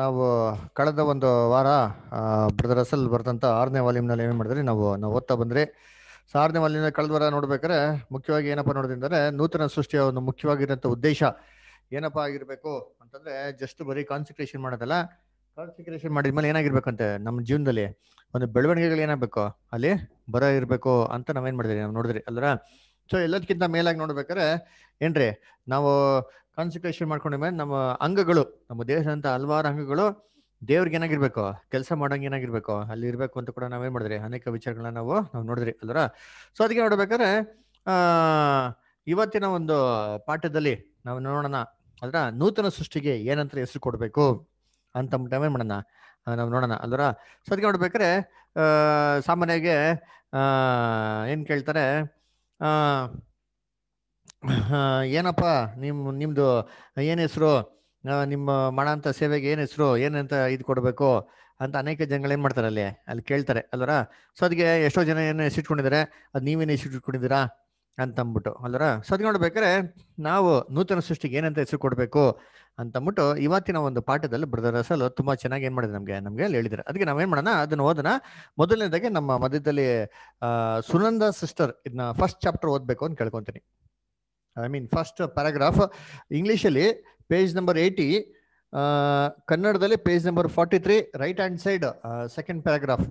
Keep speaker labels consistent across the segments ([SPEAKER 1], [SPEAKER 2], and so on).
[SPEAKER 1] ನಾವು ಕಳೆದ ಒಂದು ವಾರ ಬ್ರದರ್ ಅಸಲ್ ಬರೆದಂಥ ಆರನೇ ವಾಲ್ಯೂಮ್ನಲ್ಲಿ ಏನು ಮಾಡಿದ್ರೆ ನಾವು ನಾವು ಓದ್ತಾ ಬಂದ್ರಿ ಸೊ ಆರನೇ ವಾಲ್ಯೂಮ್ನ ಕಳೆದ ವಾರ ನೋಡ್ಬೇಕಾರೆ ಮುಖ್ಯವಾಗಿ ಏನಪ್ಪ ನೋಡೋದಂದರೆ ನೂತನ ಸೃಷ್ಟಿಯ ಒಂದು ಮುಖ್ಯವಾಗಿರುವಂಥ ಉದ್ದೇಶ ಏನಪ್ಪ ಆಗಿರಬೇಕು ಅಂತಂದರೆ ಜಸ್ಟ್ ಬರೀ ಕಾನ್ಸಂಟ್ರೇಷನ್ ಮಾಡೋದಲ್ಲ ಕಾನ್ಸಂಟ್ರೇಷನ್ ಮೇಲೆ ಏನಾಗಿರ್ಬೇಕಂತೆ ನಮ್ಮ ಜೀವನದಲ್ಲಿ ಒಂದು ಬೆಳವಣಿಗೆಗಳು ಏನಾಗಬೇಕು ಅಲ್ಲಿ ಬರ ಇರಬೇಕು ಅಂತ ನಾವೇನು ಮಾಡಿದ್ರಿ ನಾವು ನೋಡಿದ್ರಿ ಅಲ್ಲರ ಸೊ ಎಲ್ಲದಕ್ಕಿಂತ ಮೇಲಾಗಿ ನೋಡ್ಬೇಕಾರೆ ಏನ್ರಿ ನಾವು ಕಾನ್ಸಂಟ್ರೇಷನ್ ಮಾಡ್ಕೊಂಡ ಮೇಲೆ ನಮ್ಮ ಅಂಗಗಳು ನಮ್ಮ ದೇಹದಂತ ಹಲವಾರು ಅಂಗಗಳು ದೇವ್ರಿಗೆ ಏನಾಗಿರ್ಬೇಕು ಕೆಲಸ ಮಾಡಂಗೆ ಏನಾಗಿರ್ಬೇಕು ಅಲ್ಲಿ ಇರ್ಬೇಕು ಅಂತ ಕೂಡ ನಾವೇನ್ ಮಾಡಿದ್ರಿ ಅನೇಕ ವಿಚಾರಗಳನ್ನ ನಾವು ನಾವು ನೋಡಿದ್ರಿ ಅಲ್ರ ಸೊ ಅದಕ್ಕೆ ನೋಡ್ಬೇಕಾದ್ರೆ ಆ ಇವತ್ತಿನ ಒಂದು ಪಾಠದಲ್ಲಿ ನಾವು ನೋಡೋಣ ಅದ್ರ ನೂತನ ಸೃಷ್ಟಿಗೆ ಏನಂತ ಹೆಸರು ಕೊಡಬೇಕು ಅಂತ ನಾವೇನ್ ಮಾಡೋಣ ನಾವು ನೋಡೋಣ ಅಲ್ರ ಸೊ ಅದಕ್ಕೆ ನೋಡ್ಬೇಕಾರೆ ಸಾಮಾನ್ಯವಾಗಿ ಏನು ಕೇಳ್ತಾರೆ ಏನಪ್ಪ ನಿಮ್ ನಿಮ್ದು ಏನ್ ಹೆಸರು ನಿಮ್ಮ ಅಂತ ಸೇವೆಗೆ ಏನ್ ಹೆಸರು ಏನಂತ ಇದು ಕೊಡಬೇಕು ಅಂತ ಅನೇಕ ಜನಗಳು ಏನ್ ಮಾಡ್ತಾರೆ ಅಲ್ಲಿ ಅಲ್ಲಿ ಕೇಳ್ತಾರೆ ಅಲ್ವರ ಸೊ ಅದಕ್ಕೆ ಎಷ್ಟೋ ಜನ ಏನು ಇಟ್ಕೊಂಡಿದ್ದಾರೆ ಅದು ನೀವೇನು ಇಟ್ಕೊಂಡಿದ್ದೀರಾ ಅಂತ ಅಂದ್ಬಿಟ್ಟು ಅಲ್ವರ ಸೊ ಅದ್ ನೋಡ್ಬೇಕಾದ್ರೆ ನಾವು ನೂತನ ಸೃಷ್ಟಿಗೆ ಏನಂತ ಹೆಸರು ಕೊಡಬೇಕು ಅಂತ ಇವತ್ತಿನ ಒಂದು ಪಾಠದಲ್ಲಿ ಬ್ರದರ್ ಅಸಲು ತುಂಬಾ ಚೆನ್ನಾಗಿ ಏನ್ ಮಾಡಿದ್ರು ನಮಗೆ ನಮಗೆ ಅಲ್ಲಿ ಹೇಳಿದ್ರೆ ಅದಕ್ಕೆ ನಾವೇನ್ ಮಾಡೋಣ ಅದನ್ನ ಓದೋಣ ಮೊದಲನೇದಾಗಿ ನಮ್ಮ ಮಧ್ಯದಲ್ಲಿ ಸುನಂದ ಸಿಸ್ಟರ್ ಇದನ್ನ ಫಸ್ಟ್ ಚಾಪ್ಟರ್ ಓದ್ಬೇಕು ಅಂತ ಕೇಳ್ಕೊಂತೀನಿ ಐ ಮೀನ್ ಫಸ್ಟ್ ಪ್ಯಾರಾಗ್ರಾಫ್ ಇಂಗ್ಲೀಷಲ್ಲಿ ಪೇಜ್ ನಂಬರ್ ಏಯ್ಟಿ ಕನ್ನಡದಲ್ಲಿ page number forty three right hand side second paragraph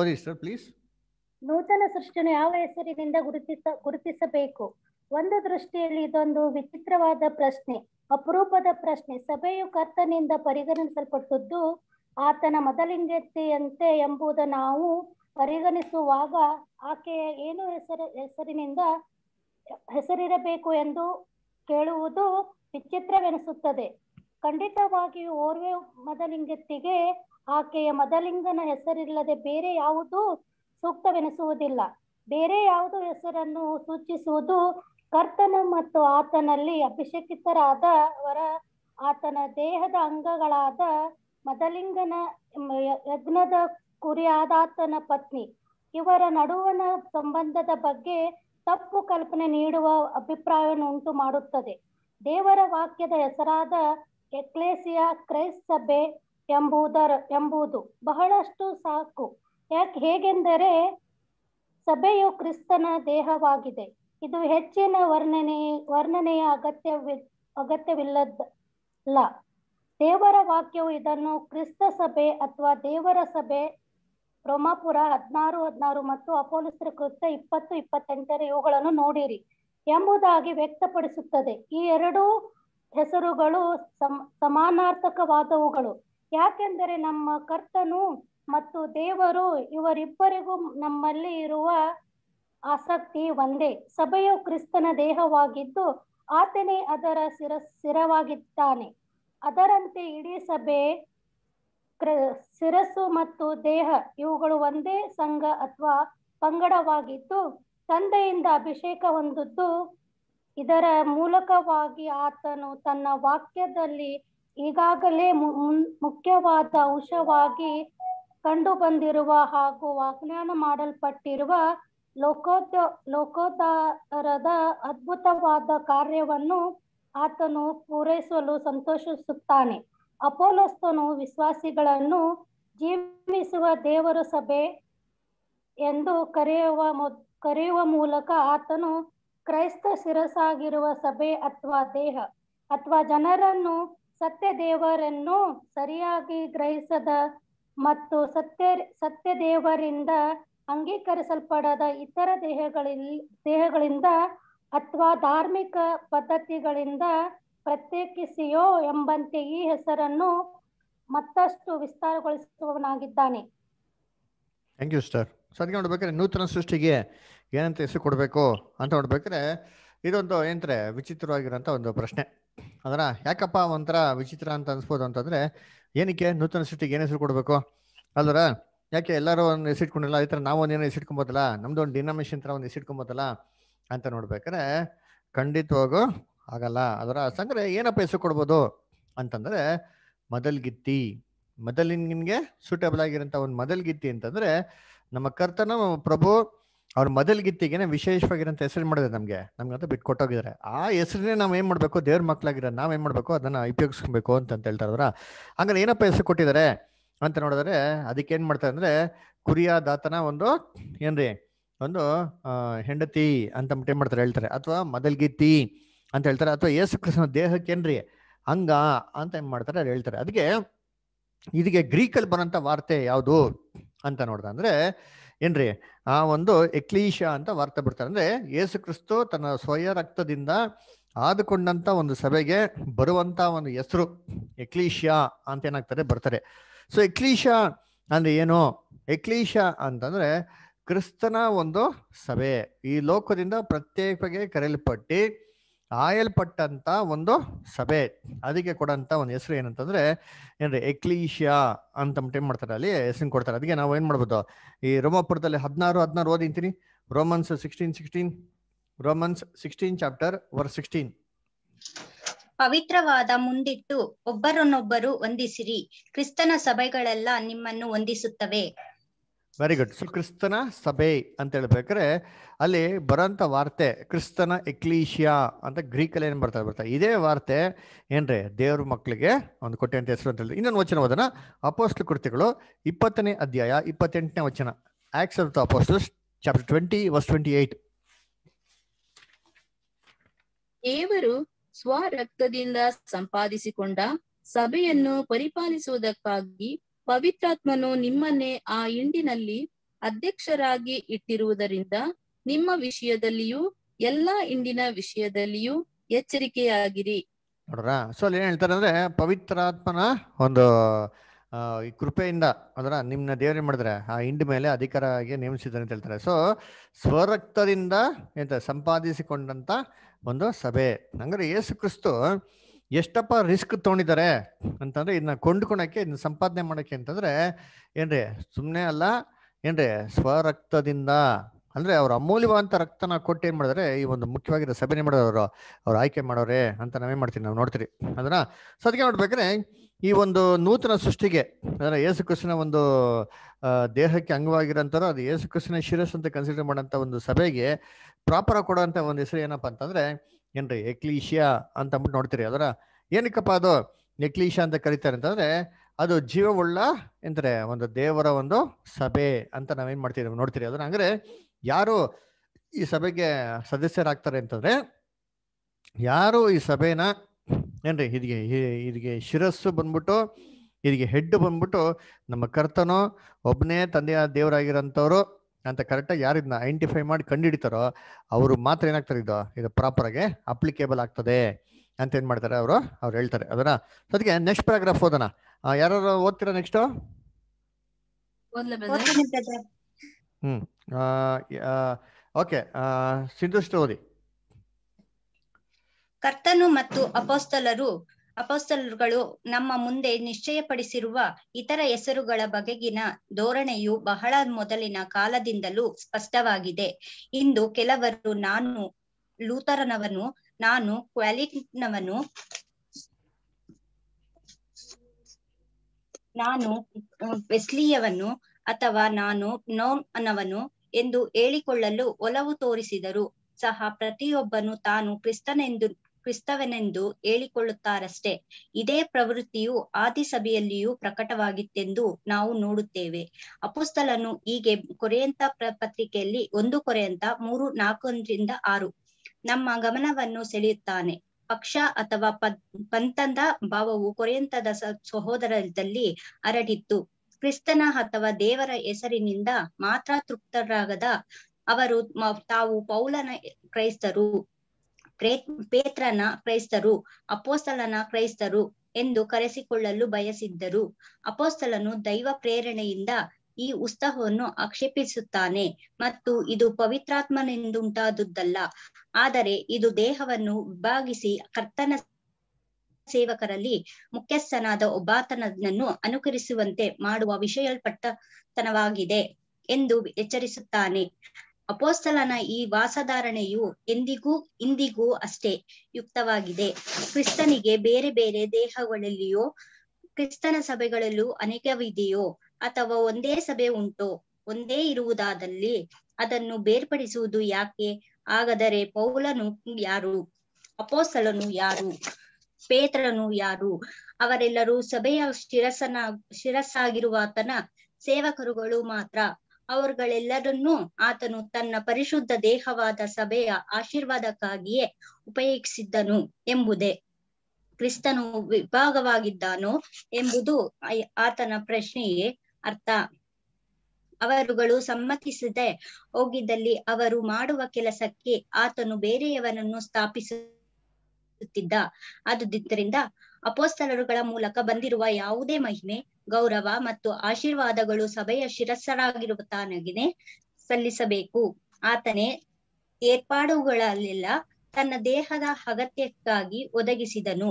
[SPEAKER 1] ಓದಿ ಸರ್ ಪ್ಲೀಸ್
[SPEAKER 2] ನೂತನ ಸೃಷ್ಟಿಯನ್ನು ಯಾವ ಹೆಸರಿನಿಂದ ಗುರುತಿಸ ಗುರುತಿಸಬೇಕು ಒಂದು ದೃಷ್ಟಿಯಲ್ಲಿ ಇದೊಂದು ವಿಚಿತ್ರವಾದ ಪ್ರಶ್ನೆ ಅಪರೂಪದ ಪ್ರಶ್ನೆ ಸಭೆಯು ಕರ್ತನಿಂದ ಪರಿಗಣಿಸಲ್ಪಟ್ಟದ್ದು ಆತನ ಮೊದಲಿಂಗತೆಯಂತೆ ಎಂಬುದು ನಾವು ಪರಿಗಣಿಸುವಾಗ ಆಕೆಯ ಏನು ಹೆಸರು ಹೆಸರಿನಿಂದ ಹೆಸರಿರಬೇಕು ಎಂದು ಕೇಳುವುದು ವಿಚಿತ್ರವೆನಿಸುತ್ತದೆ ಖಂಡಿತವಾಗಿಯೂ ಓರ್ವೆ ಮದಲಿಂಗತ್ತಿಗೆ ಆಕೆಯ ಮದಲಿಂಗನ ಹೆಸರಿಲ್ಲದೆ ಬೇರೆ ಯಾವುದೂ ಸೂಕ್ತವೆನಿಸುವುದಿಲ್ಲ ಬೇರೆ ಯಾವುದು ಹೆಸರನ್ನು ಸೂಚಿಸುವುದು ಕರ್ತನ ಮತ್ತು ಆತನಲ್ಲಿ ಅಭಿಷೇಕಿತರಾದ ಅವರ ಆತನ ದೇಹದ ಅಂಗಗಳಾದ ಮದಲಿಂಗನ ಯಜ್ಞದ ಕುರಿಯಾದಾತನ ಪತ್ನಿ ಇವರ ನಡುವಣ ಸಂಬಂಧದ ಬಗ್ಗೆ ತಪ್ಪು ಕಲ್ಪನೆ ನೀಡುವ ಅಭಿಪ್ರಾಯವನ್ನು ಉಂಟು ಮಾಡುತ್ತದೆ ದೇವರ ವಾಕ್ಯದ ಹೆಸರಾದ ಎಕ್ಲೇಸಿಯಾ ಕ್ರೈಸ್ತ ಸಭೆ ಎಂಬುದರ ಎಂಬುದು ಬಹಳಷ್ಟು ಸಾಕು ಯಾಕೆ ಹೇಗೆಂದರೆ ಸಭೆಯು ಕ್ರಿಸ್ತನ ದೇಹವಾಗಿದೆ ಇದು ಹೆಚ್ಚಿನ ವರ್ಣನೆ ವರ್ಣನೆಯ ಅಗತ್ಯವಿ ಅಗತ್ಯವಿಲ್ಲದಲ್ಲ ದೇವರ ವಾಕ್ಯವು ಇದನ್ನು ಕ್ರಿಸ್ತ ಸಭೆ ಅಥವಾ ದೇವರ ಸಭೆ ರೋಮಾಪುರ ಹದಿನಾರು ಹದಿನಾರು ಮತ್ತು ಅಪೋಲಿಸ್ತ್ರ ಕೃತ್ಯ ಇಪ್ಪತ್ತು ಇಪ್ಪತ್ತೆಂಟರ ಇವುಗಳನ್ನು ನೋಡಿರಿ ಎಂಬುದಾಗಿ ವ್ಯಕ್ತಪಡಿಸುತ್ತದೆ ಈ ಎರಡೂ ಹೆಸರುಗಳು ಸಮ ಸಮಾನಾರ್ಥಕವಾದವುಗಳು ಯಾಕೆಂದರೆ ನಮ್ಮ ಕರ್ತನು ಮತ್ತು ದೇವರು ಇವರಿಬ್ಬರಿಗೂ ನಮ್ಮಲ್ಲಿ ಇರುವ ಆಸಕ್ತಿ ಒಂದೇ ಸಭೆಯು ಕ್ರಿಸ್ತನ ದೇಹವಾಗಿದ್ದು ಆತನೇ ಅದರ ಸ್ಥಿರ ಸ್ಥಿರವಾಗಿದ್ದಾನೆ ಅದರಂತೆ ಇಡೀ ಸಭೆ ಶಿರಸು ಶಿರಸ್ಸು ಮತ್ತು ದೇಹ ಇವುಗಳು ಒಂದೇ ಸಂಘ ಅಥವಾ ಪಂಗಡವಾಗಿದ್ದು ತಂದೆಯಿಂದ ಅಭಿಷೇಕ ಹೊಂದಿದ್ದು ಇದರ ಮೂಲಕವಾಗಿ ಆತನು ತನ್ನ ವಾಕ್ಯದಲ್ಲಿ ಈಗಾಗಲೇ ಮುಖ್ಯವಾದ ಅಂಶವಾಗಿ ಕಂಡು ಬಂದಿರುವ ಹಾಗೂ ವಾಗ್ಞಾನ ಮಾಡಲ್ಪಟ್ಟಿರುವ ಲೋಕೋದ ಲೋಕೋದಾರದ ಅದ್ಭುತವಾದ ಕಾರ್ಯವನ್ನು ಆತನು ಪೂರೈಸಲು ಸಂತೋಷಿಸುತ್ತಾನೆ ಅಪೋಲೋಸ್ತನು ವಿಶ್ವಾಸಿಗಳನ್ನು ಜೀವಿಸುವ ದೇವರ ಸಭೆ ಎಂದು ಕರೆಯುವ ಕರೆಯುವ ಮೂಲಕ ಆತನು ಕ್ರೈಸ್ತ ಶಿರಸಾಗಿರುವ ಸಭೆ ಅಥವಾ ದೇಹ ಅಥವಾ ಜನರನ್ನು ಸತ್ಯ ದೇವರನ್ನು ಸರಿಯಾಗಿ ಗ್ರಹಿಸದ ಮತ್ತು ಸತ್ಯ ಸತ್ಯ ದೇವರಿಂದ ಅಂಗೀಕರಿಸಲ್ಪಡದ ಇತರ ದೇಹಗಳ ದೇಹಗಳಿಂದ ಅಥವಾ ಧಾರ್ಮಿಕ ಪದ್ಧತಿಗಳಿಂದ ಪ್ರತ್ಯೇಕಿಸಿಯೋ ಎಂಬಂತೆ ಈ ಹೆಸರನ್ನು ಮತ್ತಷ್ಟು ವಿಸ್ತಾರಗೊಳಿಸುವವನಾಗಿದ್ದಾನೆ
[SPEAKER 1] ಥ್ಯಾಂಕ್ ಯು ಸರ್ ಸೊ ಅದಕ್ಕೆ ನೂತನ ಸೃಷ್ಟಿಗೆ ಏನಂತ ಹೆಸರು ಕೊಡಬೇಕು ಅಂತ ನೋಡ್ಬೇಕ್ರೆ ಇದೊಂದು ಏನಂತಾರೆ ವಿಚಿತ್ರವಾಗಿರೋಂಥ ಒಂದು ಪ್ರಶ್ನೆ ಅದರ ಯಾಕಪ್ಪ ಒಂಥರ ವಿಚಿತ್ರ ಅಂತ ಅನ್ಸ್ಬೋದು ಅಂತಂದ್ರೆ ಏನಕ್ಕೆ ನೂತನ ಸೃಷ್ಟಿಗೆ ಏನು ಹೆಸರು ಕೊಡಬೇಕು ಅಲ್ಲರ ಯಾಕೆ ಎಲ್ಲರೂ ಒಂದು ಹೆಸಿಟ್ಕೊಂಡಿಲ್ಲ ಈ ಥರ ನಾವು ಏನೋ ಹೆಸಿಟ್ಕೊಬೋದಲ್ಲ ನಮ್ದು ಒಂದು ಡಿನಾಮಿನೇಷನ್ ಥರ ಒಂದು ಹೆಸಿಟ್ಕೊಬೋದಲ್ಲ ಅಂತ ನೋಡ್ಬೇಕಾದ್ರೆ ಖಂಡಿತವಾಗೂ ಆಗಲ್ಲ ಅದರ ಸಂಗ್ರೆ ಏನಪ್ಪ ಹೆಸರು ಕೊಡ್ಬೋದು ಅಂತಂದ್ರೆ ಮದಲ್ಗಿತ್ತಿ ಮೊದಲಿನ್ಗೆ ಸೂಟೇಬಲ್ ಆಗಿರೋಂಥ ಒಂದು ಮದಲ್ಗಿತ್ತಿ ಅಂತಂದ್ರೆ ನಮ್ಮ ಕರ್ತನ ಪ್ರಭು ಅವ್ರ ಗಿತ್ತಿಗೆನೆ ವಿಶೇಷವಾಗಿರೋಂಥ ಹೆಸರು ಮಾಡಿದ್ರೆ ನಮಗೆ ನಮ್ಗಂತ ಬಿಟ್ಟು ಕೊಟ್ಟೋಗಿದ್ದಾರೆ ಆ ಹೆಸರನ್ನೇ ನಾವು ಏನು ಮಾಡಬೇಕು ದೇವ್ರ ಮಕ್ಕಳಾಗಿರೋ ನಾವು ಏನು ಮಾಡಬೇಕು ಅದನ್ನು ಉಪಯೋಗಿಸ್ಕೊಬೇಕು ಅಂತ ಹೇಳ್ತಾರದ್ರ ಹಂಗಾರೆ ಏನಪ್ಪ ಹೆಸರು ಕೊಟ್ಟಿದ್ದಾರೆ ಅಂತ ನೋಡಿದ್ರೆ ಅದಕ್ಕೆ ಏನು ಮಾಡ್ತಾರೆ ಅಂದರೆ ಕುರಿಯ ದಾತನ ಒಂದು ಏನ್ರಿ ಒಂದು ಹೆಂಡತಿ ಅಂತ ಏನು ಮಾಡ್ತಾರೆ ಹೇಳ್ತಾರೆ ಅಥವಾ ಮದಲ್ಗಿತ್ತಿ ಅಂತ ಹೇಳ್ತಾರೆ ಅಥವಾ ಯೇಸು ಕೃಷ್ಣ ದೇಹಕ್ಕೇನ್ರಿ ಹಂಗ ಅಂತ ಏನು ಮಾಡ್ತಾರೆ ಅವ್ರು ಹೇಳ್ತಾರೆ ಅದಕ್ಕೆ ಇದಕ್ಕೆ ಗ್ರೀಕಲ್ಲಿ ಬರೋಂಥ ವಾರ್ತೆ ಯಾವುದು ಅಂತ ನೋಡ್ದೆ ಅಂದರೆ ಏನ್ರಿ ಆ ಒಂದು ಎಕ್ಲೀಶ ಅಂತ ವಾರ್ತೆ ಬಿಡ್ತಾರೆ ಅಂದರೆ ಯೇಸು ಕ್ರಿಸ್ತು ತನ್ನ ಸ್ವಯ ರಕ್ತದಿಂದ ಆದುಕೊಂಡಂಥ ಒಂದು ಸಭೆಗೆ ಬರುವಂಥ ಒಂದು ಹೆಸರು ಎಕ್ಲೀಷಿಯಾ ಅಂತ ಏನಾಗ್ತಾರೆ ಬರ್ತಾರೆ ಸೊ ಎಕ್ಲೀಶ ಅಂದರೆ ಏನು ಎಕ್ಲೀಶ ಅಂತಂದರೆ ಕ್ರಿಸ್ತನ ಒಂದು ಸಭೆ ಈ ಲೋಕದಿಂದ ಪ್ರತ್ಯೇಕವಾಗಿ ಕರೆಯಲ್ಪಟ್ಟು ಆಯಲ್ಪಟ್ಟಂತ ಒಂದು ಸಭೆ ಅದಕ್ಕೆ ಕೊಡಂತ ಒಂದು ಹೆಸರು ಏನಂತಂದ್ರೆ ಏನ್ರಿ ಎಕ್ಲೀಶಿಯಾ ಅಂತ ಏನ್ ಮಾಡ್ತಾರೆ ಅಲ್ಲಿ ಹೆಸರು ಕೊಡ್ತಾರೆ ಅದಕ್ಕೆ ನಾವು ಏನ್ ಮಾಡ್ಬೋದು ಈ ರೋಮಾಪುರದಲ್ಲಿ ಹದಿನಾರು ಹದಿನಾರು ಓದಿಂತೀನಿ Romans sixteen sixteen Romans sixteen chapter verse sixteen
[SPEAKER 3] ಪವಿತ್ರವಾದ ಮುಂದಿಟ್ಟು ಒಬ್ಬರನ್ನೊಬ್ಬರು ವಂದಿಸಿರಿ ಕ್ರಿಸ್ತನ ಸಭೆಗಳೆಲ್ಲ ನಿಮ್ಮನ್ನು ವಂದಿಸುತ್ತವೆ
[SPEAKER 1] ವೆರಿ ಗುಡ್ ಸೊ ಕ್ರಿಸ್ತನ ಸಭೆ ಅಂತ ಹೇಳ್ಬೇಕಾದ್ರೆ ಅಲ್ಲಿ ಬರೋಂಥ ವಾರ್ತೆ ಕ್ರಿಸ್ತನ ಎಕ್ಲೀಷಿಯಾ ಅಂತ ಗ್ರೀಕಲ್ಲಿ ಏನು ಬರ್ತಾ ಬರ್ತಾ ಇದೇ ವಾರ್ತೆ ಏನ್ರಿ ದೇವ್ರ ಮಕ್ಕಳಿಗೆ ಒಂದು ಕೊಟ್ಟೆ ಅಂತ ಹೆಸರು ಅಂತ ಹೇಳಿ ಇನ್ನೊಂದು ವಚನ ಓದನ ಅಪೋಸ್ಟ್ ಕೃತ್ಯಗಳು ಇಪ್ಪತ್ತನೇ ಅಧ್ಯಾಯ ಇಪ್ಪತ್ತೆಂಟನೇ ವಚನ Acts of the apostles chapter twenty verse twenty eight
[SPEAKER 4] ದೇವರು ಸ್ವರಕ್ತದಿಂದ ಸಂಪಾದಿಸಿಕೊಂಡ ಸಭೆಯನ್ನು ಪರಿಪಾಲಿಸುವುದಕ್ಕಾಗಿ ಪವಿತ್ರಾತ್ಮನು ನಿಮ್ಮನ್ನೇ ಆ ಹಿಂಡಿನಲ್ಲಿ ಅಧ್ಯಕ್ಷರಾಗಿ ಇಟ್ಟಿರುವುದರಿಂದ ನಿಮ್ಮ ವಿಷಯದಲ್ಲಿಯೂ ಎಲ್ಲಾ ಇಂಡಿನ ವಿಷಯದಲ್ಲಿಯೂ ಎಚ್ಚರಿಕೆಯಾಗಿರಿ
[SPEAKER 1] ನೋಡ್ರ ಸೊ ಅಲ್ಲಿ ಏನ್ ಹೇಳ್ತಾರೆ ಅಂದ್ರೆ ಪವಿತ್ರಾತ್ಮನ ಒಂದು ಈ ಕೃಪೆಯಿಂದ ಅಂದ್ರ ನಿಮ್ನ ದೇವರೇ ಮಾಡಿದ್ರೆ ಆ ಹಿಂಡಿ ಮೇಲೆ ಅಧಿಕಾರ ಆಗಿ ನೇಮಿಸಿದ್ರೆ ಅಂತ ಹೇಳ್ತಾರೆ ಸೊ ಸ್ವರಕ್ತದಿಂದ ಸಂಪಾದಿಸಿಕೊಂಡಂತ ಒಂದು ಸಭೆ ಅಂದ್ರೆ ಯೇಸು ಕ್ರಿಸ್ತು ಎಷ್ಟಪ್ಪ ರಿಸ್ಕ್ ತೊಗೊಂಡಿದ್ದಾರೆ ಅಂತಂದರೆ ಇದನ್ನ ಕೊಂಡ್ಕೊಳಕ್ಕೆ ಇದನ್ನ ಸಂಪಾದನೆ ಮಾಡೋಕ್ಕೆ ಅಂತಂದರೆ ಏನ್ರಿ ಸುಮ್ಮನೆ ಅಲ್ಲ ಏನ್ರಿ ಸ್ವರಕ್ತದಿಂದ ಅಂದರೆ ಅವ್ರ ಅಮೂಲ್ಯವಂತ ರಕ್ತನ ಕೊಟ್ಟು ಏನು ಮಾಡಿದ್ರೆ ಈ ಒಂದು ಮುಖ್ಯವಾಗಿರೋ ಸಭೆನೇ ಮಾಡೋರು ಅವ್ರು ಆಯ್ಕೆ ಮಾಡೋರೆ ಅಂತ ನಾವೇನು ಮಾಡ್ತೀವಿ ನಾವು ನೋಡ್ತೀರಿ ಅದನ್ನ ಸೊ ಅದಕ್ಕೆ ನೋಡ್ಬೇಕ್ರೆ ಈ ಒಂದು ನೂತನ ಸೃಷ್ಟಿಗೆ ಅಂದರೆ ಯೇಸು ಕೃಷ್ಣ ಒಂದು ದೇಹಕ್ಕೆ ಅಂಗವಾಗಿರೋಂಥವ್ರು ಅದು ಯೇಸು ಕೃಷ್ಣ ಶಿರಸ್ ಅಂತ ಕನ್ಸಿಡರ್ ಮಾಡೋಂಥ ಒಂದು ಸಭೆಗೆ ಪ್ರಾಪರ್ ಕೊಡೋಂಥ ಒಂದು ಹೆಸರು ಏನಪ್ಪ ಅಂತಂದರೆ ಏನ್ರಿ ಎಕ್ಲೀಶಿಯಾ ಅಂತ ಅಂದ್ಬಿಟ್ಟು ನೋಡ್ತೀರಿ ಅದರ ಏನಕ್ಕಪ್ಪ ಅದು ಎಕ್ಲೀಶಿಯಾ ಅಂತ ಕರೀತಾರೆ ಅಂತಂದ್ರೆ ಅದು ಜೀವವುಳ್ಳ ಎಂದ್ರೆ ಒಂದು ದೇವರ ಒಂದು ಸಭೆ ಅಂತ ನಾವೇನ್ ಮಾಡ್ತೀವಿ ನೋಡ್ತೀರಿ ಅದನ್ನ ಅಂದ್ರೆ ಯಾರು ಈ ಸಭೆಗೆ ಸದಸ್ಯರಾಗ್ತಾರೆ ಅಂತಂದ್ರೆ ಯಾರು ಈ ಸಭೆನ ಏನ್ರಿ ಇದಿಗೆ ಇದಿಗೆ ಶಿರಸ್ಸು ಬಂದ್ಬಿಟ್ಟು ಇದಿಗೆ ಹೆಡ್ ಬಂದ್ಬಿಟ್ಟು ನಮ್ಮ ಕರ್ತನೋ ಒಬ್ಬನೇ ತಂದೆಯ ದೇವರಾಗಿರೋಂಥವ್ರು ಅಂತ ಕರೆಕ್ಟಾಗಿ ಯಾರು ಇದನ್ನ ಐಡೆಂಟಿಫೈ ಮಾಡಿ ಕಂಡುಹಿಡಿತಾರೋ ಅವರು ಮಾತ್ರ ಏನಾಗ್ತಾರೆ ಇದು ಇದು ಪ್ರಾಪರ್ ಆಗಿ ಅಪ್ಲಿಕೇಬಲ್ ಆಗ್ತದೆ ಅಂತ ಏನ್ ಮಾಡ್ತಾರೆ ಅವರು ಅವ್ರು ಹೇಳ್ತಾರೆ ಅದನ್ನ ಅದಕ್ಕೆ ನೆಕ್ಸ್ಟ್ ಪ್ಯಾರಾಗ್ರಾಫ್ ಓದೋಣ ಯಾರು ಓದ್ತೀರಾ ನೆಕ್ಸ್ಟು ಹ್ಮ್ ಓಕೆ ಸಿಂಧುಷ್ಟು ಓದಿ
[SPEAKER 3] ಕರ್ತನು ಮತ್ತು ಅಪೋಸ್ತಲರು ಅಪಸ್ತಲರುಗಳು ನಮ್ಮ ಮುಂದೆ ನಿಶ್ಚಯಪಡಿಸಿರುವ ಇತರ ಹೆಸರುಗಳ ಬಗೆಗಿನ ಧೋರಣೆಯು ಬಹಳ ಮೊದಲಿನ ಕಾಲದಿಂದಲೂ ಸ್ಪಷ್ಟವಾಗಿದೆ ಇಂದು ಕೆಲವರು ನಾನು ಲೂತರನವನು ನಾನು ಕ್ವಾಲಿಟ್ನವನು ನಾನು ವೆಸ್ಲಿಯವನು ಅಥವಾ ನಾನು ನೋನವನು ಎಂದು ಹೇಳಿಕೊಳ್ಳಲು ಒಲವು ತೋರಿಸಿದರು ಸಹ ಪ್ರತಿಯೊಬ್ಬನು ತಾನು ಕ್ರಿಸ್ತನೆಂದು ಕ್ರಿಸ್ತವನೆಂದು ಹೇಳಿಕೊಳ್ಳುತ್ತಾರಷ್ಟೇ ಇದೇ ಪ್ರವೃತ್ತಿಯು ಆದಿಸಭೆಯಲ್ಲಿಯೂ ಪ್ರಕಟವಾಗಿತ್ತೆಂದು ನಾವು ನೋಡುತ್ತೇವೆ ಅಪುಸ್ತಲನು ಹೀಗೆ ಕೊರೆಯಂತ ಪತ್ರಿಕೆಯಲ್ಲಿ ಒಂದು ಕೊರೆಯಂತ ಮೂರು ಒಂದರಿಂದ ಆರು ನಮ್ಮ ಗಮನವನ್ನು ಸೆಳೆಯುತ್ತಾನೆ ಪಕ್ಷ ಅಥವಾ ಪಂಥದ ಭಾವವು ಕೊರೆಯಂತದ ಸಹೋದರದಲ್ಲಿ ಹರಡಿತ್ತು ಕ್ರಿಸ್ತನ ಅಥವಾ ದೇವರ ಹೆಸರಿನಿಂದ ಮಾತ್ರ ತೃಪ್ತರಾಗದ ಅವರು ತಾವು ಪೌಲನ ಕ್ರೈಸ್ತರು ಪೇತ್ರನ ಕ್ರೈಸ್ತರು ಅಪೋಸ್ತಲನ ಕ್ರೈಸ್ತರು ಎಂದು ಕರೆಸಿಕೊಳ್ಳಲು ಬಯಸಿದ್ದರು ಅಪೋಸ್ತಲನು ದೈವ ಪ್ರೇರಣೆಯಿಂದ ಈ ಉತ್ಸಾಹವನ್ನು ಆಕ್ಷೇಪಿಸುತ್ತಾನೆ ಮತ್ತು ಇದು ಪವಿತ್ರಾತ್ಮನೆಂದುಂಟಾದುದ್ದಲ್ಲ ಆದರೆ ಇದು ದೇಹವನ್ನು ವಿಭಾಗಿಸಿ ಕರ್ತನ ಸೇವಕರಲ್ಲಿ ಮುಖ್ಯಸ್ಥನಾದ ಒಬ್ಬಾತನನ್ನು ಅನುಕರಿಸುವಂತೆ ಮಾಡುವ ವಿಷಯಲ್ಪಟ್ಟತನವಾಗಿದೆ ಎಂದು ಎಚ್ಚರಿಸುತ್ತಾನೆ ಅಪೋಸ್ತಲನ ಈ ವಾಸಧಾರಣೆಯು ಎಂದಿಗೂ ಇಂದಿಗೂ ಅಷ್ಟೇ ಯುಕ್ತವಾಗಿದೆ ಕ್ರಿಸ್ತನಿಗೆ ಬೇರೆ ಬೇರೆ ದೇಹಗಳಲ್ಲಿಯೋ ಕ್ರಿಸ್ತನ ಸಭೆಗಳಲ್ಲೂ ಅನೇಕವಿದೆಯೋ ಅಥವಾ ಒಂದೇ ಸಭೆ ಉಂಟೋ ಒಂದೇ ಇರುವುದಾದಲ್ಲಿ ಅದನ್ನು ಬೇರ್ಪಡಿಸುವುದು ಯಾಕೆ ಆಗದರೆ ಪೌಲನು ಯಾರು ಅಪೋಸ್ತಲನು ಯಾರು ಪೇತ್ರನು ಯಾರು ಅವರೆಲ್ಲರೂ ಸಭೆಯ ಶಿರಸನ ಶಿರಸ್ಸಾಗಿರುವ ಸೇವಕರುಗಳು ಮಾತ್ರ ಅವರುಗಳೆಲ್ಲರನ್ನೂ ಆತನು ತನ್ನ ಪರಿಶುದ್ಧ ದೇಹವಾದ ಸಭೆಯ ಆಶೀರ್ವಾದಕ್ಕಾಗಿಯೇ ಉಪಯೋಗಿಸಿದ್ದನು ಎಂಬುದೇ ಕ್ರಿಸ್ತನು ವಿಭಾಗವಾಗಿದ್ದಾನೋ ಎಂಬುದು ಆತನ ಪ್ರಶ್ನೆಯೇ ಅರ್ಥ ಅವರುಗಳು ಸಮ್ಮತಿಸದೆ ಹೋಗಿದ್ದಲ್ಲಿ ಅವರು ಮಾಡುವ ಕೆಲಸಕ್ಕೆ ಆತನು ಬೇರೆಯವರನ್ನು ಸ್ಥಾಪಿಸುತ್ತಿದ್ದ ಆದುದರಿಂದ ಅಪೋಸ್ತಲರುಗಳ ಮೂಲಕ ಬಂದಿರುವ ಯಾವುದೇ ಮಹಿಮೆ ಗೌರವ ಮತ್ತು ಆಶೀರ್ವಾದಗಳು ಸಭೆಯ ಶಿರಸ್ಸರಾಗಿರುವ ತಾನಗಿನೇ ಸಲ್ಲಿಸಬೇಕು ಆತನೇ ಏರ್ಪಾಡುಗಳಲ್ಲೆಲ್ಲ ತನ್ನ ದೇಹದ ಅಗತ್ಯಕ್ಕಾಗಿ ಒದಗಿಸಿದನು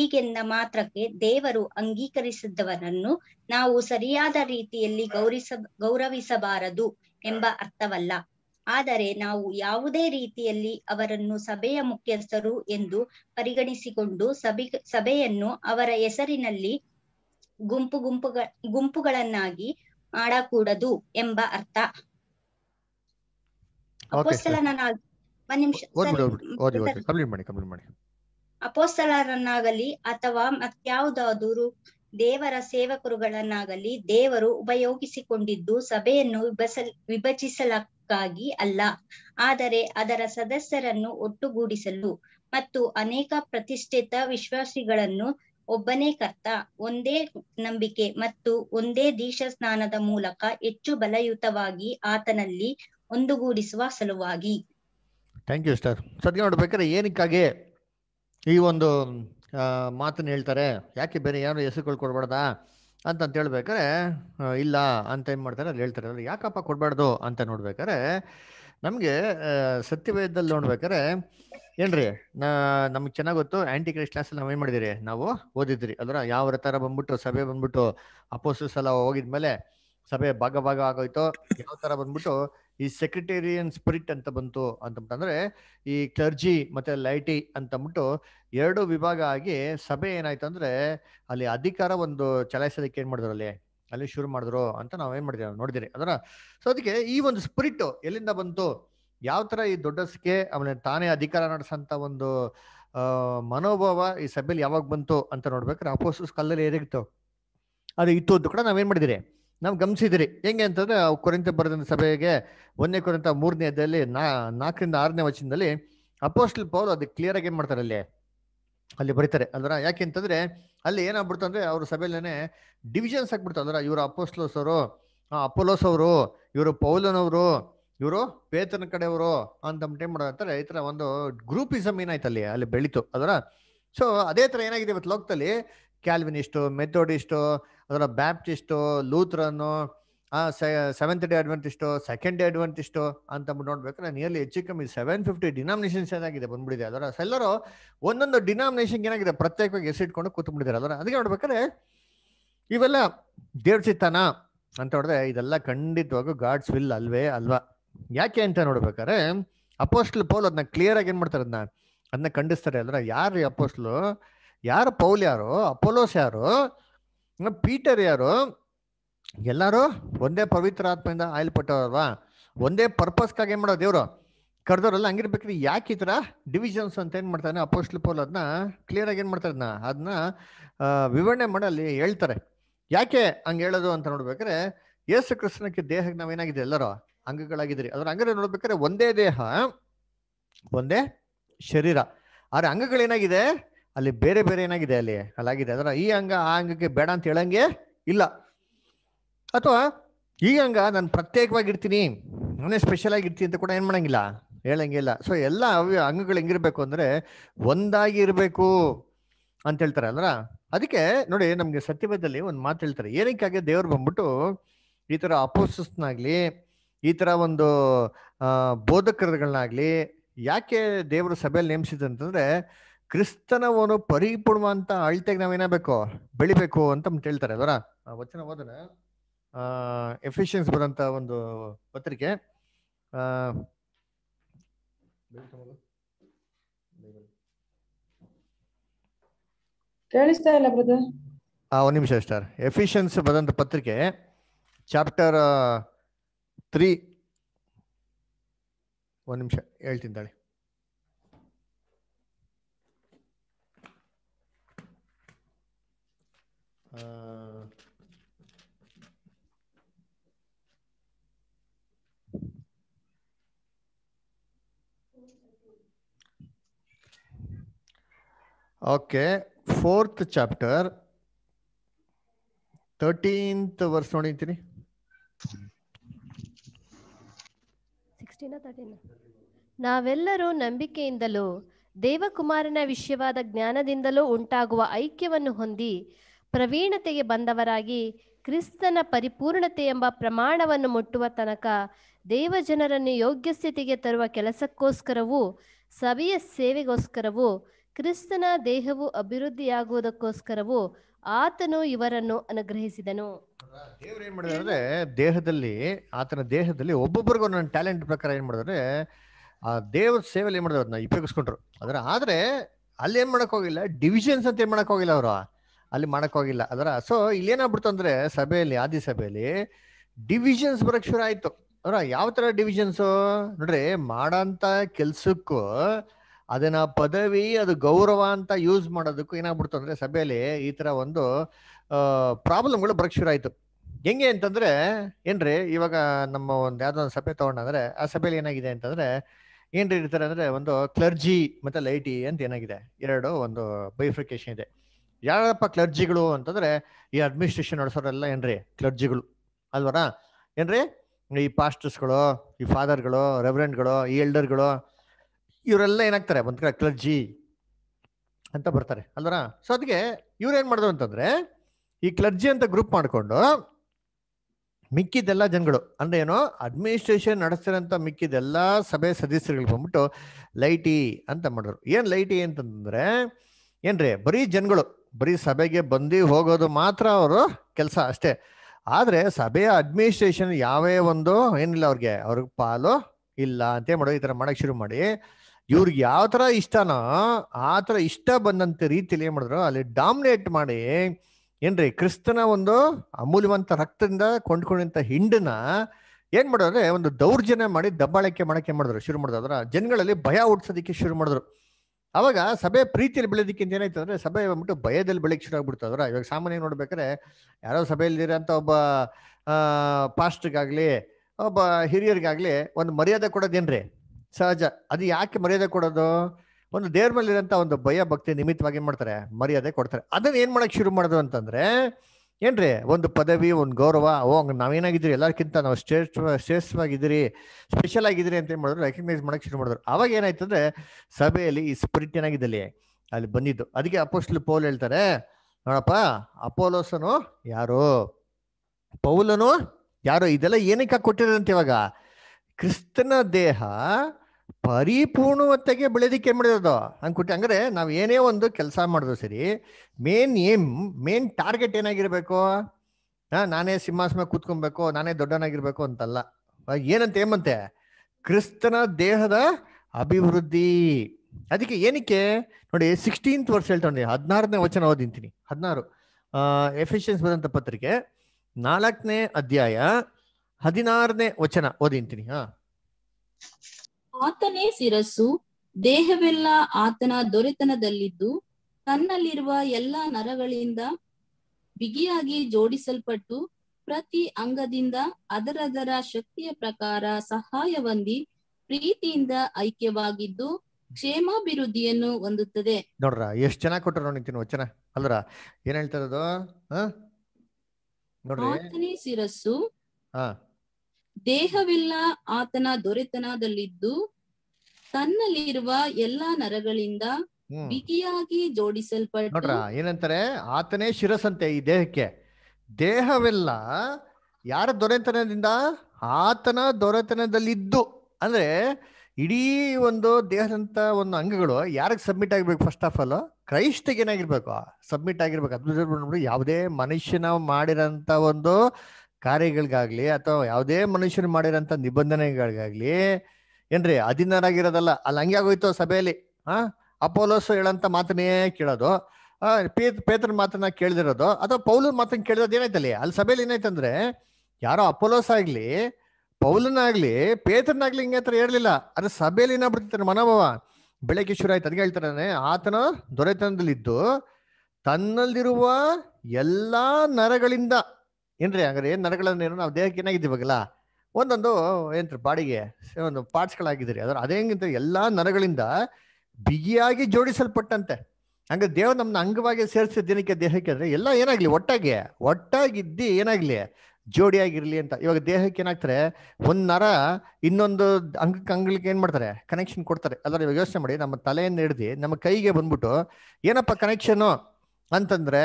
[SPEAKER 3] ಈಗೆಂದ ಮಾತ್ರಕ್ಕೆ ದೇವರು ಅಂಗೀಕರಿಸಿದವನನ್ನು ನಾವು ಸರಿಯಾದ ರೀತಿಯಲ್ಲಿ ಗೌರಿಸ ಗೌರವಿಸಬಾರದು ಎಂಬ ಅರ್ಥವಲ್ಲ ಆದರೆ ನಾವು ಯಾವುದೇ ರೀತಿಯಲ್ಲಿ ಅವರನ್ನು ಸಭೆಯ ಮುಖ್ಯಸ್ಥರು ಎಂದು ಪರಿಗಣಿಸಿಕೊಂಡು ಸಭೆ ಸಭೆಯನ್ನು ಅವರ ಹೆಸರಿನಲ್ಲಿ ಗುಂಪು ಗುಂಪುಗ ಗುಂಪುಗಳನ್ನಾಗಿ ಮಾಡಕೂಡದು ಎಂಬ ಅರ್ಥ ಅಪೋಸ್ತಲರನ್ನಾಗಲಿ ಅಥವಾ ಮತ್ಯಾವುದಾದರೂ ದೇವರ ಸೇವಕರುಗಳನ್ನಾಗಲಿ ದೇವರು ಉಪಯೋಗಿಸಿಕೊಂಡಿದ್ದು ಸಭೆಯನ್ನು ವಿಭಜ ವಿಭಜಿಸಲ ಅಲ್ಲ ಆದರೆ ಅದರ ಸದಸ್ಯರನ್ನು ಒಟ್ಟುಗೂಡಿಸಲು ಮತ್ತು ಅನೇಕ ಪ್ರತಿಷ್ಠಿತ ವಿಶ್ವಾಸಿಗಳನ್ನು ಒಬ್ಬನೇ ಕರ್ತ ಒಂದೇ ನಂಬಿಕೆ ಮತ್ತು ಒಂದೇ ದೀಶ ಸ್ನಾನದ ಮೂಲಕ ಹೆಚ್ಚು ಬಲಯುತವಾಗಿ ಆತನಲ್ಲಿ ಒಂದುಗೂಡಿಸುವ ಸಲುವಾಗಿ
[SPEAKER 1] ಥ್ಯಾಂಕ್ ಯು ಸರ್ ನೋಡ್ಬೇಕಾದ್ರೆ ಏನಕ್ಕಾಗಿ ಈ ಒಂದು ಮಾತನ್ನ ಹೇಳ್ತಾರೆ ಯಾಕೆ ಬೇರೆ ಯಾರು ಹೆಸರುಗಳು ಕೊಡ್ಬಾರ್ದಾ ಅಂತಂತ ಹೇಳ್ಬೇಕಾರೆ ಇಲ್ಲ ಅಂತ ಏನು ಮಾಡ್ತಾರೆ ಅಲ್ಲಿ ಹೇಳ್ತಾರೆ ಅಂದ್ರೆ ಯಾಕಪ್ಪ ಕೊಡಬಾರ್ದು ಅಂತ ನೋಡ್ಬೇಕಾರೆ ನಮಗೆ ಸತ್ಯವೇದದಲ್ಲಿ ನೋಡ್ಬೇಕಾರೆ ಏನ್ರಿ ನಾ ನಮ್ಗೆ ಚೆನ್ನಾಗಿ ಗೊತ್ತು ಆಂಟಿ ನಾವು ಏನು ಮಾಡಿದಿರಿ ನಾವು ಓದಿದ್ರಿ ಅದರ ಯಾವ ಥರ ಬಂದ್ಬಿಟ್ಟು ಸಭೆ ಬಂದ್ಬಿಟ್ಟು ಅಪೋಸಸ್ ಎಲ್ಲ ಹೋಗಿದ್ಮೇಲೆ ಸಭೆ ಭಾಗ ಭಾಗ ಆಗೋಯ್ತು ಯಾವ ತರ ಬಂದ್ಬಿಟ್ಟು ಈ ಸೆಕ್ರೆಟೇರಿಯನ್ ಸ್ಪಿರಿಟ್ ಅಂತ ಬಂತು ಅಂತಂದ್ರೆ ಈ ಕ್ಲರ್ಜಿ ಮತ್ತೆ ಲೈಟಿ ಅಂತಂದ್ಬಿಟ್ಟು ಎರಡು ವಿಭಾಗ ಆಗಿ ಸಭೆ ಏನಾಯ್ತು ಅಂದ್ರೆ ಅಲ್ಲಿ ಅಧಿಕಾರ ಒಂದು ಚಲಾಯಿಸೋದಕ್ಕೆ ಏನ್ ಮಾಡಿದ್ರು ಅಲ್ಲಿ ಅಲ್ಲಿ ಶುರು ಮಾಡಿದ್ರು ಅಂತ ನಾವು ಏನ್ ಮಾಡಿದ್ವಿ ನೋಡಿದಿರಿ ಅದರ ಸೊ ಅದಕ್ಕೆ ಈ ಒಂದು ಸ್ಪಿರಿಟ್ ಎಲ್ಲಿಂದ ಬಂತು ಯಾವ ತರ ಈ ದೊಡ್ಡಸ್ಗೆ ಆಮೇಲೆ ತಾನೇ ಅಧಿಕಾರ ನಡೆಸಂತ ಒಂದು ಮನೋಭಾವ ಈ ಸಭೆಯಲ್ಲಿ ಯಾವಾಗ ಬಂತು ಅಂತ ನೋಡ್ಬೇಕಾದ್ರೆ ಅಪೋಸಸ್ ಕಾಲದಲ್ಲಿ ಏರಿತ್ತು ಅದು ಇತ್ತು ಅಂತ ಕೂಡ ನಾವೇನ್ ಮಾಡಿದಿರಿ ನಾವು ಗಮನಿಸಿದಿರಿ ಹೆಂಗೆ ಅಂತಂದ್ರೆ ಕುರಿತ ಬರೆದ ಸಭೆಗೆ ಒಂದನೇ ಕುರಿತ ಮೂರನೇದಲ್ಲಿ ನಾ ನಾಲ್ಕರಿಂದ ಆರನೇ ವಚನದಲ್ಲಿ ಅಪೋಸ್ಟಲ್ ಪೌಲ್ ಅದು ಕ್ಲಿಯರ್ ಆಗಿ ಏನ್ ಮಾಡ್ತಾರೆ ಅಲ್ಲಿ ಅಲ್ಲಿ ಬರೀತಾರೆ ಅಲ್ವರ ಯಾಕೆ ಅಂತಂದ್ರೆ ಅಲ್ಲಿ ಏನಾಗ್ಬಿಡ್ತು ಅಂದ್ರೆ ಅವ್ರ ಸಭೆಯಲ್ಲೇನೆ ಡಿವಿಷನ್ಸ್ ಆಗ್ಬಿಡ್ತು ಅಂದ್ರೆ ಇವರು ಅಪೋಸ್ಲೋಸ್ ಅವರು ಅಪೋಲೋಸ್ ಅವರು ಇವರು ಪೌಲನವರು ಇವರು ಪೇತನ ಕಡೆಯವರು ಅಂತ ಏನ್ ಮಾಡ್ತಾರೆ ಈ ತರ ಒಂದು ಗ್ರೂಪಿಸಮ್ ಏನಾಯ್ತು ಅಲ್ಲಿ ಅಲ್ಲಿ ಬೆಳೀತು ಅದರ ಸೊ ಅದೇ ತರ ಏನಾಗಿದೆ ಇವತ್ತು ಲೋಕದಲ್ಲಿ ಕ್ಯಾಲ್ವಿನಿಸ್ಟು ಮೆಥೋಡಿಸ್ಟು ಅದರ Baptist Lutheran seventh day Adventist second day Adventist ಅಂತ ನೋಡ್ಬೇಕಾದ್ರೆ ನಿಯರ್ಲಿ ಹೆಚ್ಚು ಕಮ್ಮಿ ಸೆವೆನ್ ಫಿಫ್ಟಿ ಡಿನಾಮಿನೇಷನ್ಸ್ ಏನಾಗಿದೆ ಬಂದ್ಬಿಟ್ಟಿದೆ ಅದರ ಎಲ್ಲರೂ ಒಂದೊಂದು ಡಿನಾಮಿನೇಷನ್ಗೆ ಏನಾಗಿದೆ ಪ್ರತ್ಯೇಕವಾಗಿ ಹೆಸರಿಟ್ಕೊಂಡು ಕೂತ್ಬಿಟ್ಟಿದ್ದಾರೆ ಅದರ ಅದಕ್ಕೆ ನೋಡ್ಬೇಕಾದ್ರೆ ಇವೆಲ್ಲ ದೇವ್ಸಿತ್ತಾನ ಅಂತ ನೋಡಿದ್ರೆ ಇದೆಲ್ಲ ಖಂಡಿತವಾಗೂ ಗಾಡ್ಸ್ ವಿಲ್ ಅಲ್ವೇ ಅಲ್ವಾ ಯಾಕೆ ಅಂತ ನೋಡ್ಬೇಕಾದ್ರೆ ಅಪೋಸ್ಟ್ಲ್ ಪೌಲ್ ಅದನ್ನ ಕ್ಲಿಯರ್ ಆಗಿ ಏನ್ ಮಾಡ್ತಾರೆ ಅದನ್ನ ಅದನ್ನ ಖಂಡಿಸ್ತಾರೆ ಅಂದ್ರೆ ಯಾರು ಅಪೋಸ್ಟ್ಲು ಯಾರು ಪೌಲ್ ಯಾರು ಅಪೋಲೋಸ್ ಯಾರು ಪೀಟರ್ ಯಾರು ಎಲ್ಲರೂ ಒಂದೇ ಪವಿತ್ರ ಆತ್ಮೆಯಿಂದ ಆಯ್ಲ್ಪಟ್ಟವರಲ್ವಾ ಒಂದೇ ಪರ್ಪಸ್ಗಾಗಿ ಮಾಡೋ ದೇವರು ಕರೆದವರೆಲ್ಲ ಹಂಗಿರ್ಬೇಕ್ರಿ ಯಾಕೆ ಈ ಥರ ಡಿವಿಷನ್ಸ್ ಅಂತ ಏನು ಮಾಡ್ತಾನೆ ಅಪೋಸ್ಟ್ಲ್ ಪೋಲ್ ಅದನ್ನ ಕ್ಲಿಯರಾಗಿ ಏನು ಮಾಡ್ತಾರೆ ಅದನ್ನ ಅದನ್ನ ವಿವರಣೆ ಮಾಡಿ ಹೇಳ್ತಾರೆ ಯಾಕೆ ಹಂಗೆ ಹೇಳೋದು ಅಂತ ನೋಡ್ಬೇಕಾದ್ರೆ ಯೇಸು ಕೃಷ್ಣಕ್ಕೆ ದೇಹಕ್ಕೆ ನಾವೇನಾಗಿದೆ ಎಲ್ಲರೂ ಅಂಗಗಳಾಗಿದ್ರಿ ಅದ್ರ ಹಂಗಾರೆ ನೋಡ್ಬೇಕಾದ್ರೆ ಒಂದೇ ದೇಹ ಒಂದೇ ಶರೀರ ಆದ್ರೆ ಅಂಗಗಳೇನಾಗಿದೆ ಅಲ್ಲಿ ಬೇರೆ ಬೇರೆ ಏನಾಗಿದೆ ಅಲ್ಲಿ ಅಲ್ಲಾಗಿದೆ ಅದರ ಈ ಅಂಗ ಆ ಅಂಗಕ್ಕೆ ಬೇಡ ಅಂತ ಹೇಳಂಗೆ ಇಲ್ಲ ಅಥವಾ ಈ ಅಂಗ ನಾನು ಇರ್ತೀನಿ ನಾನೇ ಸ್ಪೆಷಲ್ ಇರ್ತೀನಿ ಅಂತ ಕೂಡ ಏನು ಮಾಡಂಗಿಲ್ಲ ಹೇಳಂಗಿಲ್ಲ ಸೊ ಎಲ್ಲ ಅವ್ಯ ಅಂಗಗಳು ಹೆಂಗಿರ್ಬೇಕು ಅಂದ್ರೆ ಒಂದಾಗಿ ಇರಬೇಕು ಅಂತ ಹೇಳ್ತಾರೆ ಅಂದ್ರ ಅದಕ್ಕೆ ನೋಡಿ ನಮಗೆ ಸತ್ಯವೇದಲ್ಲಿ ಒಂದು ಮಾತು ಹೇಳ್ತಾರೆ ಏನಕ್ಕಾಗಿ ದೇವ್ರು ಬಂದ್ಬಿಟ್ಟು ಈ ತರ ಅಪೋಸಸ್ನಾಗ್ಲಿ ಈ ತರ ಒಂದು ಬೋಧಕರಗಳನ್ನಾಗ್ಲಿ ಯಾಕೆ ದೇವರ ಸಭೆಯಲ್ಲಿ ನೇಮಿಸಿದಂತಂದ್ರೆ ಕ್ರಿಸ್ತನವನು ಪರಿಪೂರ್ಣ ಅಂತ ಅಳತೆಗೆ ನಾವೇನಾಗಬೇಕು ಬೆಳಿಬೇಕು ಅಂತ ಹೇಳ್ತಾರೆ ಅದರ ವಚನ ಆ ಎಫಿಷಿಯನ್ಸ್ ಬರೋಂಥ ಒಂದು ಪತ್ರಿಕೆ
[SPEAKER 2] ಕೇಳಿಸ್ತಾ
[SPEAKER 5] ಇಲ್ಲ
[SPEAKER 1] ಒಂದು ನಿಮಿಷ ಸ್ಟಾರ್ ಎಫಿಷಿಯನ್ಸ್ ಬರೆದಂಥ ಪತ್ರಿಕೆ ಚಾಪ್ಟರ್ ತ್ರೀ ಒಂದು ನಿಮಿಷ ಹೇಳ್ತೀನಿ ತಾಳಿ Uh, okay fourth chapter thirteenth verse ನೋಡಿತೀನಿ ನಾವೆಲ್ಲರೂ
[SPEAKER 4] ನಂಬಿಕೆಯಿಂದಲೂ ದೇವಕುಮಾರನ ವಿಷಯವಾದ ಜ್ಞಾನದಿಂದಲೂ ಉಂಟಾಗುವ ಐಕ್ಯವನ್ನು ಹೊಂದಿ ಪ್ರವೀಣತೆಗೆ ಬಂದವರಾಗಿ ಕ್ರಿಸ್ತನ ಪರಿಪೂರ್ಣತೆ ಎಂಬ ಪ್ರಮಾಣವನ್ನು ಮುಟ್ಟುವ ತನಕ ಜನರನ್ನು ಯೋಗ್ಯ ಸ್ಥಿತಿಗೆ ತರುವ ಕೆಲಸಕ್ಕೋಸ್ಕರವೂ ಸಭೆಯ ಸೇವೆಗೋಸ್ಕರವೂ ಕ್ರಿಸ್ತನ ದೇಹವು ಅಭಿವೃದ್ಧಿಯಾಗುವುದಕ್ಕೋಸ್ಕರವೂ ಆತನು ಇವರನ್ನು ಅನುಗ್ರಹಿಸಿದನು
[SPEAKER 1] ದೇವರು ಏನ್ ಮಾಡಿದ್ರೆ ಅಂದ್ರೆ ದೇಹದಲ್ಲಿ ಆತನ ದೇಹದಲ್ಲಿ ಒಬ್ಬೊಬ್ಬರಿಗೂ ನನ್ನ ಟ್ಯಾಲೆಂಟ್ ಪ್ರಕಾರ ಏನ್ ಮಾಡಿದ್ರೆ ಆ ದೇವರ ಸೇವೆಯಲ್ಲಿ ಏನ್ ಮಾಡಿದ್ರು ಅದನ್ನ ಉಪಯೋಗಿಸ್ಕೊಂಡ್ರು ಅದ್ರ ಆದ್ರೆ ಅಲ್ಲಿ ಏನ್ ಮಾಡಕ್ ಹೋಗಿಲ್ಲ ಡಿವಿಷನ್ಸ್ ಅಂತ ಏನ್ ಮಾಡಕ್ ಹೋಗಿಲ್ಲ ಅವರು ಅಲ್ಲಿ ಹೋಗಿಲ್ಲ ಅದರ ಸೊ ಅಂದ್ರೆ ಸಭೆಯಲ್ಲಿ ಆದಿ ಸಭೆಯಲ್ಲಿ ಡಿವಿಷನ್ಸ್ ಬರಕ್ ಶುರು ಆಯ್ತು ಅವ್ರ ಯಾವ ತರ ಡಿವಿಷನ್ಸು ನೋಡ್ರಿ ಮಾಡಂತ ಕೆಲ್ಸಕ್ಕೂ ಅದನ್ನ ಪದವಿ ಅದು ಗೌರವ ಅಂತ ಯೂಸ್ ಮಾಡೋದಕ್ಕೂ ಏನಾಗ್ಬಿಡ್ತು ಅಂದ್ರೆ ಸಭೆಯಲ್ಲಿ ಈ ತರ ಒಂದು ಪ್ರಾಬ್ಲಮ್ಗಳು ಬರಕ್ ಶುರು ಆಯ್ತು ಹೆಂಗೆ ಅಂತಂದ್ರೆ ಏನ್ರಿ ಇವಾಗ ನಮ್ಮ ಒಂದು ಯಾವ್ದೋ ಒಂದು ಸಭೆ ತಗೊಂಡಂದ್ರೆ ಆ ಸಭೆಯಲ್ಲಿ ಏನಾಗಿದೆ ಅಂತಂದ್ರೆ ಏನ್ರಿ ಇರ್ತಾರೆ ಅಂದ್ರೆ ಒಂದು ಕ್ಲರ್ಜಿ ಮತ್ತೆ ಲೈಟಿ ಅಂತ ಏನಾಗಿದೆ ಎರಡು ಒಂದು ಬೈಫ್ರಿಕೇಶನ್ ಇದೆ ಯಾರಪ್ಪ ಕ್ಲರ್ಜಿಗಳು ಅಂತಂದ್ರೆ ಈ ಅಡ್ಮಿನಿಸ್ಟ್ರೇಷನ್ ನಡೆಸೋರೆಲ್ಲ ಏನ್ರಿ ಕ್ಲರ್ಜಿಗಳು ಅಲ್ವರ ಏನ್ರಿ ಈ ಪಾಸ್ಟರ್ಸ್ಗಳು ಈ ಫಾದರ್ಗಳು ರೆವರೆಂಟ್ಗಳು ಈ ಎಲ್ಡರ್ಗಳು ಇವರೆಲ್ಲ ಏನಾಗ್ತಾರೆ ಒಂದ್ ಕಡೆ ಕ್ಲರ್ಜಿ ಅಂತ ಬರ್ತಾರೆ ಅಲ್ವರ ಸೊ ಅದಕ್ಕೆ ಏನ್ ಮಾಡಿದ್ರು ಅಂತಂದ್ರೆ ಈ ಕ್ಲರ್ಜಿ ಅಂತ ಗ್ರೂಪ್ ಮಾಡಿಕೊಂಡು ಮಿಕ್ಕಿದ್ದೆಲ್ಲ ಜನಗಳು ಅಂದ್ರೆ ಏನು ಅಡ್ಮಿನಿಸ್ಟ್ರೇಷನ್ ನಡೆಸ್ತಿರೋಂಥ ಮಿಕ್ಕಿದ್ದೆಲ್ಲ ಸಭೆ ಸದಸ್ಯರುಗಳು ಬಂದ್ಬಿಟ್ಟು ಲೈಟಿ ಅಂತ ಮಾಡಿದ್ರು ಏನು ಲೈಟಿ ಅಂತಂದ್ರೆ ಏನ್ರಿ ಬರೀ ಜನಗಳು ಬರೀ ಸಭೆಗೆ ಬಂದು ಹೋಗೋದು ಮಾತ್ರ ಅವರು ಕೆಲಸ ಅಷ್ಟೇ ಆದರೆ ಸಭೆಯ ಅಡ್ಮಿನಿಸ್ಟ್ರೇಷನ್ ಯಾವೇ ಒಂದು ಏನಿಲ್ಲ ಅವ್ರಿಗೆ ಅವ್ರಿಗೆ ಪಾಲು ಇಲ್ಲ ಅಂತ ಮಾಡೋ ಈ ಥರ ಮಾಡೋಕ್ಕೆ ಶುರು ಮಾಡಿ ಇವ್ರಿಗೆ ಯಾವ ಥರ ಇಷ್ಟನೋ ಆ ಥರ ಇಷ್ಟ ಬಂದಂಥ ರೀತಿಯಲ್ಲಿ ಏನು ಮಾಡಿದ್ರು ಅಲ್ಲಿ ಡಾಮಿನೇಟ್ ಮಾಡಿ ಏನ್ರಿ ಕ್ರಿಸ್ತನ ಒಂದು ಅಮೂಲ್ಯವಂತ ರಕ್ತದಿಂದ ಕೊಂಡ್ಕೊಂಡಂಥ ಹಿಂಡನ್ನ ಏನು ಮಾಡಿದ್ರೆ ಒಂದು ದೌರ್ಜನ್ಯ ಮಾಡಿ ದಬ್ಬಾಳಿಕೆ ಮಾಡೋಕ್ಕೆ ಮಾಡಿದ್ರು ಶುರು ಮಾಡಿದ್ರು ಅದರ ಜನಗಳಲ್ಲಿ ಭಯ ಹುಟ್ಟಿಸೋದಕ್ಕೆ ಶುರು ಮಾಡಿದ್ರು ಅವಾಗ ಸಭೆ ಪ್ರೀತಿಯಲ್ಲಿ ಬೆಳೆದಕ್ಕಿಂತ ಏನಾಯ್ತು ಅಂದ್ರೆ ಸಭೆ ಬಂದ್ಬಿಟ್ಟು ಭಯದಲ್ಲಿ ಬೆಳಕ್ ಶುರು ಆಗ್ಬಿಡ್ತದ್ರ ಇವಾಗ ಸಾಮಾನ್ಯ ನೋಡ್ಬೇಕಾರೆ ಯಾರೋ ಸಭೆಯಲ್ಲಿರೋಂಥ ಒಬ್ಬ ಪಾಸ್ಟ್ಗಾಗ್ಲಿ ಒಬ್ಬ ಹಿರಿಯರಿಗಾಗ್ಲಿ ಒಂದು ಮರ್ಯಾದೆ ಕೊಡೋದೇನ್ರಿ ಸಹಜ ಅದು ಯಾಕೆ ಮರ್ಯಾದೆ ಕೊಡೋದು ಒಂದು ದೇವ್ರ ಮೇಲೆರೋಂಥ ಒಂದು ಭಯ ಭಕ್ತಿ ನಿಮಿತ್ತವಾಗಿ ಮಾಡ್ತಾರೆ ಮರ್ಯಾದೆ ಕೊಡ್ತಾರೆ ಅದನ್ನ ಏನು ಮಾಡಕ್ ಶುರು ಮಾಡೋದು ಅಂತಂದ್ರೆ ಏನ್ರಿ ಒಂದು ಪದವಿ ಒಂದು ಗೌರವ ಓ ಹಂಗೆ ನಾವೇನಾಗಿದ್ರಿ ಎಲ್ಲರಿಗಿಂತ ನಾವು ಶ್ರೇಷ್ಠ ಶ್ರೇಷ್ಠವಾಗಿದ್ದೀರಿ ಸ್ಪೆಷಲ್ ಆಗಿದ್ದೀರಿ ಅಂತ ಏನು ಮಾಡಿದ್ರು ರೆಕಗ್ನೈಸ್ ಮಾಡೋಕೆ ಶುರು ಮಾಡಿದ್ರು ಅವಾಗ ಏನಾಯ್ತು ಸಭೆಯಲ್ಲಿ ಈ ಸ್ಪಿರಿಟ್ ಏನಾಗಿದ್ದಲ್ಲಿ ಅಲ್ಲಿ ಬಂದಿದ್ದು ಅದಕ್ಕೆ ಅಪೋಸ್ಲು ಪೌಲ್ ಹೇಳ್ತಾರೆ ನೋಡಪ್ಪ ಅಪೋಲೋಸನು ಯಾರು ಪೌಲನು ಯಾರು ಇದೆಲ್ಲ ಏನಕ್ಕೆ ಕೊಟ್ಟಿರಂತೆ ಇವಾಗ ಕ್ರಿಸ್ತನ ದೇಹ ಪರಿಪೂರ್ಣತೆಗೆ ಬೆಳೆದಿಕ್ಕೆ ಏನು ಮಾಡಿರೋದು ಅಂದ್ಕೊಟ್ಟು ಅಂದರೆ ನಾವು ಏನೇ ಒಂದು ಕೆಲಸ ಮಾಡಿದ್ರು ಸರಿ ಮೇನ್ ಏಮ್ ಮೇನ್ ಟಾರ್ಗೆಟ್ ಏನಾಗಿರ್ಬೇಕು ಹಾಂ ನಾನೇ ಸಿಂಹಾಸನ ಕೂತ್ಕೊಬೇಕು ನಾನೇ ದೊಡ್ಡನಾಗಿರ್ಬೇಕು ಅಂತಲ್ಲ ಏನಂತ ಏಮಂತೆ ಕ್ರಿಸ್ತನ ದೇಹದ ಅಭಿವೃದ್ಧಿ ಅದಕ್ಕೆ ಏನಕ್ಕೆ ನೋಡಿ ಸಿಕ್ಸ್ಟೀನ್ತ್ ವರ್ಷ ಹೇಳ್ತೀನಿ ಹದಿನಾರನೇ ವಚನ ಓದಿಂತೀನಿ ಹದಿನಾರು ಎಫಿಷಿಯನ್ಸ್ ಬಂದಂಥ ಪತ್ರಿಕೆ ನಾಲ್ಕನೇ ಅಧ್ಯಾಯ ಹದಿನಾರನೇ ವಚನ ಓದಿಂತೀನಿ ಹಾಂ
[SPEAKER 4] ಆತನೇ ಶಿರಸ್ಸು ದೇಹವೆಲ್ಲ ಆತನ ದೊರೆತನದಲ್ಲಿದ್ದು ತನ್ನಲ್ಲಿರುವ ಎಲ್ಲ ನರಗಳಿಂದ ಬಿಗಿಯಾಗಿ ಜೋಡಿಸಲ್ಪಟ್ಟು ಪ್ರತಿ ಅಂಗದಿಂದ ಅದರದರ ಶಕ್ತಿಯ ಪ್ರಕಾರ ಸಹಾಯ ಹೊಂದಿ ಪ್ರೀತಿಯಿಂದ ಐಕ್ಯವಾಗಿದ್ದು ಕ್ಷೇಮಾಭಿವೃದ್ಧಿಯನ್ನು ಹೊಂದುತ್ತದೆ
[SPEAKER 1] ನೋಡ್ರ ಎಷ್ಟು ಚೆನ್ನಾಗಿ ಕೊಟ್ಟರು ನೋಡಿ ವಚನ ಅಲ್ರ ಏನ್ ಹೇಳ್ತಾರದು ಆತನೇ
[SPEAKER 4] ಶಿರಸ್ಸು ದೇಹವೆಲ್ಲ ಆತನ ದೊರೆತನದಲ್ಲಿದ್ದು ತನ್ನಲ್ಲಿರುವ ಎಲ್ಲಾ ನರಗಳಿಂದ ಬಿಗಿಯಾಗಿ ಜೋಡಿಸಲ್ಪಟ್ಟ
[SPEAKER 1] ಏನಂತಾರೆ ಆತನೇ ಶಿರಸಂತೆ ಈ ದೇಹಕ್ಕೆ ದೇಹವೆಲ್ಲ ಯಾರ ದೊರೆತನದಿಂದ ಆತನ ದೊರೆತನದಲ್ಲಿದ್ದು ಅಂದ್ರೆ ಇಡೀ ಒಂದು ದೇಹದಂತ ಒಂದು ಅಂಗಗಳು ಯಾರಿಗೆ ಸಬ್ಮಿಟ್ ಆಗಿರ್ಬೇಕು ಫಸ್ಟ್ ಆಫ್ ಆಲ್ ಕ್ರೈಸ್ಟ್ ಏನಾಗಿರ್ಬೇಕು ಸಬ್ಮಿಟ್ ಆಗಿರ್ಬೇಕು ಅದ್ರ ಯಾವುದೇ ಮನುಷ್ಯನ ಮಾಡಿರೋಂಥ ಒಂದು ಕಾರ್ಯಗಳಿಗಾಗ್ಲಿ ಅಥವಾ ಯಾವುದೇ ಮನುಷ್ಯರು ಮಾಡಿರೋಂಥ ನಿಬಂಧನೆಗಳಿಗಾಗ್ಲಿ ಏನ್ರಿ ಅಧೀನರಾಗಿರೋದಲ್ಲ ಅಲ್ಲಿ ಹಂಗೆ ಆಗೋಯ್ತು ಸಭೆಯಲ್ಲಿ ಆ ಅಪೋಲೋಸ್ ಹೇಳಂತ ಮಾತನೇ ಕೇಳೋದು ಪೇತ್ ಪೇತ್ರ ಮಾತನ್ನ ಕೇಳ್ದಿರೋದು ಅಥವಾ ಪೌಲನ್ ಮಾತನ್ನ ಕೇಳಿರೋದು ಏನಾಯ್ತಲ್ಲಿ ಅಲ್ಲಿ ಸಭೆಯಲ್ಲಿ ಏನಾಯ್ತಂದ್ರೆ ಯಾರೋ ಅಪೋಲೋಸ್ ಆಗ್ಲಿ ಪೌಲನಾಗ್ಲಿ ಪೇತ್ರನಾಗ್ಲಿ ಹಿಂಗೆ ಹತ್ರ ಹೇಳಲಿಲ್ಲ ಅದ್ರ ಸಭೆಯಲ್ಲಿ ಏನಾಗ್ಬಿಡ್ತಾರೆ ಮನೋಭಾವ ಬೆಳಗ್ಗೆ ಶುರು ಆಯ್ತು ಅದಕ್ಕೆ ಹೇಳ್ತಾನೆ ಆತನ ದೊರೆತನದಲ್ಲಿದ್ದು ತನ್ನಲ್ಲಿರುವ ಎಲ್ಲಾ ನರಗಳಿಂದ ಏನ್ರಿ ಹಂಗಾರೆ ಏನು ನರಗಳನ್ನೇನು ನಾವು ದೇಹಕ್ಕೆ ಏನಾಗಿದ್ದೀವಾಗಲ್ಲ ಒಂದೊಂದು ಏನ್ರಿ ಬಾಡಿಗೆ ಒಂದು ಪಾರ್ಟ್ಸ್ಗಳಾಗಿದ್ರಿ ಅದ್ರ ಅದೇಂಗಿಂತ ಎಲ್ಲ ನರಗಳಿಂದ ಬಿಗಿಯಾಗಿ ಜೋಡಿಸಲ್ಪಟ್ಟಂತೆ ಹಂಗ ದೇವ ನಮ್ಮನ್ನ ಅಂಗವಾಗಿ ಸೇರಿಸಿದ ದಿನಕ್ಕೆ ದೇಹಕ್ಕೆ ಅಂದರೆ ಎಲ್ಲ ಏನಾಗ್ಲಿ ಒಟ್ಟಾಗಿ ಒಟ್ಟಾಗಿದ್ದು ಏನಾಗಲಿ ಜೋಡಿಯಾಗಿರ್ಲಿ ಅಂತ ಇವಾಗ ದೇಹಕ್ಕೆ ಏನಾಗ್ತಾರೆ ಒಂದು ನರ ಇನ್ನೊಂದು ಅಂಗಕ್ಕೆ ಅಂಗ್ಲಿಕ್ಕೆ ಏನು ಮಾಡ್ತಾರೆ ಕನೆಕ್ಷನ್ ಕೊಡ್ತಾರೆ ಅದರ ಇವಾಗ ಯೋಚನೆ ಮಾಡಿ ನಮ್ಮ ತಲೆಯನ್ನು ಹಿಡ್ದು ನಮ್ಮ ಕೈಗೆ ಬಂದ್ಬಿಟ್ಟು ಏನಪ್ಪ ಕನೆಕ್ಷನು ಅಂತಂದ್ರೆ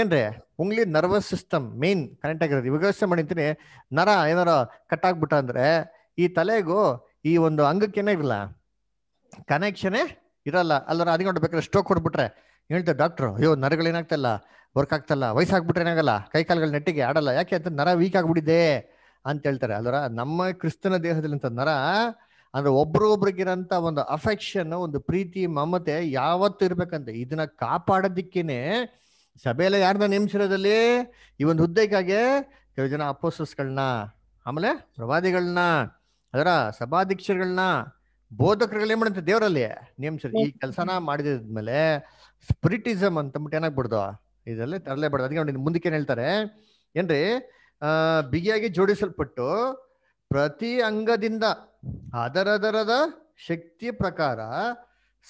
[SPEAKER 1] ಏನ್ರಿ only nervous system main connect ಆಗಿರೋದು ಇವಾಗ ಯೋಚನೆ ಮಾಡಿಂತೀನಿ ನರ ಏನಾರ ಕಟ್ ಆಗ್ಬಿಟ್ಟ ಅಂದ್ರೆ ಈ ತಲೆಗೂ ಈ ಒಂದು ಅಂಗಕ್ಕೆ ಏನಾಗಿರಲ್ಲ ಕನೆಕ್ಷನೇ ಇರಲ್ಲ ಅಲ್ಲರ ಅದಕ್ಕೆ ಬೇಕಾದ್ರೆ ಸ್ಟ್ರೋಕ್ ಹೊಡ್ಬಿಟ್ರೆ ಹೇಳ್ತಾರೆ ಡಾಕ್ಟ್ರು ಅಯ್ಯೋ ನರಗಳು ವರ್ಕ್ ಆಗ್ತಲ್ಲ ವಯಸ್ಸಾಗ್ಬಿಟ್ರೆ ಏನಾಗಲ್ಲ ಕೈ ಕಾಲುಗಳು ನೆಟ್ಟಿಗೆ ಆಡಲ್ಲ ಯಾಕೆ ಅಂತ ನರ ವೀಕ್ ಆಗ್ಬಿಟ್ಟಿದೆ ಅಂತ ಹೇಳ್ತಾರೆ ಅಲ್ಲರ ನಮ್ಮ ಕ್ರಿಸ್ತನ ದೇಹದಲ್ಲಿ ಅಂತ ನರ ಅಂದ್ರೆ ಒಬ್ರಿಗಿರೋಂಥ ಒಂದು ಅಫೆಕ್ಷನ್ ಒಂದು ಪ್ರೀತಿ ಮಮತೆ ಯಾವತ್ತು ಇರ್ಬೇಕಂತೆ ಇದನ್ನ ಕಾಪಾಡೋದಿಕ್ಕೇನೆ ಸಭೆಯಲ್ಲಿ ಯಾರನ್ನ ನೇಮಿಸಿರೋದಲ್ಲಿ ಈ ಒಂದು ಹುದ್ದೆಗಾಗಿ ಕೆಲವು ಜನ ಅಪೋಸಸ್ಗಳನ್ನ ಆಮೇಲೆ ಪ್ರವಾದಿಗಳನ್ನ ಅದರ ಸಭಾಧ್ಯಕ್ಷರುಗಳನ್ನ ಬೋಧಕರುಗಳು ಏನ್ ಮಾಡಂತ ದೇವರಲ್ಲಿ ನೇಮಿಸಿದ್ರು ಈ ಕೆಲಸನ ಮಾಡಿದ್ಮೇಲೆ ಸ್ಪಿರಿಟಿಸಮ್ ಅಂತಂದ್ಬಿಟ್ಟು ಏನಾಗ್ಬಿಡ್ದು ಇದರಲ್ಲಿ ತರಲೇ ಅದಕ್ಕೆ ನೋಡಿ ಮುಂದಕ್ಕೆ ಏನ್ ಹೇಳ್ತಾರೆ ಏನ್ರಿ ಬಿಗಿಯಾಗಿ ಜೋಡಿಸಲ್ಪಟ್ಟು ಪ್ರತಿ ಅಂಗದಿಂದ ಅದರದರದ ಶಕ್ತಿಯ ಪ್ರಕಾರ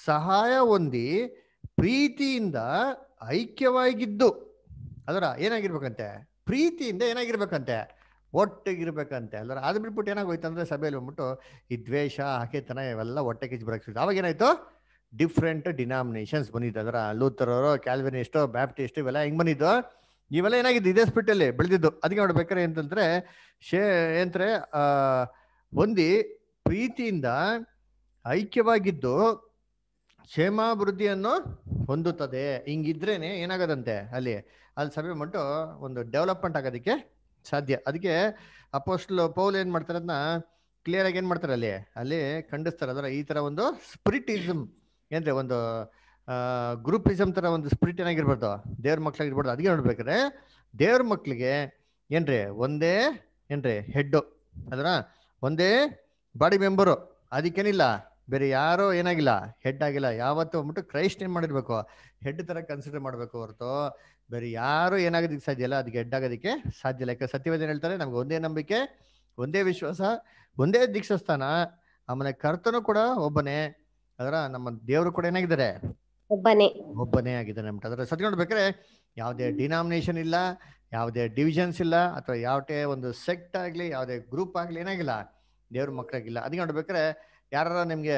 [SPEAKER 1] ಸಹಾಯ ಹೊಂದಿ ಪ್ರೀತಿಯಿಂದ ಐಕ್ಯವಾಗಿದ್ದು ಅದರ ಏನಾಗಿರ್ಬೇಕಂತೆ ಪ್ರೀತಿಯಿಂದ ಏನಾಗಿರ್ಬೇಕಂತೆ ಒಟ್ಟಿಗಿರ್ಬೇಕಂತೆ ಅಲ್ಲರ ಅದು ಬಿಟ್ಬಿಟ್ಟು ಏನಾಗೋಯ್ತು ಅಂದರೆ ಸಭೆಯಲ್ಲಿ ಬಂದ್ಬಿಟ್ಟು ಈ ದ್ವೇಷ ಹಾಕೇತನ ಇವೆಲ್ಲ ಹೊಟ್ಟೆ ಕಿಚ್ಚು ಅವಾಗ ಏನಾಯ್ತು ಡಿಫ್ರೆಂಟ್ ಡಿನಾಮಿನೇಷನ್ಸ್ ಬಂದಿದ್ದು ಅದರ ಲೂತರೋ ಕ್ಯಾಲ್ವಿನಿಸ್ಟು ಬ್ಯಾಪ್ಟಿಸ್ಟ್ ಇವೆಲ್ಲ ಹೆಂಗೆ ಬಂದಿದ್ದು ಇವೆಲ್ಲ ಏನಾಗಿದ್ದು ಇದೇ ಸ್ಪಿಟ್ಟಲ್ಲಿ ಬೆಳೆದಿದ್ದು ಅದಕ್ಕೆ ನೋಡ್ಬೇಕಾರೆ ಅಂತಂದರೆ ಶೇ ಏನಂದರೆ ಒಂದು ಪ್ರೀತಿಯಿಂದ ಐಕ್ಯವಾಗಿದ್ದು ಕ್ಷೇಮಾಭಿವೃದ್ಧಿಯನ್ನು ಹೊಂದುತ್ತದೆ ಹಿಂಗಿದ್ರೇನೆ ಏನಾಗದಂತೆ ಅಲ್ಲಿ ಅಲ್ಲಿ ಸಭೆ ಮಟ್ಟು ಒಂದು ಡೆವಲಪ್ಮೆಂಟ್ ಆಗೋದಕ್ಕೆ ಸಾಧ್ಯ ಅದಕ್ಕೆ ಅಪೋಸ್ಟ್ಲು ಪೌಲ್ ಏನು ಮಾಡ್ತಾರೆ ಅದನ್ನ ಕ್ಲಿಯರ್ ಆಗಿ ಏನ್ ಮಾಡ್ತಾರೆ ಅಲ್ಲಿ ಅಲ್ಲಿ ಖಂಡಿಸ್ತಾರೆ ಅದರ ಈ ಥರ ಒಂದು ಸ್ಪಿರಿಟಿಸಮ್ ಏನ್ರಿ ಒಂದು ಗ್ರೂಪಿಸಮ್ ಥರ ಒಂದು ಸ್ಪಿರಿಟ್ ಏನಾಗಿರ್ಬಾರ್ದು ದೇವ್ರ ಮಕ್ಳಾಗಿರ್ಬಾರ್ದು ಅದಕ್ಕೆ ನೋಡ್ಬೇಕಾದ್ರೆ ದೇವ್ರ ಮಕ್ಳಿಗೆ ಏನ್ರಿ ಒಂದೇ ಏನ್ರಿ ಹೆಡ್ಡು ಅದರ ಒಂದೇ ಬಾಡಿ ಮೆಂಬರು ಅದಕ್ಕೇನಿಲ್ಲ ಬೇರೆ ಯಾರೋ ಏನಾಗಿಲ್ಲ ಹೆಡ್ ಆಗಿಲ್ಲ ಯಾವತ್ತು ಅಂದ್ಬಿಟ್ಟು ಕ್ರೈಸ್ಟ್ ಏನ್ ಮಾಡಿರ್ಬೇಕು ಹೆಡ್ ತರ ಕನ್ಸಿಡರ್ ಮಾಡ್ಬೇಕು ಹೊರತು ಬೇರೆ ಯಾರು ಏನಾಗೋದಕ್ಕೆ ಸಾಧ್ಯ ಇಲ್ಲ ಅದಕ್ಕೆ ಹೆಡ್ ಆಗೋದಕ್ಕೆ ಸಾಧ್ಯ ಇಲ್ಲ ಯಾಕಂದ್ರೆ ಸತ್ಯವೇದನ ಹೇಳ್ತಾರೆ ನಮ್ಗೆ ಒಂದೇ ನಂಬಿಕೆ ಒಂದೇ ವಿಶ್ವಾಸ ಒಂದೇ ಸ್ಥಾನ ಆಮೇಲೆ ಕರ್ತನು ಕೂಡ ಒಬ್ಬನೇ ಅದರ ನಮ್ಮ ದೇವರು ಕೂಡ ಏನಾಗಿದ್ದಾರೆ ಒಬ್ಬನೇ ಒಬ್ಬನೇ ಆಗಿದ್ದಾರೆ ಅಂದ್ಬಿಟ್ಟು ಅದರ ಸತ್ಕೊಂಡ್ಬೇಕಾದ್ರೆ ಯಾವುದೇ ಡಿನಾಮಿನೇಷನ್ ಇಲ್ಲ ಯಾವುದೇ ಡಿವಿಷನ್ಸ್ ಇಲ್ಲ ಅಥವಾ ಯಾವ್ದೇ ಒಂದು ಸೆಕ್ಟ್ ಆಗಲಿ ಯಾವುದೇ ಗ್ರೂಪ್ ಆಗಲಿ ಏನಾಗಿಲ್ಲ ದೇವ್ರ ಮಕ್ಕಳಾಗಿಲ್ಲ ಅದಕ್ಕೆ ನೋಡ್ಬೇಕಾರೆ ಯಾರು ನಿಮ್ಗೆ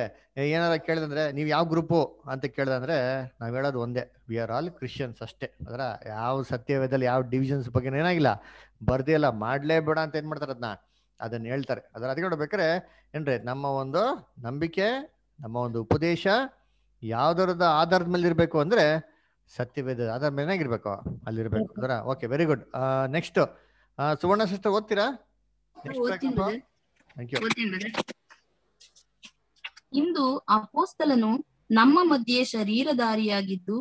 [SPEAKER 1] ಏನಾರ ಕೇಳಿದಂದ್ರೆ ನೀವು ಯಾವ ಗ್ರೂಪು ಅಂತ ಕೇಳಿದಂದ್ರೆ ನಾವು ಹೇಳೋದು ಒಂದೇ ವಿ ಆರ್ ಆಲ್ ಕ್ರಿಶ್ಚಿಯನ್ಸ್ ಅಷ್ಟೇ ಅದರ ಯಾವ ಸತ್ಯವೇದಲ್ಲಿ ಯಾವ ಡಿವಿಷನ್ಸ್ ಬಗ್ಗೆ ಏನಾಗಿಲ್ಲ ಬರ್ದೇ ಇಲ್ಲ ಮಾಡ್ಲೇಬೇಡ ಅಂತ ಏನ್ ಮಾಡ್ತಾರೆ ಅದನ್ನ ಅದನ್ನ ಹೇಳ್ತಾರೆ ಅದ್ರ ಅದಕ್ಕೆ ನೋಡ್ಬೇಕಾರೆ ಏನ್ರಿ ನಮ್ಮ ಒಂದು ನಂಬಿಕೆ ನಮ್ಮ ಒಂದು ಉಪದೇಶ ಯಾವ್ದರದ ಆಧಾರದ ಮೇಲೆ ಇರಬೇಕು ಅಂದ್ರೆ ಸತ್ಯವೇದ ಆಧಾರದ ಮೇಲೆ ಇರ್ಬೇಕು ಅಲ್ಲಿರ್ಬೇಕು ಅದರ okay very good next Suvarna sister ಓದ್ತೀರಾ ಥ್ಯಾಂಕ್ ಯು
[SPEAKER 4] ಇಂದು ಅಪೋಸ್ತಲನು ನಮ್ಮ ಮಧ್ಯೆ ಶರೀರಧಾರಿಯಾಗಿದ್ದು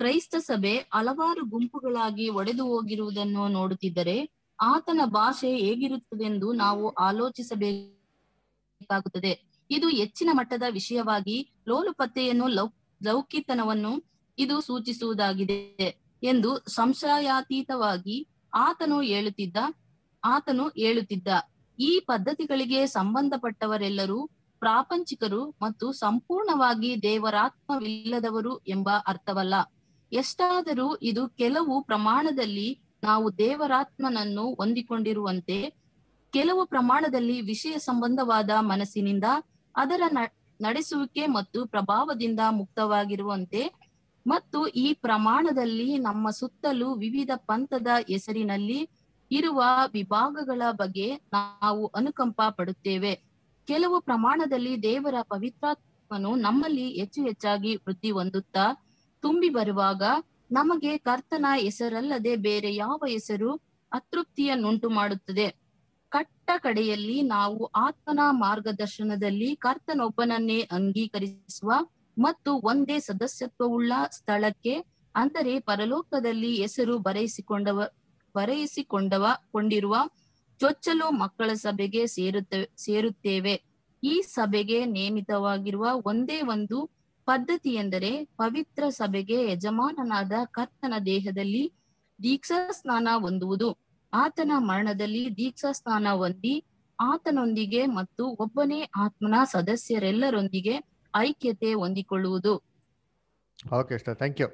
[SPEAKER 4] ಕ್ರೈಸ್ತ ಸಭೆ ಹಲವಾರು ಗುಂಪುಗಳಾಗಿ ಒಡೆದು ಹೋಗಿರುವುದನ್ನು ನೋಡುತ್ತಿದ್ದರೆ ಆತನ ಭಾಷೆ ಹೇಗಿರುತ್ತದೆಂದು ನಾವು ಆಲೋಚಿಸಬೇಕಾಗುತ್ತದೆ ಇದು ಹೆಚ್ಚಿನ ಮಟ್ಟದ ವಿಷಯವಾಗಿ ಲೋಲು ಪತ್ತೆಯನ್ನು ಲೌ ಲೌಕಿತನವನ್ನು ಇದು ಸೂಚಿಸುವುದಾಗಿದೆ ಎಂದು ಸಂಶಯಾತೀತವಾಗಿ ಆತನು ಹೇಳುತ್ತಿದ್ದ ಆತನು ಹೇಳುತ್ತಿದ್ದ ಈ ಪದ್ಧತಿಗಳಿಗೆ ಸಂಬಂಧಪಟ್ಟವರೆಲ್ಲರೂ ಪ್ರಾಪಂಚಿಕರು ಮತ್ತು ಸಂಪೂರ್ಣವಾಗಿ ದೇವರಾತ್ಮವಿಲ್ಲದವರು ಎಂಬ ಅರ್ಥವಲ್ಲ ಎಷ್ಟಾದರೂ ಇದು ಕೆಲವು ಪ್ರಮಾಣದಲ್ಲಿ ನಾವು ದೇವರಾತ್ಮನನ್ನು ಹೊಂದಿಕೊಂಡಿರುವಂತೆ ಕೆಲವು ಪ್ರಮಾಣದಲ್ಲಿ ವಿಷಯ ಸಂಬಂಧವಾದ ಮನಸ್ಸಿನಿಂದ ಅದರ ನಡೆಸುವಿಕೆ ಮತ್ತು ಪ್ರಭಾವದಿಂದ ಮುಕ್ತವಾಗಿರುವಂತೆ ಮತ್ತು ಈ ಪ್ರಮಾಣದಲ್ಲಿ ನಮ್ಮ ಸುತ್ತಲೂ ವಿವಿಧ ಪಂಥದ ಹೆಸರಿನಲ್ಲಿ ಇರುವ ವಿಭಾಗಗಳ ಬಗ್ಗೆ ನಾವು ಅನುಕಂಪ ಪಡುತ್ತೇವೆ ಕೆಲವು ಪ್ರಮಾಣದಲ್ಲಿ ದೇವರ ಪವಿತ್ರಾತ್ಮನು ನಮ್ಮಲ್ಲಿ ಹೆಚ್ಚು ಹೆಚ್ಚಾಗಿ ವೃದ್ಧಿ ಹೊಂದುತ್ತಾ ತುಂಬಿ ಬರುವಾಗ ನಮಗೆ ಕರ್ತನ ಹೆಸರಲ್ಲದೆ ಬೇರೆ ಯಾವ ಹೆಸರು ಅತೃಪ್ತಿಯನ್ನುಂಟು ಮಾಡುತ್ತದೆ ಕಟ್ಟ ಕಡೆಯಲ್ಲಿ ನಾವು ಆತ್ಮನ ಮಾರ್ಗದರ್ಶನದಲ್ಲಿ ಕರ್ತನೊಬ್ಬನನ್ನೇ ಅಂಗೀಕರಿಸುವ ಮತ್ತು ಒಂದೇ ಸದಸ್ಯತ್ವವುಳ್ಳ ಸ್ಥಳಕ್ಕೆ ಅಂದರೆ ಪರಲೋಕದಲ್ಲಿ ಹೆಸರು ಬರೆಯಿಸಿಕೊಂಡವ ಬರೆಯಿಸಿಕೊಂಡವ ಕೊಂಡಿರುವ ಚೊಚ್ಚಲು ಮಕ್ಕಳ ಸಭೆಗೆ ಸೇರುತ್ತೆ ಸೇರುತ್ತೇವೆ ಈ ಸಭೆಗೆ ನೇಮಿತವಾಗಿರುವ ಒಂದೇ ಒಂದು ಪದ್ಧತಿ ಎಂದರೆ ಪವಿತ್ರ ಸಭೆಗೆ ಯಜಮಾನನಾದ ಕರ್ತನ ದೇಹದಲ್ಲಿ ದೀಕ್ಷಾ ಸ್ನಾನ ಹೊಂದುವುದು ಆತನ ಮರಣದಲ್ಲಿ ದೀಕ್ಷಾ ಸ್ನಾನ ಹೊಂದಿ ಆತನೊಂದಿಗೆ ಮತ್ತು ಒಬ್ಬನೇ ಆತ್ಮನ ಸದಸ್ಯರೆಲ್ಲರೊಂದಿಗೆ ಐಕ್ಯತೆ ಹೊಂದಿಕೊಳ್ಳುವುದು
[SPEAKER 1] ಓಕೆ ಥ್ಯಾಂಕ್ ಯು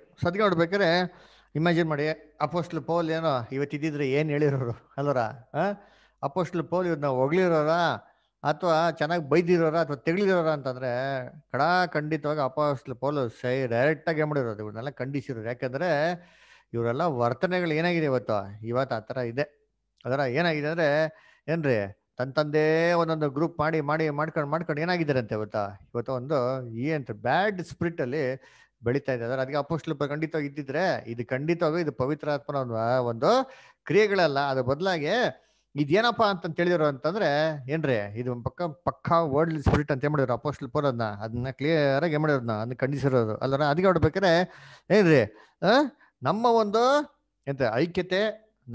[SPEAKER 1] ಇಮ್ಯಾಜಿನ್ ಮಾಡಿ ಅಪೋಸ್ಟ್ಲ್ ಪೌಲ್ ಏನೋ ಇವತ್ತಿದ್ದಿದ್ರೆ ಏನ್ ಹೇಳಿರೋರು ಅಲ್ಲರ ಅಪೋಸ್ಟ್ಲು ಪೌಲ್ ಇವ್ರನ್ನ ಹೊಗಳಿರೋರ ಅಥವಾ ಚೆನ್ನಾಗಿ ಬೈದಿರೋರ ಅಥವಾ ತೆಗಳಿರೋರ ಅಂತಂದ್ರೆ ಕಡಾ ಖಂಡಿತವಾಗಿ ಅಪೋಸ್ಟ್ಲು ಪೌಲ್ ಸೈ ಡೈರೆಕ್ಟಾಗಿ ಮಾಡಿರೋದು ಇವ್ರನ್ನೆಲ್ಲ ಖಂಡಿಸಿರೋದು ಯಾಕಂದ್ರೆ ಇವರೆಲ್ಲ ವರ್ತನೆಗಳು ಏನಾಗಿದೆ ಇವತ್ತು ಇವತ್ತು ಆ ಥರ ಇದೆ ಅದರ ಏನಾಗಿದೆ ಅಂದರೆ ಏನ್ರಿ ತನ್ನ ತಂದೆ ಒಂದೊಂದು ಗ್ರೂಪ್ ಮಾಡಿ ಮಾಡಿ ಮಾಡ್ಕೊಂಡು ಮಾಡ್ಕೊಂಡು ಏನಾಗಿದ್ದಾರೆ ಅಂತ ಇವತ್ತು ಇವತ್ತು ಒಂದು ಏನಂತ ಬ್ಯಾಡ್ ಸ್ಪಿರಿಟಲ್ಲಿ ಬೆಳೀತಾ ಅದರ ಅದಕ್ಕೆ ಅಪೋಸ್ಟ್ಲು ಖಂಡಿತವಾಗಿ ಇದ್ದಿದ್ರೆ ಇದು ಖಂಡಿತವಾಗಿ ಇದು ಪವಿತ್ರಾತ್ಮನ ಒಂದು ಕ್ರಿಯೆಗಳಲ್ಲ ಅದ್ರ ಬದಲಾಗಿ ಇದೇನಪ್ಪ ಅಂತ ಹೇಳಿದ್ರು ಅಂತಂದ್ರೆ ಏನ್ರಿ ಇದು ಪಕ್ಕ ಪಕ್ಕ ವರ್ಲ್ಡ್ ಸ್ಪಿರಿಟ್ ಅಂತ ಮಾಡಿದ್ರು ಅಪೋಸ್ಟ್ ಪೋರ್ ಅದನ್ನ ಅದನ್ನ ಕ್ಲಿಯರ್ ಆಗಿ ಮಾಡಿದ್ರು ಮಾಡಿರೋದನ್ನ ಅದನ್ನ ಖಂಡಿಸಿರೋದು ಅಲ್ಲರ ಅದಕ್ಕೆ ಹೊಡ್ಬೇಕಾರೆ ಏನ್ರಿ ನಮ್ಮ ಒಂದು ಎಂತ ಐಕ್ಯತೆ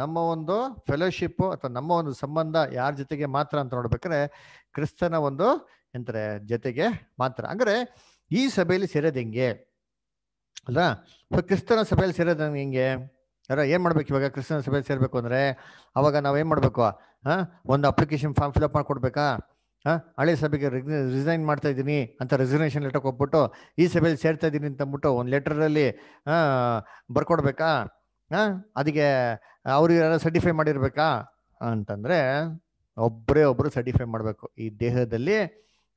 [SPEAKER 1] ನಮ್ಮ ಒಂದು ಫೆಲೋಶಿಪ್ ಅಥವಾ ನಮ್ಮ ಒಂದು ಸಂಬಂಧ ಯಾರ ಜೊತೆಗೆ ಮಾತ್ರ ಅಂತ ನೋಡ್ಬೇಕಾರೆ ಕ್ರಿಸ್ತನ ಒಂದು ಎಂತಾರೆ ಜೊತೆಗೆ ಮಾತ್ರ ಅಂದ್ರೆ ಈ ಸಭೆಯಲ್ಲಿ ಸೇರೋದು ಹೆಂಗೆ ಅಲ್ಲ ಕ್ರಿಸ್ತನ ಸಭೆಯಲ್ಲಿ ಸೇರೋದು ಹೆಂಗೆ ಯಾರ ಏನು ಮಾಡಬೇಕು ಇವಾಗ ಕ್ರಿಶ್ಚನ್ ಸಭೆ ಸೇರಬೇಕು ಅಂದರೆ ಅವಾಗ ನಾವು ಏನು ಮಾಡಬೇಕು ಹಾಂ ಒಂದು ಅಪ್ಲಿಕೇಶನ್ ಫಾರ್ಮ್ ಫಿಲಪ್ ಮಾಡಿ ಕೊಡಬೇಕಾ ಹಾಂ ಹಳೆ ಸಭೆಗೆ ರಿಸೈನ್ ಮಾಡ್ತಾ ಇದ್ದೀನಿ ಅಂತ ರೆಸಿಗ್ನೇಷನ್ ಲೆಟರ್ ಕೊಟ್ಬಿಟ್ಟು ಈ ಸಭೆಯಲ್ಲಿ ಸೇರ್ತಾ ಇದ್ದೀನಿ ಅಂತಂದ್ಬಿಟ್ಟು ಒಂದು ಲೆಟ್ರಲ್ಲಿ ಬರ್ಕೊಡ್ಬೇಕಾ ಹಾಂ ಅದಕ್ಕೆ ಅವ್ರಿಗೆ ಯಾರು ಸರ್ಟಿಫೈ ಮಾಡಿರ್ಬೇಕಾ ಅಂತಂದರೆ ಒಬ್ಬರೇ ಒಬ್ಬರು ಸರ್ಟಿಫೈ ಮಾಡಬೇಕು ಈ ದೇಹದಲ್ಲಿ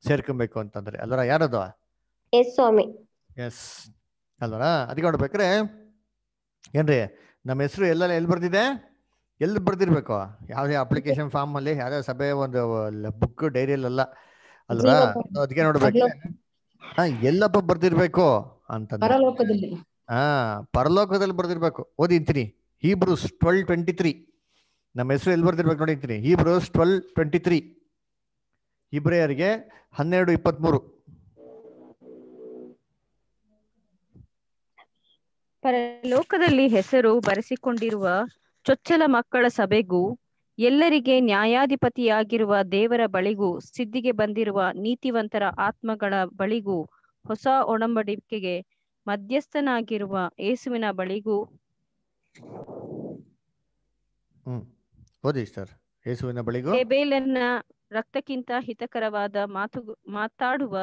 [SPEAKER 1] ಸೇರ್ಕೊಬೇಕು ಅಂತಂದ್ರೆ ಅಲ್ಲರ ಯಾರದು ಎಸ್ ಸ್ವಾಮಿ ಎಸ್ ಅಲ್ಲರ ಅದಕ್ಕೆ ನೋಡ್ಬೇಕ್ರೆ ಏನ್ರಿ ನಮ್ಮ ಹೆಸರು ಎಲ್ಲ ಎಲ್ಲಿ ಬರ್ದಿದೆ ಎಲ್ಲಿ ಬರ್ದಿರ್ಬೇಕು ಯಾವ್ದೇ ಅಪ್ಲಿಕೇಶನ್ ಫಾರ್ಮ್ ಅಲ್ಲಿ ಯಾವ್ದೇ ಸಭೆ ಒಂದು ಬುಕ್ ಡೈರಿ ಅಲ್ಲ ಅಲ್ವಾ ಅದಕ್ಕೆ ನೋಡ್ಬೇಕು ಹಾ ಎಲ್ಲಪ್ಪ ಬರ್ದಿರ್ಬೇಕು ಅಂತ ಹಾ ಪರಲೋಕದಲ್ಲಿ ಬರ್ದಿರ್ಬೇಕು ಓದಿಂತೀನಿ ಹೀಬ್ರೂಸ್ ಟ್ವೆಲ್ ಟ್ವೆಂಟಿ ತ್ರೀ ನಮ್ಮ ಹೆಸರು ಎಲ್ಲಿ ಬರ್ದಿರ್ಬೇಕು ನೋಡಿರ್ತೀನಿ ಹೀಬ್ರೂಸ್ ಟ್ವೆಲ್ ಟ್ವೆಂಟಿ ತ್ರೀ ಇಬ್ರಿಯರಿಗೆ ಹನ್ನೆರಡು ಇಪ್ಪತ್ಮೂರು
[SPEAKER 6] ಪರಲೋಕದಲ್ಲಿ ಹೆಸರು ಬರೆಸಿಕೊಂಡಿರುವ ಚೊಚ್ಚಲ ಮಕ್ಕಳ ಸಭೆಗೂ ಎಲ್ಲರಿಗೆ ನ್ಯಾಯಾಧಿಪತಿಯಾಗಿರುವ ದೇವರ ಬಳಿಗೂ ಸಿದ್ಧಿಗೆ ಬಂದಿರುವ ನೀತಿವಂತರ ಆತ್ಮಗಳ ಬಳಿಗೂ ಹೊಸ ಒಡಂಬಡಿಕೆಗೆ ಮಧ್ಯಸ್ಥನಾಗಿರುವ ಏಸುವಿನ ಬಳಿಗೂ ರಕ್ತಕ್ಕಿಂತ ಹಿತಕರವಾದ ಮಾತು ಮಾತಾಡುವ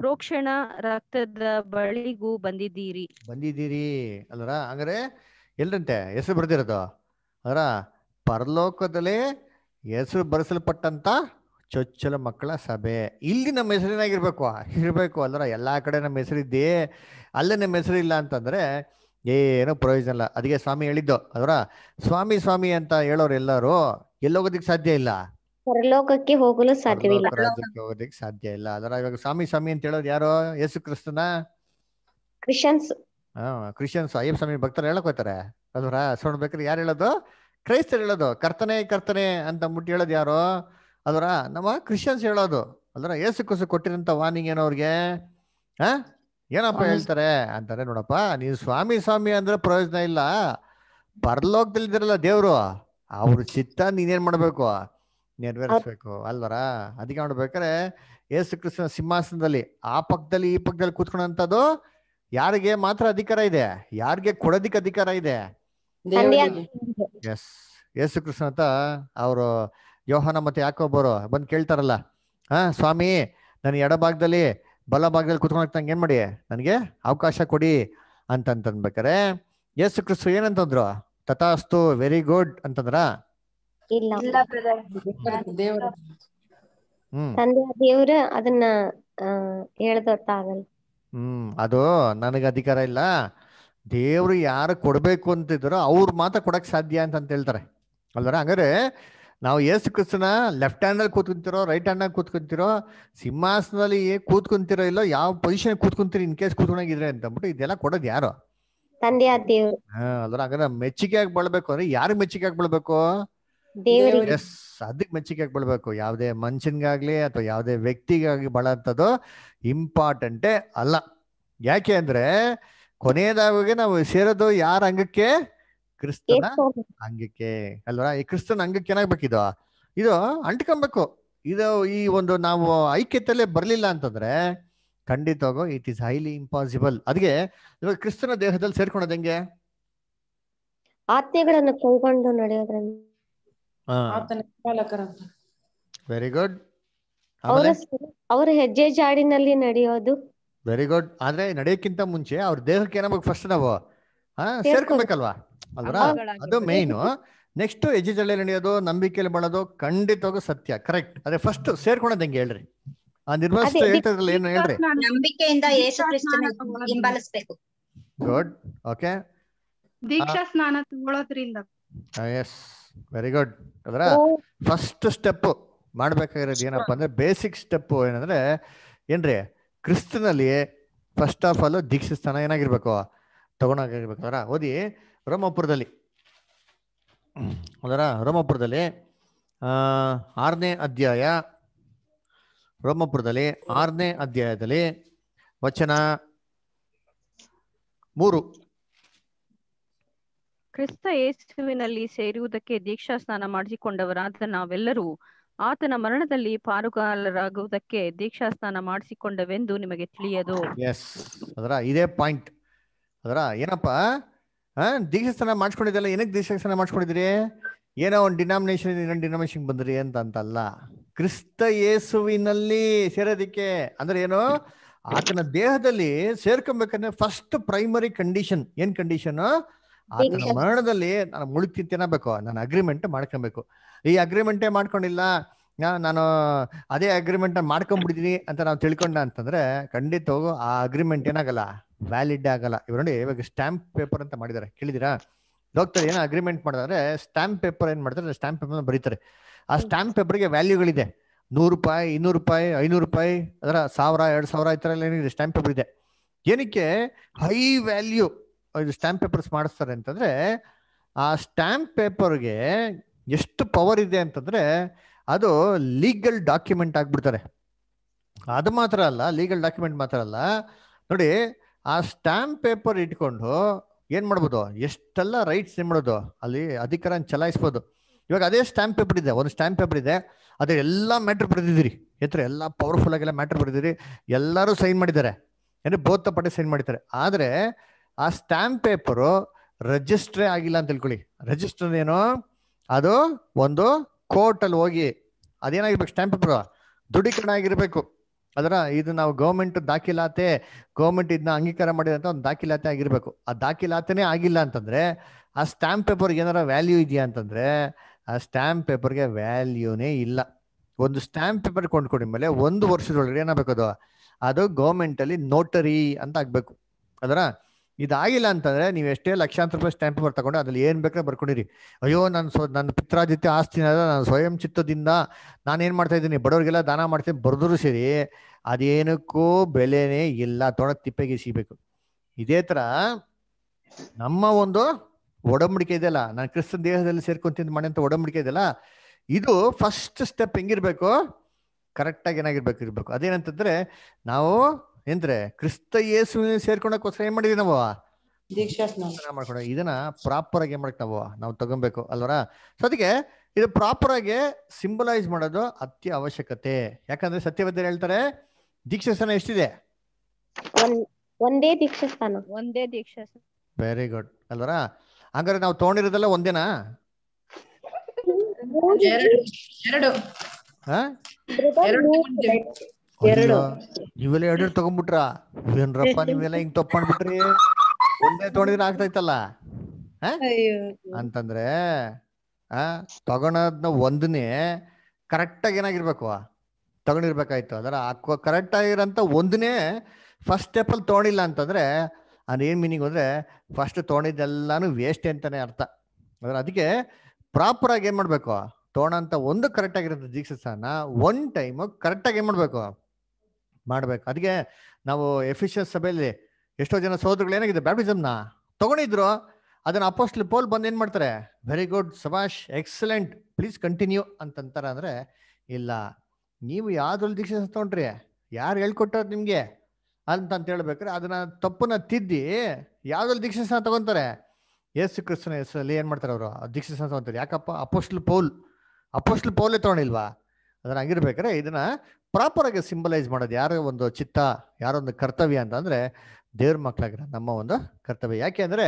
[SPEAKER 6] ಪ್ರೋಕ್ಷಣ ರಕ್ತದ ಬಳಿಗೂ ಬಂದಿದ್ದೀರಿ
[SPEAKER 1] ಬಂದಿದ್ದೀರಿ ಅಲ್ರ ಹಂಗಾರೆ ಎಲ್ರಂತೆ ಹೆಸರು ಬರ್ದಿರೋದು ಅದರ ಪರಲೋಕದಲ್ಲೇ ಹೆಸರು ಬರೆಸಲ್ಪಟ್ಟಂತ ಚೊಚ್ಚಲ ಮಕ್ಕಳ ಸಭೆ ಇಲ್ಲಿ ನಮ್ಮ ಹೆಸರಿನಾಗಿರ್ಬೇಕು ಇರಬೇಕು ಅಲ್ರ ಎಲ್ಲ ಕಡೆ ನಮ್ಮ ಹೆಸರಿದ್ದೇ ಅಲ್ಲೇ ನಮ್ಮ ಹೆಸರು ಇಲ್ಲ ಅಂತಂದ್ರೆ ಏನು ಪ್ರಯೋಜನ ಇಲ್ಲ ಅದಕ್ಕೆ ಸ್ವಾಮಿ ಹೇಳಿದ್ದು ಅದರ ಸ್ವಾಮಿ ಸ್ವಾಮಿ ಅಂತ ಹೇಳೋರು ಎಲ್ಲರೂ ಎಲ್ಲೋಗೋದಿಕ್ ಸಾಧ್ಯ ಇಲ್ಲ
[SPEAKER 3] ಪರಲೋಕಕ್ಕೆ ಹೋಗಲು ಸಾಧ್ಯವಿಲ್ಲ
[SPEAKER 1] ಸಾಧ್ಯ ಇಲ್ಲ ಅದರ ಇವಾಗ ಸ್ವಾಮಿ ಸ್ವಾಮಿ ಅಂತ ಹೇಳೋದು ಯಾರು ಯೇಸು ಕ್ರಿಸ್ತನ ಕ್ರಿಶ್ಚಿಯನ್ಸ್ ಹಾ ಕ್ರಿಶ್ಚಿಯನ್ಸ್ ಅಯ್ಯಪ್ಪ ಸ್ವಾಮಿ ಭಕ್ತರು ಹೇಳಕ್ ಹೋಗ್ತಾರೆ ಅದರ ಸೌಂಡ್ ಬೇಕಾದ್ರೆ ಯಾರು ಹೇಳೋದು ಕ್ರೈಸ್ತರು ಹೇಳೋದು ಕರ್ತನೆ ಕರ್ತನೆ ಅಂತ ಮುಟ್ಟಿ ಹೇಳೋದು ಯಾರು ಅದರ ನಮ್ಮ ಕ್ರಿಶ್ಚಿಯನ್ಸ್ ಹೇಳೋದು ಅದರ ಯೇಸು ಕ್ರಿಸ್ತ ಕೊಟ್ಟಿರಂತ ವಾರ್ನಿಂಗ್ ಏನೋ ಅವ್ರಿಗೆ ಹಾ ಏನಪ್ಪ ಹೇಳ್ತಾರೆ ಅಂತಾರೆ ನೋಡಪ್ಪ ನೀನು ಸ್ವಾಮಿ ಸ್ವಾಮಿ ಅಂದ್ರೆ ಪ್ರಯೋಜನ ಇಲ್ಲ ಪರಲೋಕದಲ್ಲಿ ಇದ್ರಲ್ಲ ದೇವ್ರು ಅವ್ರ ಚಿತ್ತ ನೀನೇನ್ ಮಾಡ್ಬೇಕು ನೆರವೇರಿಸ್ಬೇಕು ಅಲ್ವರ ಅದಕ್ಕೆ ನೋಡ್ಬೇಕಾರೆ ಯೇಸು ಕೃಷ್ಣ ಸಿಂಹಾಸನದಲ್ಲಿ ಆ ಪಕ್ಕದಲ್ಲಿ ಈ ಪಕ್ಕದಲ್ಲಿ ಕೂತ್ಕೊಂಡಂತದ್ದು ಯಾರಿಗೆ ಮಾತ್ರ ಅಧಿಕಾರ ಇದೆ ಯಾರಿಗೆ ಕೊಡೋದಿಕ್ಕೆ ಅಧಿಕಾರ ಇದೆ ಎಸ್ ಯೇಸು ಕೃಷ್ಣ ಅಂತ ಅವರು ಯೋಹನ ಮತ್ತೆ ಯಾಕೊಬ್ಬರು ಬಂದು ಕೇಳ್ತಾರಲ್ಲ ಹಾ ಸ್ವಾಮಿ ನನ್ ಎಡ ಭಾಗದಲ್ಲಿ ಬಲ ಭಾಗದಲ್ಲಿ ಕೂತ್ಕೊಂಡೋಗ್ತ ಏನ್ ಮಾಡಿ ನನಗೆ ಅವಕಾಶ ಕೊಡಿ ಅಂತಂದ್ಬೇಕಾರೆ ಯೇಸು ಕೃಷ್ಣ ಏನಂತಂದ್ರು ತಥಾಸ್ತು ವೆರಿ ಗುಡ್ ಅಂತಂದ್ರ
[SPEAKER 3] ಇಲ್ಲ ತಂದೆ ಅದನ್ನ
[SPEAKER 1] ಅದು ನನಗ ಅಧಿಕಾರ ಇಲ್ಲ ದೇವ್ರು ಯಾರು ಕೊಡ್ಬೇಕು ಅಂತಿದ್ರು ಅವ್ರ ಮಾತ್ರ ಕೊಡಕ್ ಸಾಧ್ಯ ಅಂತ ಹೇಳ್ತಾರೆ ಅಲ್ವರ ಹಂಗಾರೆ ನಾವು ಯೇಸು ಕ್ರಿಸ್ತನ ಲೆಫ್ಟ್ ಅಲ್ಲಿ ಕೂತ್ಕೊಂತಿರೋ ರೈಟ್ ಹ್ಯಾಂಡ್ ಅಲ್ಲಿ ಕೂತ್ಕೊಂತಿರೋ ಸಿಂಹಾಸನದಲ್ಲಿ ಕೂತ್ಕೊಂತಿರೋ ಇಲ್ಲೋ ಯಾವ ಪೊಸಿಷನ್ ಕೂತ್ಕೊಂತೀರಿ ಇನ್ ಕೇಸ್ ಕೂತ್ಕೊಂಡಿದ್ರೆ ಅಂತ ಅಂದ್ಬಿಟ್ಟು ಇದೆಲ್ಲ ಕೊಡೋದು ಯಾರು ಹಾ ಅದ್ರ ಹಂಗಾರೆ ಮೆಚ್ಚುಗೆಯಾಗಿ ಬಳಬೇಕು ಅಂದ್ರೆ ಯಾರು ಆಗಿ ಬಳಬೇಕು ಎಸ್ ಅದಕ್ಕೆ ಮೆಚ್ಚುಗೆ ಯಾವ್ದೇ ಮನುಷ್ಯನ್ಗಾಗ್ಲಿ ಅಥವಾ ಯಾವ್ದೇ ವ್ಯಕ್ತಿಗಾಗಿ ಬಳಂತದ್ದು ಇಂಪಾರ್ಟೆಂಟ್ ಅಲ್ಲ ಯಾಕೆ ಅಂದ್ರೆ ಕೊನೆಯದಾಗಿ ನಾವು ಸೇರೋದು ಯಾರ ಅಂಗಕ್ಕೆ ಕ್ರಿಸ್ತನ ಅಂಗಕ್ಕೆ ಅಲ್ವಾ ಈ ಕ್ರಿಸ್ತನ ಅಂಗಕ್ಕೆ ಏನಾಗ್ಬೇಕಿದು ಇದು ಅಂಟ್ಕೊಬೇಕು ಇದು ಈ ಒಂದು ನಾವು ಐಕ್ಯತೆಲ್ಲೇ ಬರಲಿಲ್ಲ ಅಂತಂದ್ರೆ ಖಂಡಿತವಾಗೋ ಇಟ್ ಇಸ್ ಹೈಲಿ ಇಂಪಾಸಿಬಲ್ ಅದ್ಗೆ ಇವಾಗ ಕ್ರಿಸ್ತನ ದೇಹದಲ್ಲಿ ಸೇರ್ಕೊಳೋದು ಹೆಂಗೆ
[SPEAKER 2] ಆತ್ಮಗಳನ್ನು ಕೈಗೊಂಡು ನಡೆಯೋದ್ರಿಂದ
[SPEAKER 5] ಆತನ ಪಾಲಕರಂತ
[SPEAKER 1] ವೆರಿ ಗುಡ್
[SPEAKER 2] ಅವರ ಹೆಜ್ಜೆ ಜಾಡಿನಲ್ಲಿ ನಡೆಯೋದು
[SPEAKER 1] ವೆರಿ ಗುಡ್ ಆದ್ರೆ ನಡೆಯಕ್ಕಿಂತ ಮುಂಚೆ ಅವ್ರ ದೇಹಕ್ಕೆ ನಮಗೆ ಫಸ್ಟ್ ನಾವು ಸೇರ್ಕೊಬೇಕಲ್ವಾ ಅಲ್ವಾ ಅದು ಮೇನ್ ನೆಕ್ಸ್ಟ್ ಹೆಜ್ಜೆ ಜಳ್ಳಿ ನಡೆಯೋದು ನಂಬಿಕೆಯಲ್ಲಿ ಬಳೋದು ಖಂಡಿತವಾಗೂ ಸತ್ಯ ಕರೆಕ್ಟ್ ಅದೇ ಫಸ್ಟ್ ಸೇರ್ಕೊಳೋದ್ ಹೆಂಗೆ ಹೇಳ್ರಿ ಆ ನಿರ್ವಹಿಸ್ತು ಹೇಳ್ತಿದ್ರಲ್ಲ ಏನು ಹೇಳ್ರಿ
[SPEAKER 3] ನಂಬಿಕೆಯಿಂದ ಯೇಸು ಕ್ರಿಸ್ತನ
[SPEAKER 1] ಗುಡ್ ಓಕೆ ದೀಕ್ಷಾ
[SPEAKER 5] ಸ್ನಾನ ತಗೊಳ್ಳೋದ್ರಿಂದ
[SPEAKER 1] ಎಸ್ ah, ವೆರಿ ಗುಡ್ ಅದರ ಫಸ್ಟ್ ಸ್ಟೆಪ್ ಮಾಡ್ಬೇಕಾಗಿರೋದು ಏನಪ್ಪಾ ಅಂದ್ರೆ ಬೇಸಿಕ್ ಸ್ಟೆಪ್ ಏನಂದ್ರೆ ಏನ್ರಿ ಕ್ರಿಸ್ತನಲ್ಲಿ ಫಸ್ಟ್ ಆಫ್ ಆಲ್ ದೀಕ್ಷೆ ಸ್ಥಾನ ಏನಾಗಿರ್ಬೇಕು ತಗೊಂಡಾಗಿರ್ಬೇಕು ಅದರ ಓದಿ ರೋಮಪುರದಲ್ಲಿ ಅದರ ರೋಮಪುರದಲ್ಲಿ ಆರನೇ ಅಧ್ಯಾಯ ರೋಮಪುರದಲ್ಲಿ ಆರನೇ ಅಧ್ಯಾಯದಲ್ಲಿ ವಚನ ಮೂರು
[SPEAKER 6] ಕ್ರಿಸ್ತ ಯೇಸುವಿನಲ್ಲಿ ಸೇರುವುದಕ್ಕೆ ದೀಕ್ಷಾ ಸ್ನಾನ ಮಾಡಿಸಿಕೊಂಡವರಾದ ನಾವೆಲ್ಲರೂ ಆತನ ಮರಣದಲ್ಲಿ ಪಾರುಗಾಲರಾಗುವುದಕ್ಕೆ ದೀಕ್ಷಾ ಸ್ನಾನ ಮಾಡಿಸಿಕೊಂಡವೆಂದು ನಿಮಗೆ ತಿಳಿಯದು
[SPEAKER 1] ಎಸ್ ಅದರ ಇದೇ ಪಾಯಿಂಟ್ ಅದರ ಏನಪ್ಪ ದೀಕ್ಷಾ ಸ್ನಾನ ಮಾಡಿಸ್ಕೊಂಡಿದ್ದಲ್ಲ ಏನಕ್ಕೆ ದೀಕ್ಷಾ ಸ್ನಾನ ಮಾಡಿಸ್ಕೊಂಡಿದ್ರಿ ಏನೋ ಒಂದು ಡಿನಾಮಿನೇಷನ್ ಇನ್ನೊಂದು ಡಿನಾಮಿನೇಷನ್ ಬಂದ್ರಿ ಅಂತ ಅಂತಲ್ಲ ಕ್ರಿಸ್ತ ಯೇಸುವಿನಲ್ಲಿ ಸೇರೋದಿಕ್ಕೆ ಅಂದ್ರೆ ಏನು ಆತನ ದೇಹದಲ್ಲಿ ಸೇರ್ಕೊಬೇಕಂದ್ರೆ ಫಸ್ಟ್ ಪ್ರೈಮರಿ ಕಂಡೀಷನ್ ಏನ್ ಕಂಡೀಷನ್ ಆತನ ಮರಣದಲ್ಲಿ ನಾನು ಮುಳುಗಿ ತಿನ್ನಬೇಕು ನಾನು ಅಗ್ರಿಮೆಂಟ್ ಮಾಡ್ಕೊಬೇಕು ಈ ಅಗ್ರಿಮೆಂಟೇ ಮಾಡ್ಕೊಂಡಿಲ್ಲ ನಾನು ಅದೇ ಅಗ್ರಿಮೆಂಟ್ ಮಾಡ್ಕೊಂಡ್ಬಿಡಿದೀನಿ ಅಂತ ನಾವು ತಿಳ್ಕೊಂಡ ಅಂತಂದ್ರೆ ಖಂಡಿತವಾಗೂ ಆ ಅಗ್ರಿಮೆಂಟ್ ಏನಾಗಲ್ಲ ವ್ಯಾಲಿಡ್ ಆಗಲ್ಲ ಇವ್ರು ನೋಡಿ ಇವಾಗ ಸ್ಟ್ಯಾಂಪ್ ಪೇಪರ್ ಅಂತ ಮಾಡಿದಾರೆ ಕೇಳಿದಿರಾ ಡಾಕ್ಟರ್ ಏನೋ ಅಗ್ರಿಮೆಂಟ್ ಮಾಡಿದ್ರೆ ಸ್ಟ್ಯಾಂಪ್ ಪೇಪರ್ ಏನ್ ಮಾಡ್ತಾರೆ ಸ್ಟ್ಯಾಂಪ್ ಪೇಪರ್ ಬರೀತಾರೆ ಆ ಸ್ಟ್ಯಾಂಪ್ ಪೇಪರ್ಗೆ ವ್ಯಾಲ್ಯೂಗಳಿದೆ ನೂರು ರೂಪಾಯಿ ಇನ್ನೂರು ರೂಪಾಯಿ ಐನೂರು ರೂಪಾಯಿ ಅದರ ಸಾವಿರ ಎರಡ್ ಸಾವಿರ ಈ ಥರ ಎಲ್ಲ ಏನಿದೆ ಸ್ಟ್ಯಾಂಪ್ ಪೇಪರ್ ಇದೆ ಏನಕ್ಕೆ ಹೈ ವ್ಯಾಲ್ಯೂ ಇದು ಸ್ಟ್ಯಾಂಪ್ ಪೇಪರ್ಸ್ ಮಾಡಿಸ್ತಾರೆ ಅಂತಂದರೆ ಆ ಸ್ಟ್ಯಾಂಪ್ ಪೇಪರ್ಗೆ ಎಷ್ಟು ಪವರ್ ಇದೆ ಅಂತಂದರೆ ಅದು ಲೀಗಲ್ ಡಾಕ್ಯುಮೆಂಟ್ ಆಗಿಬಿಡ್ತಾರೆ ಅದು ಮಾತ್ರ ಅಲ್ಲ ಲೀಗಲ್ ಡಾಕ್ಯುಮೆಂಟ್ ಮಾತ್ರ ಅಲ್ಲ ನೋಡಿ ಆ ಸ್ಟ್ಯಾಂಪ್ ಪೇಪರ್ ಇಟ್ಕೊಂಡು ಏನು ಮಾಡ್ಬೋದು ಎಷ್ಟೆಲ್ಲ ರೈಟ್ಸ್ ಏನು ಮಾಡೋದು ಅಲ್ಲಿ ಅಧಿಕಾರ ಚಲಾಯಿಸ್ಬೋದು ಇವಾಗ ಅದೇ ಸ್ಟ್ಯಾಂಪ್ ಪೇಪರ್ ಇದೆ ಒಂದು ಸ್ಟ್ಯಾಂಪ್ ಪೇಪರ್ ಇದೆ ಅದು ಎಲ್ಲ ಮ್ಯಾಟ್ರ್ ಬರೆದಿದ್ದೀರಿ ಎತ್ತರ ಎಲ್ಲ ಪವರ್ಫುಲ್ ಆಗೆಲ್ಲ ಮ್ಯಾಟ್ರ್ ಬರೆದಿರಿ ಎಲ್ಲರೂ ಸೈನ್ ಮಾಡಿದ್ದಾರೆ ಏನು ಬೋಧ ಪಟ್ಟಿ ಸೈನ್ ಮಾಡಿದ್ದಾರೆ ಆದರೆ ಆ ಸ್ಟ್ಯಾಂಪ್ ಪೇಪರು ರಿಜಿಸ್ಟ್ರೇ ಆಗಿಲ್ಲ ಅಂತ ತಿಳ್ಕೊಳ್ಳಿ ರಿಜಿಸ್ಟರ್ ಏನು ಅದು ಒಂದು ಕೋರ್ಟ್ ಅಲ್ಲಿ ಹೋಗಿ ಅದೇನಾಗಿರ್ಬೇಕು ಸ್ಟ್ಯಾಂಪ್ ಪೇಪರ್ ದೃಢೀಕರಣ ಆಗಿರಬೇಕು ಅದರ ಇದು ನಾವು ಗೌರ್ಮೆಂಟ್ ದಾಖಲಾತೆ ಗೌರ್ಮೆಂಟ್ ಇದನ್ನ ಅಂಗೀಕಾರ ಮಾಡಿದಂತ ಒಂದು ದಾಖಲಾತೆ ಆಗಿರಬೇಕು ಆ ದಾಖಲಾತೆನೇ ಆಗಿಲ್ಲ ಅಂತಂದ್ರೆ ಆ ಸ್ಟ್ಯಾಂಪ್ ಪೇಪರ್ ಏನಾರ ವ್ಯಾಲ್ಯೂ ಇದೆಯಾ ಅಂತಂದ್ರೆ ಆ ಸ್ಟ್ಯಾಂಪ್ ಪೇಪರ್ಗೆ ವ್ಯಾಲ್ಯೂನೇ ಇಲ್ಲ ಒಂದು ಸ್ಟ್ಯಾಂಪ್ ಪೇಪರ್ ಕೊಂಡ್ಕೊಡಿ ಮೇಲೆ ಒಂದು ವರ್ಷದೊಳಗೆ ಏನಾಗಬೇಕು ಅದು ಅದು ಗೌರ್ಮೆಂಟ್ ಅಲ್ಲಿ ನೋಟರಿ ಅಂತ ಆಗ್ಬೇಕು ಅದರ ಇದಾಗಿಲ್ಲ ಅಂತಂದ್ರೆ ನೀವು ಎಷ್ಟೇ ಲಕ್ಷಾಂತರ ರೂಪಾಯಿ ಸ್ಟ್ಯಾಂಪ್ ಬರ್ ತಗೊಂಡು ಅದ್ರಲ್ಲಿ ಏನ್ ಬೇಕಾದ್ರೆ ಬರ್ಕೊಂಡಿರಿ ಅಯ್ಯೋ ನನ್ನ ಸ್ವ ನನ್ನ ಪಿತ್ರಾದಿತ್ಯ ಆಸ್ತಿನ ನಾನು ಸ್ವಯಂ ಚಿತ್ತದಿಂದ ನಾನೇನ್ ಮಾಡ್ತಾ ಇದ್ದೀನಿ ಬಡವರಿಗೆಲ್ಲ ದಾನ ಮಾಡ್ತೀನಿ ಬರೆದ್ರು ಸೇರಿ ಅದೇನಕ್ಕೂ ಬೆಲೆನೇ ಇಲ್ಲ ತೊಣ ತಿಪ್ಪೆಗೆ ಸಿಗಬೇಕು ಇದೇ ತರ ನಮ್ಮ ಒಂದು ಒಡಂಬಡಿಕೆ ಇದೆಯಲ್ಲ ನಾನು ಕ್ರಿಸ್ತನ ದೇಹದಲ್ಲಿ ಸೇರ್ಕೊಂತಿಂದ ಮಾಡಿ ಅಂತ ಒಡಂಬಡಿಕೆ ಇದೆಯಲ್ಲ ಇದು ಫಸ್ಟ್ ಸ್ಟೆಪ್ ಹೆಂಗಿರ್ಬೇಕು ಕರೆಕ್ಟಾಗಿ ಏನಾಗಿರ್ಬೇಕು ಇರ್ಬೇಕು ಅದೇನಂತಂದ್ರೆ ನಾವು ಎಂದ್ರೆ ಕ್ರಿಸ್ತ ಯೇಸುವಿನ ಸೇರ್ಕೊಂಡಕ್ಕೋಸ್ಕರ ಏನ್ ಮಾಡಿದೀವಿ ನಾವು ಮಾಡ್ಕೊಂಡ ಇದನ್ನ ಪ್ರಾಪರ್ ಆಗಿ ಮಾಡಕ್ ನಾವು ನಾವು ತಗೊಬೇಕು ಅಲ್ವರ ಸೊ ಅದಕ್ಕೆ ಇದು ಪ್ರಾಪರ್ ಆಗಿ ಸಿಂಬಲೈಸ್ ಮಾಡೋದು ಅತ್ಯ ಅವಶ್ಯಕತೆ ಯಾಕಂದ್ರೆ ಸತ್ಯವೇದ್ಯರು ಹೇಳ್ತಾರೆ ದೀಕ್ಷಾಸ್ಥಾನ ಎಷ್ಟಿದೆ
[SPEAKER 6] ಒಂದೇ ದೀಕ್ಷಾಸ್ಥಾನ ಒಂದೇ ದೀಕ್ಷಾಸ್ಥಾನ
[SPEAKER 1] ವೆರಿ ಗುಡ್ ಅಲ್ವರ ಹಂಗಾರೆ ನಾವು ತಗೊಂಡಿರೋದೆಲ್ಲ ಒಂದೇನಾ
[SPEAKER 5] ಎರಡು
[SPEAKER 3] ಎರಡು
[SPEAKER 1] ನೀವೆಲ್ಲ ಎರಡು ತಗೊಂಡ್ಬಿಟ್ರ ಏನ್ರಪ್ಪ ನೀವೆಲ್ಲ ಹಿಂಗ್ ಮಾಡ್ಬಿಟ್ರಿ ಒಂದೇ ತೊಗೊಂಡಿದ್ರೆ ಆಗ್ತೈತಲ್ಲ ಅಂತಂದ್ರೆ ಆ ತಗೊಳೋದ್ನ ಒಂದನೇ ಕರೆಕ್ಟ್ ಆಗಿ ಏನಾಗಿರ್ಬೇಕು ತಗೊಂಡಿರ್ಬೇಕಾಯ್ತು ಅದರ ಕರೆಕ್ಟ್ ಆಗಿರೋಂತ ಒಂದನೇ ಫಸ್ಟ್ ಸ್ಟೆಪ್ ಅಲ್ಲಿ ತೊಗೊಂಡಿಲ್ಲ ಅಂತಂದ್ರೆ ಏನ್ ಮೀನಿಂಗ್ ಅಂದ್ರೆ ಫಸ್ಟ್ ತೊಗೊಂಡಿದ್ದೆಲ್ಲಾನು ವೇಸ್ಟ್ ಅಂತಾನೆ ಅರ್ಥ ಅಂದ್ರೆ ಅದಕ್ಕೆ ಪ್ರಾಪರ್ ಆಗಿ ಏನ್ ಮಾಡ್ಬೇಕು ತೊಗೊಂಡಂತ ಒಂದು ಕರೆಕ್ಟ್ ಆಗಿರೋ ದೀಕ್ಷಿತನ ಒನ್ ಟೈಮ್ ಕರೆಕ್ಟ್ ಆಗಿ ಏನ್ ಮಾಡ್ಬೇಕು ಮಾಡ್ಬೇಕು ಅದಕ್ಕೆ ನಾವು ಎಫಿಷಿಯಸ್ ಸಭೆಯಲ್ಲಿ ಎಷ್ಟೋ ಜನ ಸೋದರುಗಳು ಏನಾಗಿದೆ ಬ್ಯಾಪ್ಟಿಸಮ್ನ ತಗೊಂಡಿದ್ರು ಅದನ್ನ ಅಪೋಸ್ಟ್ಲಿ ಪೋಲ್ ಬಂದು ಏನು ಮಾಡ್ತಾರೆ ವೆರಿ ಗುಡ್ ಸಭಾಷ್ ಎಕ್ಸಲೆಂಟ್ ಪ್ಲೀಸ್ ಕಂಟಿನ್ಯೂ ಅಂತಂತಾರೆ ಅಂದರೆ ಇಲ್ಲ ನೀವು ಯಾವ್ದ್ರಲ್ಲಿ ದೀಕ್ಷೆ ತೊಗೊಂಡ್ರಿ ಯಾರು ಹೇಳ್ಕೊಟ್ಟವ್ರು ನಿಮಗೆ ಅಂತ ಹೇಳ್ಬೇಕ್ರೆ ಅದನ್ನ ತಪ್ಪನ್ನ ತಿದ್ದಿ ಯಾವ್ದ್ರಲ್ಲಿ ದೀಕ್ಷೆ ಸಹ ತಗೊತಾರೆ ಯೇಸು ಕ್ರಿಸ್ತನ ಹೆಸರಲ್ಲಿ ಏನು ಮಾಡ್ತಾರೆ ಅವರು ದೀಕ್ಷೆ ಸಹ ತಗೊಂತಾರೆ ಯಾಕಪ್ಪ ಅಪೋಸ್ಟ್ಲ್ ಪೋಲ್ ಅಪೋಸ್ಟ್ಲ್ ಪೋಲೇ ತಗೊಂಡಿಲ್ವಾ ಅದನ್ನು ಹಂಗಿರ್ಬೇಕಾದ್ರೆ ಇದನ್ನ ಪ್ರಾಪರ್ ಆಗಿ ಸಿಂಬಲೈಸ್ ಮಾಡೋದು ಯಾರ ಒಂದು ಚಿತ್ತ ಯಾರ ಒಂದು ಕರ್ತವ್ಯ ಅಂತ ಅಂದ್ರೆ ದೇವ್ರ ಮಕ್ಕಳಾಗಿರೋ ನಮ್ಮ ಒಂದು ಕರ್ತವ್ಯ ಯಾಕೆ ಅಂದರೆ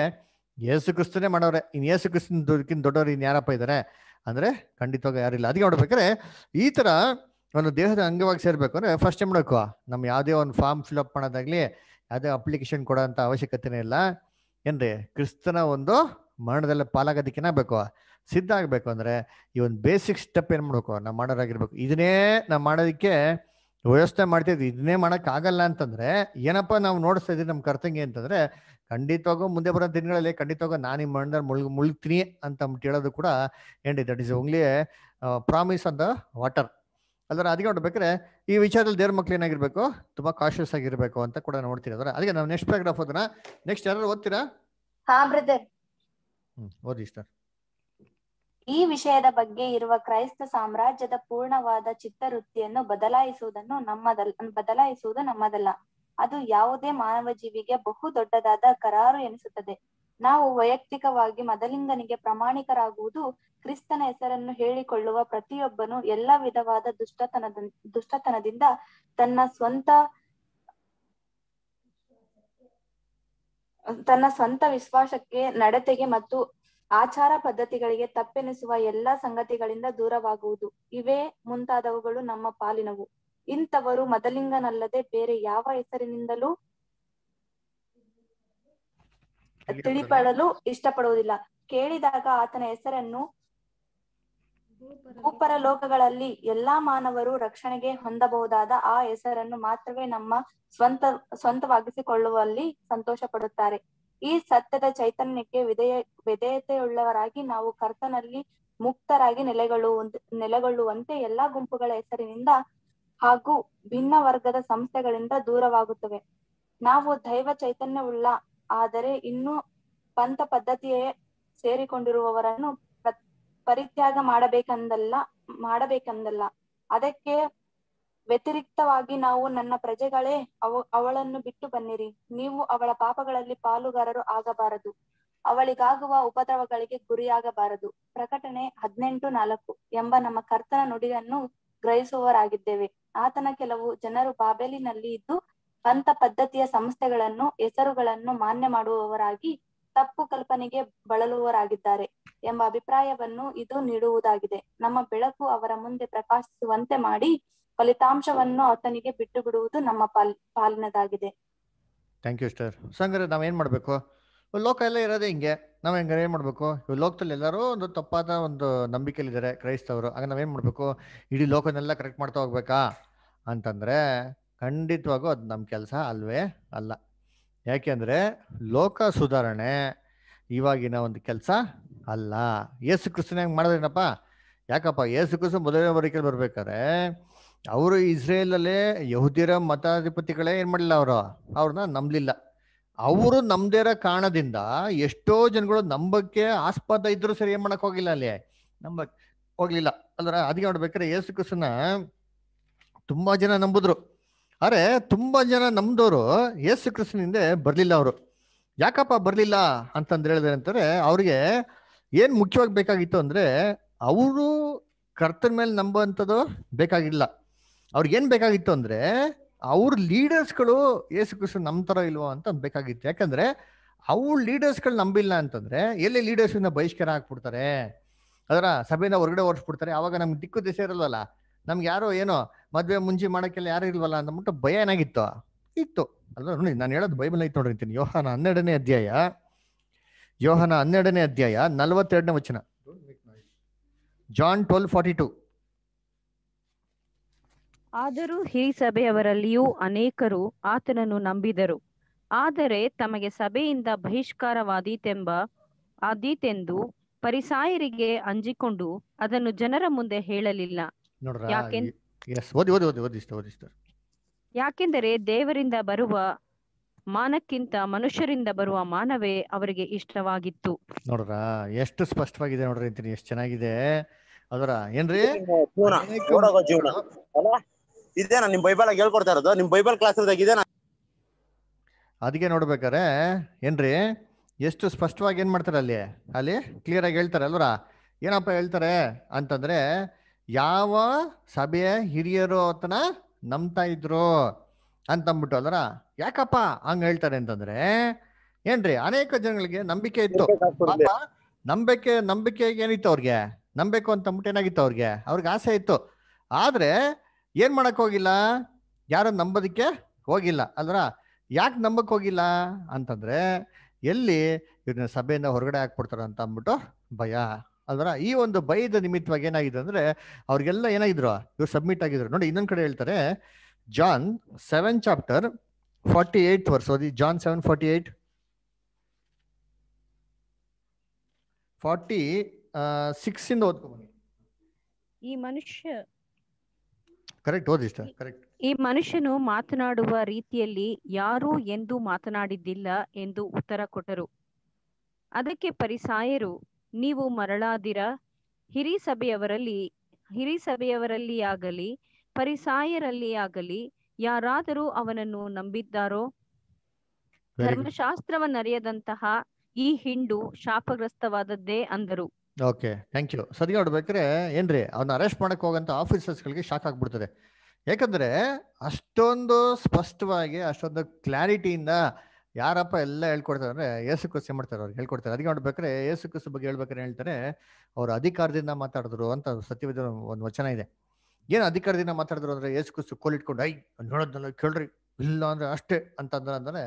[SPEAKER 1] ಯೇಸು ಕ್ರಿಸ್ತನೇ ಮಾಡೋರೆ ಇನ್ನು ಯೇಸು ಕ್ರಿಸ್ತನ ದೊಡ್ಡವರು ಇನ್ ಯಾರಪ್ಪ ಇದ್ದಾರೆ ಅಂದ್ರೆ ಖಂಡಿತವಾಗಿ ಯಾರಿಲ್ಲ ಅದಕ್ಕೆ ನೋಡ್ಬೇಕಾದ್ರೆ ಈ ತರ ಒಂದು ದೇಹದ ಅಂಗವಾಗಿ ಸೇರಬೇಕು ಅಂದ್ರೆ ಫಸ್ಟ್ ಟೈಮ್ ಮಾಡಬೇಕು ನಮ್ಮ ಯಾವುದೇ ಒಂದು ಫಾರ್ಮ್ ಫಿಲ್ಅಪ್ ಮಾಡೋದಾಗ್ಲಿ ಯಾವುದೇ ಅಪ್ಲಿಕೇಶನ್ ಕೊಡೋ ಅಂತ ಅವಶ್ಯಕತೆನೇ ಇಲ್ಲ ಏನ್ರಿ ಕ್ರಿಸ್ತನ ಒಂದು ಮರಣದಲ್ಲಿ ಪಾಲಾಗೋದಕ್ಕೆ ಬೇಕು ಸಿದ್ಧ ಆಗಬೇಕು ಅಂದರೆ ಈ ಒಂದು ಬೇಸಿಕ್ ಸ್ಟೆಪ್ ಏನು ಮಾಡಬೇಕು ನಾವು ಮಾಡೋರಾಗಿರ್ಬೇಕು ಇದನ್ನೇ ನಾವು ಮಾಡೋದಕ್ಕೆ ವ್ಯವಸ್ಥೆ ಮಾಡ್ತಿದ್ವಿ ಇದನ್ನೇ ಆಗಲ್ಲ ಅಂತಂದರೆ ಏನಪ್ಪ ನಾವು ನೋಡಿಸ್ತಾ ಇದ್ದೀವಿ ನಮ್ಮ ಕರ್ತಂಗಿ ಅಂತಂದರೆ ಖಂಡಿತವಾಗೂ ಮುಂದೆ ಬರೋ ದಿನಗಳಲ್ಲಿ ಖಂಡಿತವಾಗೂ ನಾನು ಈ ಮುಳುಗ್ ಮುಳುಗ್ತೀನಿ ಅಂತ ಹೇಳೋದು ಕೂಡ ಏನಿದೆ that is only promise on the water ಅದರ ಅದಕ್ಕೆ ನೋಡ್ಬೇಕಾದ್ರೆ ಈ ವಿಚಾರದಲ್ಲಿ ದೇವ್ರ ಮಕ್ಳು ಏನಾಗಿರ್ಬೇಕು ತುಂಬಾ ಕಾಶಿಯಸ್ ಆಗಿರ್ಬೇಕು ಅಂತ ಕೂಡ ನೋಡ್ತೀರ ಅದರ ಅದಕ್ಕೆ ನಾವು ನೆಕ್ಸ್ಟ್ ಪ್ಯಾರಾಗ್ರಾಫ್ ಅದನ್ನ ನೆಕ್ಸ್ಟ್ ಯಾರು ಓದ್ತೀರಾ ಹ್ಮ್ ಓದಿ ಸರ್
[SPEAKER 7] ಈ ವಿಷಯದ ಬಗ್ಗೆ ಇರುವ ಕ್ರೈಸ್ತ ಸಾಮ್ರಾಜ್ಯದ ಪೂರ್ಣವಾದ ಚಿತ್ತವೃತ್ತಿಯನ್ನು ಬದಲಾಯಿಸುವುದನ್ನು ನಮ್ಮದಲ್ಲ ಬದಲಾಯಿಸುವುದು ನಮ್ಮದಲ್ಲ ಅದು ಯಾವುದೇ ಮಾನವ ಜೀವಿಗೆ ಬಹು ದೊಡ್ಡದಾದ ಕರಾರು ಎನಿಸುತ್ತದೆ ನಾವು ವೈಯಕ್ತಿಕವಾಗಿ ಮದಲಿಂಗನಿಗೆ ಪ್ರಾಮಾಣಿಕರಾಗುವುದು ಕ್ರಿಸ್ತನ ಹೆಸರನ್ನು ಹೇಳಿಕೊಳ್ಳುವ ಪ್ರತಿಯೊಬ್ಬನು ಎಲ್ಲ ವಿಧವಾದ ದುಷ್ಟತನದ ದುಷ್ಟತನದಿಂದ ತನ್ನ ಸ್ವಂತ ತನ್ನ ಸ್ವಂತ ವಿಶ್ವಾಸಕ್ಕೆ ನಡತೆಗೆ ಮತ್ತು ಆಚಾರ ಪದ್ಧತಿಗಳಿಗೆ ತಪ್ಪೆನಿಸುವ ಎಲ್ಲಾ ಸಂಗತಿಗಳಿಂದ ದೂರವಾಗುವುದು ಇವೇ ಮುಂತಾದವುಗಳು ನಮ್ಮ ಪಾಲಿನವು ಇಂಥವರು ಮದಲಿಂಗನಲ್ಲದೆ ಬೇರೆ ಯಾವ ಹೆಸರಿನಿಂದಲೂ ತಿಳಿಪಡಲು ಇಷ್ಟಪಡುವುದಿಲ್ಲ ಕೇಳಿದಾಗ ಆತನ ಹೆಸರನ್ನು ಭೂಪರ ಲೋಕಗಳಲ್ಲಿ ಎಲ್ಲಾ ಮಾನವರು ರಕ್ಷಣೆಗೆ ಹೊಂದಬಹುದಾದ ಆ ಹೆಸರನ್ನು ಮಾತ್ರವೇ ನಮ್ಮ ಸ್ವಂತ ಸ್ವಂತವಾಗಿಸಿಕೊಳ್ಳುವಲ್ಲಿ ಸಂತೋಷ ಪಡುತ್ತಾರೆ ಈ ಸತ್ಯದ ಚೈತನ್ಯಕ್ಕೆ ವಿಧೇಯ ವಿಧೇಯತೆಯುಳ್ಳವರಾಗಿ ನಾವು ಕರ್ತನಲ್ಲಿ ಮುಕ್ತರಾಗಿ ನೆಲೆಗಳು ನೆಲೆಗೊಳ್ಳುವಂತೆ ಎಲ್ಲಾ ಗುಂಪುಗಳ ಹೆಸರಿನಿಂದ ಹಾಗೂ ಭಿನ್ನ ವರ್ಗದ ಸಂಸ್ಥೆಗಳಿಂದ ದೂರವಾಗುತ್ತವೆ ನಾವು ದೈವ ಚೈತನ್ಯವುಳ್ಳ ಆದರೆ ಇನ್ನೂ ಪಂಥ ಪದ್ಧತಿಯೇ ಸೇರಿಕೊಂಡಿರುವವರನ್ನು ಪರಿತ್ಯಾಗ ಮಾಡಬೇಕಂದಲ್ಲ ಮಾಡಬೇಕಂದಲ್ಲ ಅದಕ್ಕೆ ವ್ಯತಿರಿಕ್ತವಾಗಿ ನಾವು ನನ್ನ ಪ್ರಜೆಗಳೇ ಅವ ಅವಳನ್ನು ಬಿಟ್ಟು ಬನ್ನಿರಿ ನೀವು ಅವಳ ಪಾಪಗಳಲ್ಲಿ ಪಾಲುಗಾರರು ಆಗಬಾರದು ಅವಳಿಗಾಗುವ ಉಪದ್ರವಗಳಿಗೆ ಗುರಿಯಾಗಬಾರದು ಪ್ರಕಟಣೆ ಹದಿನೆಂಟು ನಾಲ್ಕು ಎಂಬ ನಮ್ಮ ಕರ್ತನ ನುಡಿಯನ್ನು ಗ್ರಹಿಸುವವರಾಗಿದ್ದೇವೆ ಆತನ ಕೆಲವು ಜನರು ಬಾಬೆಲಿನಲ್ಲಿ ಇದ್ದು ಹಂತ ಪದ್ಧತಿಯ ಸಂಸ್ಥೆಗಳನ್ನು ಹೆಸರುಗಳನ್ನು ಮಾನ್ಯ ಮಾಡುವವರಾಗಿ ತಪ್ಪು ಕಲ್ಪನೆಗೆ ಬಳಲುವವರಾಗಿದ್ದಾರೆ ಎಂಬ ಅಭಿಪ್ರಾಯವನ್ನು ಇದು ನೀಡುವುದಾಗಿದೆ ನಮ್ಮ ಬೆಳಕು ಅವರ ಮುಂದೆ ಪ್ರಕಾಶಿಸುವಂತೆ ಮಾಡಿ ಫಲಿತಾಂಶವನ್ನು ಆತನಿಗೆ ಬಿಟ್ಟು ಬಿಡುವುದು ನಮ್ಮ ಪಾಲ್ ಪಾಲಿನದಾಗಿದೆ
[SPEAKER 1] ಥ್ಯಾಂಕ್ ಯು ಸರ್ ಸಂಗ್ರೆ ನಾವ್ ಏನ್ ಮಾಡ್ಬೇಕು ಲೋಕ ಎಲ್ಲ ಇರೋದೇ ಹಿಂಗೆ ನಾವ್ ಹೆಂಗ ಏನ್ ಮಾಡ್ಬೇಕು ಇವ್ ಲೋಕದಲ್ಲಿ ಎಲ್ಲರೂ ಒಂದು ತಪ್ಪಾದ ಒಂದು ನಂಬಿಕೆಲಿದ್ದಾರೆ ಕ್ರೈಸ್ತವರು ಆಗ ನಾವೇನ್ ಮಾಡ್ಬೇಕು ಇಡೀ ಲೋಕನೆಲ್ಲ ಕರೆಕ್ಟ್ ಮಾಡ್ತಾ ಹೋಗ್ಬೇಕಾ ಅಂತಂದ್ರೆ ಖಂಡಿತವಾಗೂ ಅದು ನಮ್ಮ ಕೆಲಸ ಅಲ್ವೇ ಅಲ್ಲ ಯಾಕೆಂದ್ರೆ ಲೋಕ ಸುಧಾರಣೆ ಇವಾಗಿನ ಒಂದು ಕೆಲಸ ಅಲ್ಲ ಏಸು ಕ್ರಿಸ್ತನ ಹೆಂಗೆ ಮಾಡಿದ್ರೇನಪ್ಪ ಯಾಕಪ್ಪ ಏಸು ಕ್ರಿಸ್ತು ಮೊದಲನೇ ಬರೀಕೆಯಲ್ಲಿ ಬರ್ಬೇಕಾದ್ರೆ ಅವರು ಇಸ್ರೇಲ್ ಅಲ್ಲೇ ಯಹುದಿರ ಮತಾಧಿಪತಿಗಳೇ ಏನ್ ಮಾಡಲಿಲ್ಲ ಅವರು ಅವ್ರನ್ನ ನಂಬಲಿಲ್ಲ ಅವರು ನಮ್ದಿರ ಕಾರಣದಿಂದ ಎಷ್ಟೋ ಜನಗಳು ನಂಬಕ್ಕೆ ಆಸ್ಪದ ಇದ್ರು ಸರಿ ಏನ್ ಮಾಡಕ್ ಹೋಗಿಲ್ಲ ಅಲ್ಲಿ ನಂಬ ಹೋಗ್ಲಿಲ್ಲ ಅಂದ್ರೆ ಅದಕ್ಕೆ ನೋಡ್ಬೇಕಾದ್ರೆ ಯೇಸು ಕ್ರಿಸ್ತನ ತುಂಬಾ ಜನ ನಂಬಿದ್ರು ಅರೆ ತುಂಬಾ ಜನ ನಂಬಿದವರು ಯೇಸು ಹಿಂದೆ ಬರ್ಲಿಲ್ಲ ಅವರು ಯಾಕಪ್ಪ ಬರ್ಲಿಲ್ಲ ಅಂತಂದ್ರೆ ಹೇಳಿದ್ರೆ ಅಂತಾರೆ ಅವ್ರಿಗೆ ಏನ್ ಮುಖ್ಯವಾಗಿ ಬೇಕಾಗಿತ್ತು ಅಂದ್ರೆ ಅವರು ಕರ್ತನ ಮೇಲೆ ನಂಬುವಂಥದ್ದು ಬೇಕಾಗಿಲ್ಲ ಅವ್ರಿಗೆ ಏನ್ ಬೇಕಾಗಿತ್ತು ಅಂದ್ರೆ ಅವ್ರ ಲೀಡರ್ಸ್ಗಳು ಯೇಸು ಕೃಷ್ಣ ನಮ್ ತರ ಇಲ್ವೋ ಅಂತ ಬೇಕಾಗಿತ್ತು ಯಾಕಂದ್ರೆ ಅವ್ರ ಲೀಡರ್ಸ್ಗಳು ನಂಬಿಲ್ಲ ಅಂತಂದ್ರೆ ಎಲ್ಲಿ ಲೀಡರ್ಸ್ ಬಹಿಷ್ಕಾರ ಹಾಕ್ಬಿಡ್ತಾರೆ ಅದರ ಸಭೆಯಿಂದ ಹೊರಗಡೆ ಓಡಿಸ್ಬಿಡ್ತಾರೆ ಅವಾಗ ನಮ್ಗೆ ದಿಕ್ಕು ದಿಸ ಇರಲ್ಲ ನಮ್ಗೆ ಯಾರೋ ಏನೋ ಮದುವೆ ಮುಂಚೆ ಮಾಡೋಕ್ಕೆಲ್ಲ ಯಾರು ಇಲ್ವಲ್ಲ ಅಂದ್ಬಿಟ್ಟು ಭಯ ಏನಾಗಿತ್ತು ಇತ್ತು ಅಲ್ಲ ನೋಡಿ ನಾನು ಹೇಳೋದು ಬೈಬಲ್ ಐತೆ ನೋಡಿರ್ತೀನಿ ಯೋಹನ ಹನ್ನೆರಡನೇ ಅಧ್ಯಾಯ ಯೋಹನ ಹನ್ನೆರಡನೇ ಅಧ್ಯಾಯ ನಲ್ವತ್ತೆರಡನೇ ವಚನ ಜಾನ್ ಟ್ವೆಲ್ ಫಾರ್ಟಿ ಟು
[SPEAKER 6] ಆದರೂ ಹಿರಿ ಸಭೆಯವರಲ್ಲಿಯೂ ಅನೇಕರು ಆತನನ್ನು ನಂಬಿದರು ಆದರೆ ತಮಗೆ ಸಭೆಯಿಂದ ಬಹಿಷ್ಕಾರವಾದೀತೆಂಬ ಆದೀತೆಂದು ಪರಿಸಾಯರಿಗೆ ಅಂಜಿಕೊಂಡು ಅದನ್ನು ಜನರ ಮುಂದೆ ಹೇಳಲಿಲ್ಲ ಯಾಕೆಂದರೆ ದೇವರಿಂದ ಬರುವ ಮಾನಕ್ಕಿಂತ ಮನುಷ್ಯರಿಂದ ಬರುವ ಮಾನವೇ ಅವರಿಗೆ ಇಷ್ಟವಾಗಿತ್ತು
[SPEAKER 1] ನೋಡ್ರ ಎಷ್ಟು ಸ್ಪಷ್ಟವಾಗಿದೆ ನೋಡ್ರಿ ಎಷ್ಟು ಚೆನ್ನಾಗಿದೆ ಅದರ ಏನ್ರಿ ಇದೇನಾ ನಿಮ್ ಬೈಬಲ್ ಹೇಳ್ಕೊಡ್ತಾ ಇರೋದು ನಿಮ್ ಬೈಬಲ್ ಕ್ಲಾಸ್ ಇದೇನಾ ಅದಕ್ಕೆ ನೋಡ್ಬೇಕಾರೆ ಏನ್ರಿ ಎಷ್ಟು ಸ್ಪಷ್ಟವಾಗಿ ಏನ್ ಮಾಡ್ತಾರೆ ಅಲ್ಲಿ ಅಲ್ಲಿ ಕ್ಲಿಯರ್ ಆಗಿ ಹೇಳ್ತಾರೆ ಅಲ್ವರ ಏನಪ್ಪ ಹೇಳ್ತಾರೆ ಅಂತಂದ್ರೆ ಯಾವ ಸಭೆಯ ಹಿರಿಯರು ಅದನ್ನ ನಂಬ್ತಾ ಇದ್ರು ಅಂತಂದ್ಬಿಟ್ಟು ಅಲ್ವರ ಯಾಕಪ್ಪ ಹಂಗ ಹೇಳ್ತಾರೆ ಅಂತಂದ್ರೆ ಏನ್ರಿ ಅನೇಕ ಜನಗಳಿಗೆ ನಂಬಿಕೆ ಇತ್ತು ನಂಬಿಕೆ ನಂಬಿಕೆ ಏನಿತ್ತು ಅವ್ರಿಗೆ ನಂಬೇಕು ಅಂತಂದ್ಬಿಟ್ಟು ಏನಾಗಿತ್ತು ಅವ್ರಿಗೆ ಅವ್ರಿಗೆ ಆಸೆ ಇತ್ತು ಆದ್ರೆ ಏನ್ ಮಾಡಕ್ ಹೋಗಿಲ್ಲ ಯಾರು ನಂಬೋದಕ್ಕೆ ಹೋಗಿಲ್ಲ ಅಲ್ರ ಯಾಕೆ ನಂಬಕ್ ಹೋಗಿಲ್ಲ ಅಂತಂದ್ರೆ ಎಲ್ಲಿ ಇವ್ರನ್ನ ಸಭೆಯಿಂದ ಹೊರಗಡೆ ಹಾಕ್ಬಿಡ್ತಾರ ಅಂತ ಅಂದ್ಬಿಟ್ಟು ಭಯ ಅಲ್ರ ಈ ಒಂದು ಭಯದ ನಿಮಿತ್ತವಾಗಿ ಏನಾಗಿದೆ ಅಂದ್ರೆ ಅವ್ರಿಗೆಲ್ಲ ಏನಾಗಿದ್ರು ಇವ್ರು ಸಬ್ಮಿಟ್ ಆಗಿದ್ರು ನೋಡಿ ಇನ್ನೊಂದ್ ಕಡೆ ಹೇಳ್ತಾರೆ John seven chapter forty eight verse ಓದಿ John seven forty eight forty six ಇಂದ ಓದ್ಕೊಂಡ್ಬನ್ನಿ
[SPEAKER 6] ಈ ಮನುಷ್ಯ ಈ ಮನುಷ್ಯನು ಮಾತನಾಡುವ ರೀತಿಯಲ್ಲಿ ಯಾರು ಎಂದು ಮಾತನಾಡಿದ್ದಿಲ್ಲ ಎಂದು ಉತ್ತರ ಕೊಟ್ಟರು ಅದಕ್ಕೆ ಪರಿಸಾಯರು ನೀವು ಮರಳಾದಿರ ಹಿರಿ ಸಭೆಯವರಲ್ಲಿ ಹಿರಿ ಸಭೆಯವರಲ್ಲಿಯಾಗಲಿ ಪರಿಸಾಯರಲ್ಲಿಯಾಗಲಿ ಯಾರಾದರೂ ಅವನನ್ನು ನಂಬಿದ್ದಾರೋ ಧರ್ಮಶಾಸ್ತ್ರವನ್ನರಿಯದಂತಹ ಈ ಹಿಂಡು ಶಾಪಗ್ರಸ್ತವಾದದ್ದೇ ಅಂದರು
[SPEAKER 1] ಓಕೆ ಥ್ಯಾಂಕ್ ಯು ಸದ್ಯ ನೋಡ್ಬೇಕ್ರೆ ಏನ್ರಿ ಅವ್ನ ಅರೆಸ್ಟ್ ಮಾಡಕ್ ಹೋಗಂತ ಆಫೀಸರ್ಸ್ಗಳಿಗೆ ಶಾಕ್ ಆಗ್ಬಿಡ್ತದೆ ಯಾಕಂದ್ರೆ ಅಷ್ಟೊಂದು ಸ್ಪಷ್ಟವಾಗಿ ಅಷ್ಟೊಂದು ಕ್ಲಾರಿಟಿಯಿಂದ ಯಾರಪ್ಪ ಎಲ್ಲ ಹೇಳ್ಕೊಡ್ತಾರೆ ಅಂದ್ರೆ ಯೇಸು ಕ್ರಿಸ್ತು ಮಾಡ್ತಾರೆ ಅವ್ರು ಹೇಳ್ಕೊಡ್ತಾರೆ ಅದಕ್ಕೆ ನೋಡ್ಬೇಕ್ರೆ ಯೇಸು ಕ್ರಿಸ್ತು ಬಗ್ಗೆ ಹೇಳ್ಬೇಕಾದ್ರೆ ಹೇಳ್ತಾರೆ ಅವ್ರು ಅಧಿಕಾರದಿಂದ ಮಾತಾಡಿದ್ರು ಅಂತ ಸತ್ಯವಿದ ಒಂದು ವಚನ ಇದೆ ಏನು ಅಧಿಕಾರದಿಂದ ಮಾತಾಡಿದ್ರು ಅಂದ್ರೆ ಯೇಸು ಕೋಲ್ ಕೋಲಿಟ್ಕೊಂಡು ಐ ನೋಡೋದನ್ನ ಕೇಳ್ರಿ ಇಲ್ಲ ಅಂದ್ರೆ ಅಷ್ಟೇ ಅಂತಂದ್ರೆ ಅಂದ್ರೆ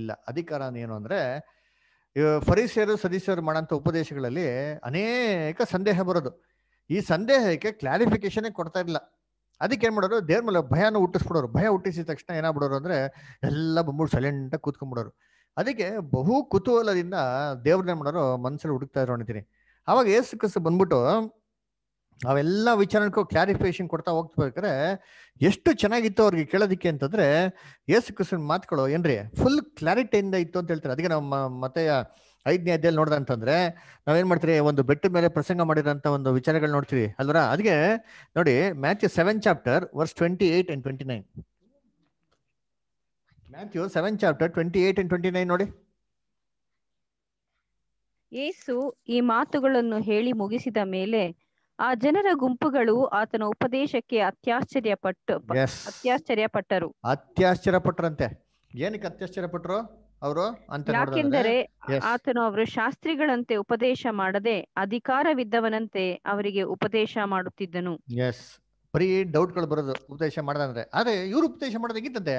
[SPEAKER 1] ಇಲ್ಲ ಅಧಿಕಾರ ಏನು ಅಂದ್ರೆ ಫರೀಸಿಯರು ಸದಸ್ಯರು ಮಾಡೋಂಥ ಉಪದೇಶಗಳಲ್ಲಿ ಅನೇಕ ಸಂದೇಹ ಬರೋದು ಈ ಸಂದೇಹಕ್ಕೆ ಕ್ಲಾರಿಫಿಕೇಶನೇ ಕೊಡ್ತಾ ಇಲ್ಲ ಅದಕ್ಕೆ ಏನು ಮಾಡೋರು ದೇವ್ರ ಮೇಲೆ ಭಯಾನ ಹುಟ್ಟಿಸ್ಬಿಡೋರು ಭಯ ಹುಟ್ಟಿಸಿದ ತಕ್ಷಣ ಏನಾಗ್ಬಿಡೋರು ಅಂದರೆ ಎಲ್ಲ ಬಂದ್ಬಿಟ್ಟು ಸೈಲೆಂಟಾಗಿ ಕೂತ್ಕೊಂಡ್ಬಿಡೋರು ಅದಕ್ಕೆ ಬಹು ಕುತೂಹಲದಿಂದ ದೇವ್ರನ್ನ ಮಾಡೋರು ಮನಸ್ಸಲ್ಲಿ ಹುಡುಕ್ತಾ ಇದ್ರು ಅಂತೀನಿ ಆವಾಗ ಏಸು ಕಸ ಬಂದ್ಬಿಟ್ಟು ಅವೆಲ್ಲ ವಿಚಾರಕ್ಕೂ ಕ್ಲಾರಿಫಿಕೇಶನ್ ಕೊಡ್ತಾ ಹೋಗ್ಬೇಕಾದ್ರೆ ಎಷ್ಟು ಚೆನ್ನಾಗಿತ್ತು ಅವ್ರಿಗೆ ಕೇಳೋದಿಕ್ಕೆ ಅಂತಂದ್ರೆ ಯೇಸು ಕೃಷ್ಣ ಮಾತುಗಳು ಏನ್ರಿ ಫುಲ್ ಕ್ಲಾರಿಟಿಯಿಂದ ಇತ್ತು ಅಂತ ಹೇಳ್ತಾರೆ ಅದಕ್ಕೆ ನಮ್ಮ ಮತ್ತೆ ಐದನೇ ಅಧ್ಯಯಲ್ಲಿ ನೋಡ್ದ ಅಂತಂದ್ರೆ ನಾವೇನ್ ಮಾಡ್ತೀರಿ ಒಂದು ಬೆಟ್ಟದ ಮೇಲೆ ಪ್ರಸಂಗ ಮಾಡಿದಂತ ಒಂದು ವಿಚಾರಗಳು ನೋಡ್ತೀವಿ ಅಲ್ವರ ಅದಕ್ಕೆ ನೋಡಿ Matthew seven chapter verse twenty eight and twenty nine Matthew seven chapter twenty eight and twenty nine ನೋಡಿ
[SPEAKER 6] ಯೇಸು ಈ ಮಾತುಗಳನ್ನು ಹೇಳಿ ಮುಗಿಸಿದ ಮೇಲೆ ಆ ಜನರ ಗುಂಪುಗಳು ಆತನ ಉಪದೇಶಕ್ಕೆ ಅತ್ಯಾಶ್ಚರ್ಯ ಪಟ್ಟು ಅತ್ಯಾಶ್ಚರ್ಯ ಪಟ್ಟರು
[SPEAKER 1] ಅತ್ಯಾಶ್ಚರ್ಯ ಪಟ್ಟರಂತೆ ಏನಕ್ಕೆ ಅತ್ಯಾಶ್ಚರ್ಯ ಪಟ್ಟರು ಅವರು ಯಾಕೆಂದರೆ
[SPEAKER 6] ಆತನು ಅವರು ಶಾಸ್ತ್ರಿಗಳಂತೆ ಉಪದೇಶ ಮಾಡದೆ ಅಧಿಕಾರವಿದ್ದವನಂತೆ ಅವರಿಗೆ ಉಪದೇಶ ಮಾಡುತ್ತಿದ್ದನು
[SPEAKER 1] ಎಸ್ ಬರೀ ಡೌಟ್ಗಳು ಬರೋದು ಉಪದೇಶ ಮಾಡದಂದ್ರೆ ಆದ್ರೆ ಇವರು ಉಪದೇಶ ಹೇಗಿತ್ತಂತೆ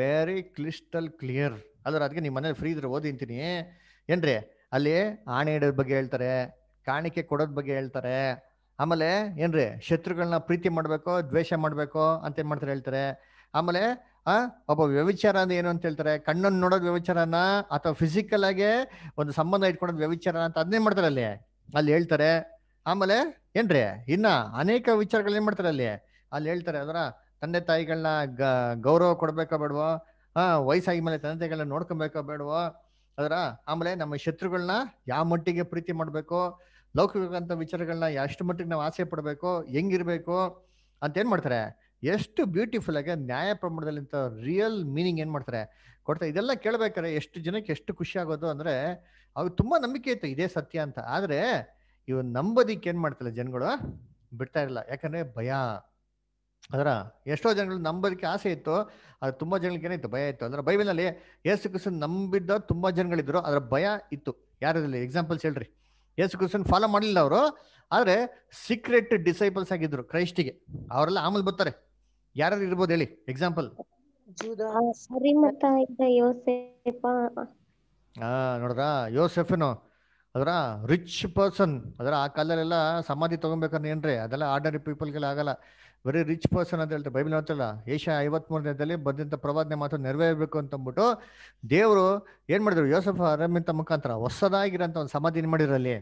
[SPEAKER 1] ವೆರಿ ಕ್ಲಿಸ್ಟಲ್ ಕ್ಲಿಯರ್ ಅದ್ರ ಅದಕ್ಕೆ ನಿಮ್ಮ ಮನೇಲಿ ಫ್ರೀ ಇದ್ರೆ ಓದಿಂತೀನಿ ಏನ್ರಿ ಅಲ್ಲಿ ಆಣೆ ಇಡೋದ್ ಬಗ್ಗೆ ಹೇಳ್ತಾರೆ ಕಾಣಿಕೆ ಕೊಡೋದ್ ಬಗ್ಗೆ ಹೇಳ್ತಾರೆ ಆಮೇಲೆ ಏನ್ರಿ ಶತ್ರುಗಳನ್ನ ಪ್ರೀತಿ ಮಾಡ್ಬೇಕು ದ್ವೇಷ ಮಾಡ್ಬೇಕು ಅಂತ ಏನ್ ಮಾಡ್ತಾರೆ ಹೇಳ್ತಾರೆ ಆಮೇಲೆ ಆ ಒಬ್ಬ ವ್ಯವಿಚಾರ ಅಂದ್ರೆ ಏನು ಅಂತ ಹೇಳ್ತಾರೆ ಕಣ್ಣನ್ನು ನೋಡೋದು ವ್ಯವಿಚಾರನ ಅಥವಾ ಫಿಸಿಕಲ್ ಆಗಿ ಒಂದು ಸಂಬಂಧ ಇಟ್ಕೊಳೋದ್ ವ್ಯವಿಚಾರ ಅಂತ ಅದನ್ನೇನ್ ಮಾಡ್ತಾರೆ ಅಲ್ಲಿ ಅಲ್ಲಿ ಹೇಳ್ತಾರೆ ಆಮೇಲೆ ಏನ್ರಿ ಇನ್ನ ಅನೇಕ ವಿಚಾರಗಳು ಏನ್ ಮಾಡ್ತಾರೆ ಅಲ್ಲಿ ಅಲ್ಲಿ ಹೇಳ್ತಾರೆ ಅದರ ತಂದೆ ತಾಯಿಗಳನ್ನ ಗೌರವ ಕೊಡ್ಬೇಕೋ ಬೇಡವೋ ಆ ವಯಸ್ಸಾಗಿ ಮೇಲೆ ತಂದೆ ತಾಯಿಗಳನ್ನ ನೋಡ್ಕೊಬೇಕೋ ಬೇಡವೋ ಅದರ ಆಮೇಲೆ ನಮ್ಮ ಶತ್ರುಗಳನ್ನ ಯಾವ ಮಟ್ಟಿಗೆ ಪ್ರೀತಿ ಮಾಡ್ಬೇಕು ಲೌಕಿಕಂತ ವಿಚಾರಗಳನ್ನ ಎಷ್ಟು ಮಟ್ಟಿಗೆ ನಾವು ಆಸೆ ಪಡಬೇಕು ಹೆಂಗಿರ್ಬೇಕು ಅಂತ ಏನು ಮಾಡ್ತಾರೆ ಎಷ್ಟು ಬ್ಯೂಟಿಫುಲ್ ಆಗಿ ನ್ಯಾಯ ಪ್ರಮಾಣದಲ್ಲಿ ಅಂತ ರಿಯಲ್ ಮೀನಿಂಗ್ ಏನು ಮಾಡ್ತಾರೆ ಕೊಡ್ತಾರೆ ಇದೆಲ್ಲ ಕೇಳ್ಬೇಕಾರೆ ಎಷ್ಟು ಜನಕ್ಕೆ ಎಷ್ಟು ಖುಷಿ ಆಗೋದು ಅಂದರೆ ಅವ್ರು ತುಂಬ ನಂಬಿಕೆ ಇತ್ತು ಇದೇ ಸತ್ಯ ಅಂತ ಆದರೆ ಇವ್ ನಂಬೋದಿಕ್ಕೆ ಏನು ಮಾಡ್ತಾರೆ ಜನಗಳು ಬಿಡ್ತಾ ಇರಲ್ಲ ಯಾಕಂದರೆ ಭಯ ಅದರ ಎಷ್ಟೋ ಜನಗಳು ನಂಬೋದಕ್ಕೆ ಆಸೆ ಇತ್ತು ಅದು ತುಂಬ ಜನಗಳಿಗೆ ಏನಿತ್ತು ಭಯ ಇತ್ತು ಅಂದ್ರೆ ಬೈಬಲ್ನಲ್ಲಿ ಏಸು ಕ್ರಿಸ್ತನ್ ನಂಬಿದ್ದ ತುಂಬ ಜನಗಳಿದ್ರು ಅದರ ಭಯ ಇತ್ತು ಯಾರದಲ್ಲಿ ಎಕ್ಸಾಂಪಲ್ಸ್ ಹೇಳ್ರಿ ಯೇಸು ಕ್ರಿಸ್ತನ್ ಫಾಲೋ ಮಾಡಲಿಲ್ಲ ಅವರು ಆದರೆ ಸೀಕ್ರೆಟ್ ಡಿಸೈಪಲ್ಸ್ ಆಗಿದ್ರು ಕ್ರೈಸ್ಟಿಗೆ ಅವರೆಲ್ಲ ಆಮೇಲೆ ಬರ್ತಾರೆ ಯಾರು ಇರ್ಬೋದು ಹೇಳಿ ಎಕ್ಸಾಂಪಲ್ ಆ ನೋಡ್ರಾ ಯೋಸೆಫನು ಅದರ ರಿಚ್ ಪರ್ಸನ್ ಅದರ ಆ ಕಾಲದಲ್ಲೆಲ್ಲ ಸಮಾಧಿ ತಗೊಬೇಕಂದ್ರೆ ಏನ್ರಿ ಅದೆಲ್ಲ ಆರ್ಡರಿ ಪೀಪಲ್ಗೆಲ್ಲ ಆಗಲ್ಲ ವೆರಿ ರಿಚ್ ಪರ್ಸನ್ ಅಂತ ಹೇಳ್ತಾರೆ ಬೈಬಲ್ ಹೇಳ್ತಲ್ಲ ಏಷ್ಯಾ ಮೂರನೇದಲ್ಲಿ ಬಂದಂಥ ಪ್ರವಾದನೆ ಮಾತ್ರ ನೆರವೇರಬೇಕು ಅಂತಂದ್ಬಿಟ್ಟು ದೇವರು ಏನ್ ಮಾಡಿದ್ರು ಯೋಸಫ್ ಅರಮಿಂತ ಮುಖಾಂತರ ಹೊಸದಾಗಿರೋಂಥ ಒಂದು ಸಮಾಧಿ ಏನು ಮಾಡಿದ್ರಲ್ಲಿ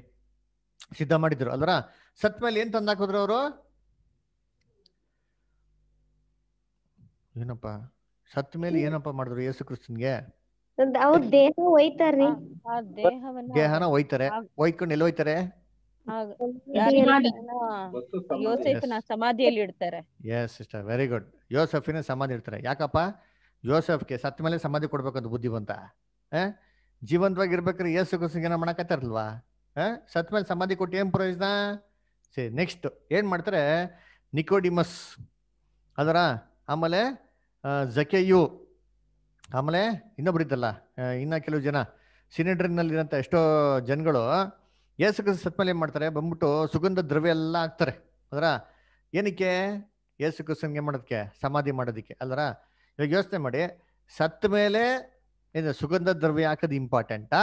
[SPEAKER 1] ಸಿದ್ಧ ಮಾಡಿದ್ರು ಅಲ್ವರ ಸತ್ ಮೇಲೆ ಏನ್ ತಂದಾಕಿದ್ರು ಅವರು ಏನಪ್ಪ ಸತ್ ಮೇಲೆ ಏನಪ್ಪ ಮಾಡಿದ್ರು ಯೇಸು ಕ್ರಿಸ್ತನ್ಗೆ
[SPEAKER 2] ದೇಹನ ಒಯ್ತಾರೆ
[SPEAKER 1] ಒಯ್ಕೊಂಡು ಎಲ್ಲಿ ಹೋಯ್ತಾರೆ ಸಮಾಧಿಯಲ್ಲಿ ವೆರಿ ಗುಡ್ ಯೋಸೆಫಿನ ಸಮಾಧಿ ಇಡ್ತಾರೆ ಯಾಕಪ್ಪ ಗೆ ಸತ್ ಮೇಲೆ ಸಮಾಧಿ ಕೊಡ್ಬೇಕಂತ ಬುದ್ಧಿವಂತ ಜೀವಂತವಾಗಿ ಇರ್ಬೇಕಾದ್ರೆ ಏಸು ಕುಸಿಗೇನ ಮಾಡಕತ್ತಾರಲ್ವಾ ಸತ್ ಮೇಲೆ ಸಮಾಧಿ ಕೊಟ್ಟು ಏನ್ ಪ್ರಯೋಜನ ಸರಿ ನೆಕ್ಸ್ಟ್ ಏನ್ ಮಾಡ್ತಾರೆ ನಿಕೋಡಿಮಸ್ ಅದರ ಆಮೇಲೆ ಜಕೆಯು ಆಮೇಲೆ ಇನ್ನೊಬ್ರು ಇದ್ದಲ್ಲ ಇನ್ನ ಕೆಲವು ಜನ ಸಿನಿಡ್ರಿನಲ್ಲಿ ಇರೋಂಥ ಎಷ್ಟೋ ಜನಗಳು ಏಸು ಕ್ರಿಸ್ತ ಸತ್ಮೇಲೆ ಏನು ಮಾಡ್ತಾರೆ ಬಂದ್ಬಿಟ್ಟು ಸುಗಂಧ ದ್ರವ್ಯ ಎಲ್ಲ ಹಾಕ್ತಾರೆ ಅದರ ಏನಕ್ಕೆ ಯೇಸು ಕ್ರಿಸ್ತನ್ಗೆ ಮಾಡೋದಕ್ಕೆ ಸಮಾಧಿ ಮಾಡೋದಕ್ಕೆ ಅಲ್ಲರ ಇವಾಗ ಯೋಚನೆ ಮಾಡಿ ಸತ್ತ ಮೇಲೆ ಏನು ಸುಗಂಧ ದ್ರವ್ಯ ಹಾಕೋದು ಇಂಪಾರ್ಟೆಂಟಾ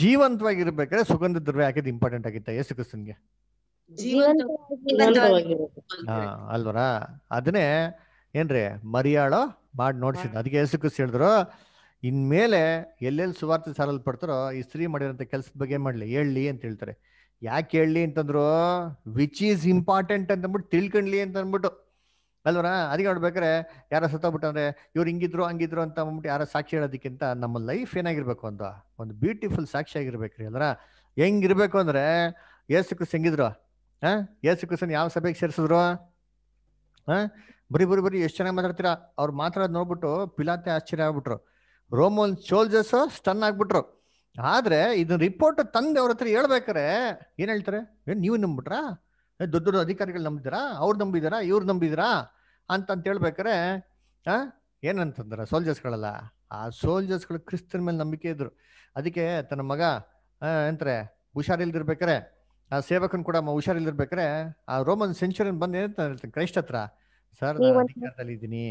[SPEAKER 1] ಜೀವಂತವಾಗಿರ್ಬೇಕಾದ್ರೆ ಸುಗಂಧ ದ್ರವ್ಯ ಹಾಕೋದು ಇಂಪಾರ್ಟೆಂಟ್ ಆಗಿತ್ತ ಯೇಸು ಕ್ರಿಸ್ತನ್ಗೆ ಹಾ ಅಲ್ವರ ಅದನ್ನೇ ಏನ್ರಿ ಮರಿಯಾಳೋ ಮಾಡಿ ನೋಡ್ಸಿದ್ ಅದಕ್ಕೆ ಯೇಸು ಕ್ರಿಸ್ತ ಹೇಳಿದ್ರು ಇನ್ಮೇಲೆ ಎಲ್ಲೆಲ್ಲಿ ಸುವಾರ್ತೆ ಸಾಲಲ್ಲಿ ಪಡ್ತಾರೋ ಈ ಸ್ತ್ರೀ ಮಾಡಿರೋಂಥ ಕೆಲಸದ ಬಗ್ಗೆ ಮಾಡಲಿ ಹೇಳಲಿ ಅಂತ ಹೇಳ್ತಾರೆ ಯಾಕೆ ಹೇಳಲಿ ಅಂತಂದ್ರು ವಿಚ್ ಈಸ್ ಇಂಪಾರ್ಟೆಂಟ್ ಅಂತಂದ್ಬಿಟ್ಟು ತಿಳ್ಕೊಂಡ್ಲಿ ಅಂತ ಅಂದ್ಬಿಟ್ಟು ಅಲ್ವರ ಅದಕ್ಕೆ ನೋಡ್ಬೇಕಾರೆ ಯಾರೋ ಸತ್ತೋಗ್ಬಿಟ್ಟಂದ್ರೆ ಇವ್ರು ಹಿಂಗಿದ್ರು ಹಂಗಿದ್ರು ಅಂತ ಅಂದ್ಬಿಟ್ಟು ಯಾರೋ ಸಾಕ್ಷಿ ಹೇಳೋದಕ್ಕಿಂತ ನಮ್ಮ ಲೈಫ್ ಏನಾಗಿರ್ಬೇಕು ಅಂತ ಒಂದು ಬ್ಯೂಟಿಫುಲ್ ಸಾಕ್ಷಿ ರೀ ಅಲ್ವರ ಹೆಂಗಿರ್ಬೇಕು ಅಂದ್ರೆ ಏಸು ಕೃಷಿ ಹೆಂಗಿದ್ರು ಹಾಂ ಏಸು ಯಾವ ಸಭೆಗೆ ಸೇರಿಸಿದ್ರು ಹಾ ಬರೀ ಬರೀ ಬರೀ ಎಷ್ಟು ಚೆನ್ನಾಗಿ ಮಾತಾಡ್ತೀರಾ ಅವ್ರು ಮಾತಾಡೋದು ನೋಡ್ಬಿಟ್ಟು ಪಿಲಾತೆ ಆಶ್ಚರ್ಯ ಆಗ್ಬಿಟ್ರು ರೋಮನ್ ಸೋಲ್ಜರ್ಸ್ ಸ್ಟನ್ ಆಗ್ಬಿಟ್ರು ಆದ್ರೆ ಇದನ್ನ ರಿಪೋರ್ಟ್ ತಂದೆ ಅವ್ರ ಹತ್ರ ಹೇಳ್ಬೇಕಾರೆ ಏನು ಹೇಳ್ತಾರೆ ಏನ್ ನೀವು ನಂಬಿಟ್ರಾ ದೊಡ್ಡ ದೊಡ್ಡ ಅಧಿಕಾರಿಗಳು ನಂಬಿದಿರಾ ಅವ್ರು ನಂಬಿದಿರಾ ಇವ್ರು ನಂಬಿದಿರಾ ಅಂತ ಹೇಳ್ಬೇಕಾರೆ ಹಾಂ ಏನಂತಂದ್ರೆ ಸೋಲ್ಜರ್ಸ್ಗಳೆಲ್ಲ ಆ ಸೋಲ್ಜರ್ಸ್ಗಳು ಕ್ರಿಸ್ತನ ಮೇಲೆ ನಂಬಿಕೆ ಇದ್ರು ಅದಕ್ಕೆ ತನ್ನ ಮಗ ಅಂತಾರೆ ಹುಷಾರಿಲ್ದಿರ್ಬೇಕಾರೆ ಆ ಸೇವಕನ್ ಕೂಡ ಹುಷಾರಿಲ್ದಿರ್ಬೇಕಾರೆ ಆ ರೋಮನ್ ಸೆಂಚುರಿನ್ ಬಂದ ಏನಂತ ಕ್ರೈಸ್ಟ್ ಹತ್ರ ಸರ್ ಅಧಿಕಾರದಲ್ಲಿ ಇದ್ದೀನಿ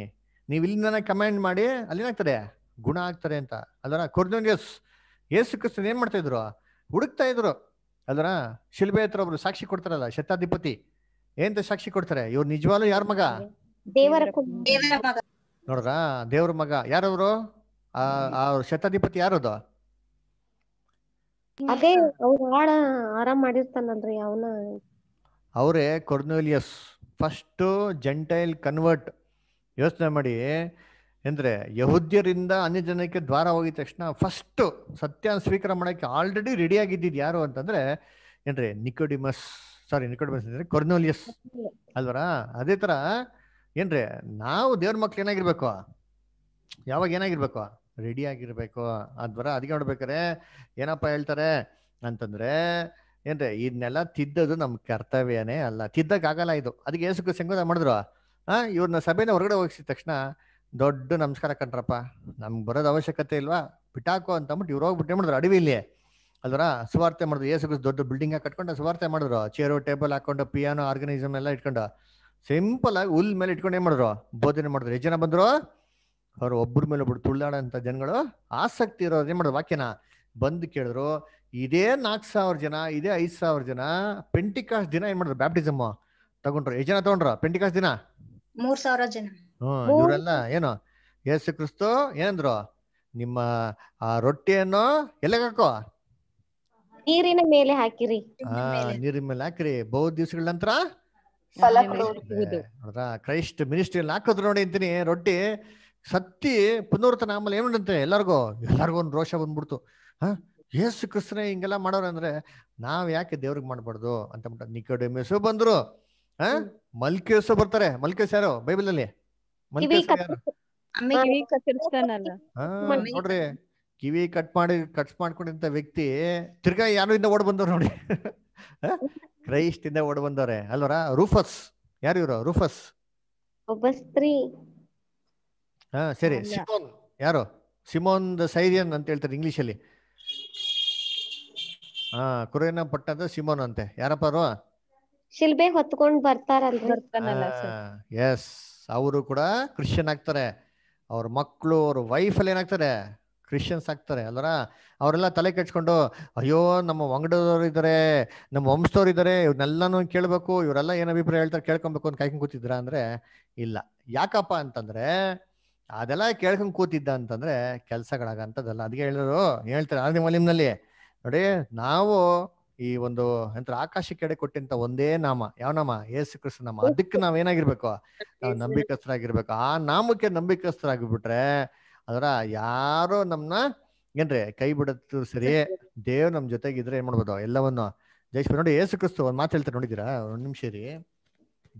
[SPEAKER 1] ನೀವು ಇಲ್ಲಿಂದ ಕಮೆಂಟ್ ಮಾಡಿ ಅಲ್ಲೇನಾಗ್ತದೆ ಗುಣ ಆಗ್ತಾರೆ ಅಂತ ಅದರ ಕೊರ್ನೂನ್ಯಸ್ ಏಸು ಕ್ರಿಸ್ತನ್ ಏನ್ ಮಾಡ್ತಾ ಇದ್ರು ಹುಡುಕ್ತಾ ಇದ್ರು ಅದರ ಶಿಲ್ಬೆ ಹತ್ರ ಒಬ್ರು ಸಾಕ್ಷಿ ಕೊಡ್ತಾರಲ್ಲ ಶತಾಧಿಪತಿ ಏನ್ ಸಾಕ್ಷಿ ಕೊಡ್ತಾರೆ ಇವ್ರು ನಿಜವಾಗ್ಲೂ ಯಾರ ಮಗ ನೋಡ್ರ ದೇವ್ರ ಮಗ ಯಾರವ್ರು ಆ ಶತಾಧಿಪತಿ ಯಾರದು ಆರಾಮ್ ಅವರೇ ಕೊರ್ನೋಲಿಯಸ್ ಫಸ್ಟ್ ಜೆಂಟೈಲ್ ಕನ್ವರ್ಟ್ ಯೋಚನೆ ಮಾಡಿ ಅಂದರೆ ಯಹುದ್ಯರಿಂದ ಅನ್ಯ ಜನಕ್ಕೆ ದ್ವಾರ ಹೋಗಿದ ತಕ್ಷಣ ಫಸ್ಟ್ ಸತ್ಯ ಸ್ವೀಕಾರ ಮಾಡೋಕ್ಕೆ ಆಲ್ರೆಡಿ ರೆಡಿಯಾಗಿದ್ದಿದ್ದು ಯಾರು ಅಂತಂದರೆ ಏನ್ರಿ ನಿಕೋಡಿಮಸ್ ಸಾರಿ ನಿಕೋಡಿಮಸ್ ಅಂದರೆ ಕೊರ್ನೋಲಿಯಸ್ ಅಲ್ವರಾ ಅದೇ ಥರ ಏನ್ರಿ ನಾವು ದೇವ್ರ ಮಕ್ಳು ಏನಾಗಿರ್ಬೇಕು ಯಾವಾಗ ಏನಾಗಿರ್ಬೇಕು ರೆಡಿ ಆಗಿರ್ಬೇಕು ಅದ್ವರ ಅದಕ್ಕೆ ನೋಡ್ಬೇಕಾರೆ ಏನಪ್ಪ ಹೇಳ್ತಾರೆ ಅಂತಂದ್ರೆ ಏನ್ರಿ ಇದನ್ನೆಲ್ಲ ತಿದ್ದದು ನಮ್ಮ ಕರ್ತವ್ಯನೇ ಅಲ್ಲ ತಿದ್ದಕ್ಕಾಗಲ್ಲ ಇದು ಅದಕ್ಕೆ ಏಸು ಸಂಗೋದ ಮಾಡಿದ್ರು ಆ ಇವ್ರನ್ನ ಸಭೆನ ಹೊರಗಡೆ ಹೋಗಿಸಿದ ತಕ್ಷಣ ದೊಡ್ಡ ನಮಸ್ಕಾರ ಕಣ್ರಪ್ಪ ನಮ್ಗೆ ಬರೋದು ಅವಶ್ಯಕತೆ ಇಲ್ವಾ ಅಂತ ಅಂತಂದ್ಬಿಟ್ಟು ಇವ್ರು ಹೋಗ್ಬಿಟ್ಟು ಮಾಡಿದ್ರು ಇಲ್ಲಿ ಅಲ್ವರ ಸುವಾರ್ತೆ ಮಾಡಿದ್ರು ಏಸುಗಿಸ್ ದೊಡ್ಡ ಬಿಲ್ಡಿಂಗ್ ಕಟ್ಕೊಂಡು ಸುವಾರ್ತೆ ಮಾಡಿದ್ರು ಚೇರು ಟೇಬಲ್ ಹಾಕೊಂಡು ಪಿಯಾನೋ ಆರ್ಗನೈಸಮ್ ಎಲ್ಲ ಇಟ್ಕೊಂಡು ಸಿಂಪಲ್ ಆಗಿ ಹುಲ್ ಮೇಲೆ ಇಟ್ಕೊಂಡು ಏನು ಮಾಡಿದ್ರು ಬೋಧನೆ ಮಾಡಿದ್ರು ಎಷ್ಟು ಜನ ಬಂದರು ಅವ್ರು ಒಬ್ಬರ ಮೇಲೆ ಒಬ್ಬರು ತುಳ್ಳಾಡೋಂಥ ಜನಗಳು ಆಸಕ್ತಿ ಇರೋರು ಏನು ಮಾಡಿದ್ರು ವಾಕ್ಯನ ಬಂದು ಕೇಳಿದ್ರು ಇದೇ ನಾಲ್ಕು ಸಾವಿರ ಜನ ಇದೇ ಐದು ಸಾವಿರ ಜನ ಪೆಂಟಿಕಾಸ್ಟ್ ದಿನ ಏನು ಮಾಡಿದ್ರು ಬ್ಯಾಪ್ಟಿಸಮ್ ತಗೊಂಡ್ರು ಎಷ್ಟು ಜನ ತಗೊಂಡ್ರು ಪೆಂಟಿಕಾಸ್ಟ್ ದಿನ
[SPEAKER 3] ಮೂರು ಸಾವಿರ ಜನ
[SPEAKER 1] ಹ್ಮ್ ಇವರೆಲ್ಲ ಏನು ಯೇಸು ಕ್ರಿಸ್ತು ಏನಂದ್ರು ನಿಮ್ಮ ಆ ರೊಟ್ಟಿಯನ್ನು ಹಾಕೋ
[SPEAKER 3] ನೀರಿನ
[SPEAKER 2] ಮೇಲೆ ಹಾಕಿರಿ
[SPEAKER 1] ನೀರಿನ ಮೇಲೆ ಹಾಕಿರಿ ಬಹು ದಿವಸಗಳ ನಂತರ ಕ್ರೈಸ್ಟ್ ಮಿನಿಸ್ಟ್ರಿ ಹಾಕಿದ್ರು ನೋಡಿ ಅಂತೀನಿ ರೊಟ್ಟಿ ಸತ್ತಿ ಪುನರ್ತನ ಆಮೇಲೆ ಏನುಂಟಂತೆ ಎಲ್ಲರಿಗೂ ಎಲ್ಲರಿಗೂ ಒಂದು ರೋಷ ಬಂದ್ಬಿಡ್ತು ಹಾ ಯೇಸು ಕ್ರಿಸ್ತನ ಹಿಂಗೆಲ್ಲ ಮಾಡೋರು ಅಂದ್ರೆ ನಾವ್ ಯಾಕೆ ದೇವ್ರಿಗೆ ಮಾಡ್ಬಾರ್ದು ಅಂತ ಬಿಟ್ಟು ನಿಕೋಡೆಮಿಸು ಬಂದ್ರು ಹ ಮಲ್ಕೇಸು ಬರ್ತಾರೆ ಮಲ್ಕೇಶ್ ಯಾರು ಬೈಬಲ್ ಅಲ್ಲಿ ನೋಡ್ರಿ ಕಿವಿ ಕಟ್ ಮಾಡಿ ಕಟ್ ಮಾಡ್ಕೊಂಡಿಂತ ವ್ಯಕ್ತಿ ತಿರ್ಗಾ ಯಾರು ಇಂದ ಓಡ್ ಬಂದವ್ರು ನೋಡಿ ಕ್ರೈಸ್ಟ್ ಇಂದ ಓಡ್ ಬಂದವ್ರೆ ಅಲ್ವರ ರೂಫಸ್ ಯಾರು ಇವ್ರ ರೂಫಸ್ ಹಾ ಸರಿ ಸಿಮೋನ್ ಯಾರು ಸಿಮೋನ್ ದ ಸೈರಿಯನ್ ಅಂತ ಹೇಳ್ತಾರೆ ಇಂಗ್ಲಿಷ್ ಅಲ್ಲಿ ಹಾ ಕುರೇನ ಪಟ್ಟದ ಸಿಮೋನ್ ಅಂತೆ ಯಾರಪ್ಪ ಅವರು
[SPEAKER 3] ಶಿಲ್ಬೆ ಹೊತ್ಕೊಂಡ್ ಬರ್ತಾರಲ್ಲ
[SPEAKER 1] ಎಸ್ ಅವರು ಕೂಡ ಕ್ರಿಶ್ಚಿಯನ್ ಆಗ್ತಾರೆ ಅವ್ರ ಮಕ್ಕಳು ಅವ್ರ ವೈಫಲ್ಲಿ ಏನಾಗ್ತಾರೆ ಕ್ರಿಶ್ಚಿಯನ್ಸ್ ಆಗ್ತಾರೆ ಅಲ್ಲರ ಅವರೆಲ್ಲ ತಲೆ ಕೆಚ್ಕೊಂಡು ಅಯ್ಯೋ ನಮ್ಮ ವಂಗಡದವ್ರು ಇದ್ದಾರೆ ನಮ್ಮ ವಂಶದವ್ರು ಇದ್ದಾರೆ ಇವ್ರನ್ನೆಲ್ಲನೂ ಕೇಳಬೇಕು ಇವರೆಲ್ಲ ಏನು ಅಭಿಪ್ರಾಯ ಹೇಳ್ತಾರೆ ಕೇಳ್ಕೊಬೇಕು ಅಂತ ಕಾಯ್ಕೊಂಡು ಕೂತಿದ್ರ ಅಂದರೆ ಇಲ್ಲ ಯಾಕಪ್ಪ ಅಂತಂದರೆ ಅದೆಲ್ಲ ಕೇಳ್ಕೊಂಡು ಕೂತಿದ್ದ ಅಂತಂದರೆ ಕೆಲಸಗಳಾಗಂಥದ್ದಲ್ಲ ಅದಕ್ಕೆ ಹೇಳಿದ್ರು ಹೇಳ್ತಾರೆ ಆದಿಮಲಿಮ್ನಲ್ಲಿ ನೋಡಿ ನಾವು ಈ ಒಂದು ಅಂತ ಆಕಾಶಕ್ಕೆಡೆ ಕೊಟ್ಟಂತ ಒಂದೇ ನಾಮ ಯಾವ ನಾಮ ಯೇಸು ಕೃಷ್ಣ ನಾಮ ಅದಕ್ಕೆ ಏನಾಗಿರ್ಬೇಕು ನಾವು ನಂಬಿಕಸ್ಥರಾಗಿರ್ಬೇಕು ಆ ನಾಮಕ್ಕೆ ನಂಬಿಕಸ್ಥರಾಗಿಬಿಟ್ರೆ ಅದರ ಯಾರೋ ನಮ್ನ ಏನ್ರಿ ಕೈ ಬಿಡತ್ತು ಸರಿ ದೇವ್ ನಮ್ ಜೊತೆಗಿದ್ರೆ ಏನ್ ಮಾಡ್ಬೋದು ಎಲ್ಲವನ್ನು ಜೈಶ್ವರ್ ನೋಡಿ ಯೇಸು ಕ್ರಿಸ್ತು ಒಂದ್ ಮಾತು ಹೇಳ್ತಾರೆ ನೋಡಿದಿರಾ ಒಂದ್ ನಿಮಿಷ ರೀ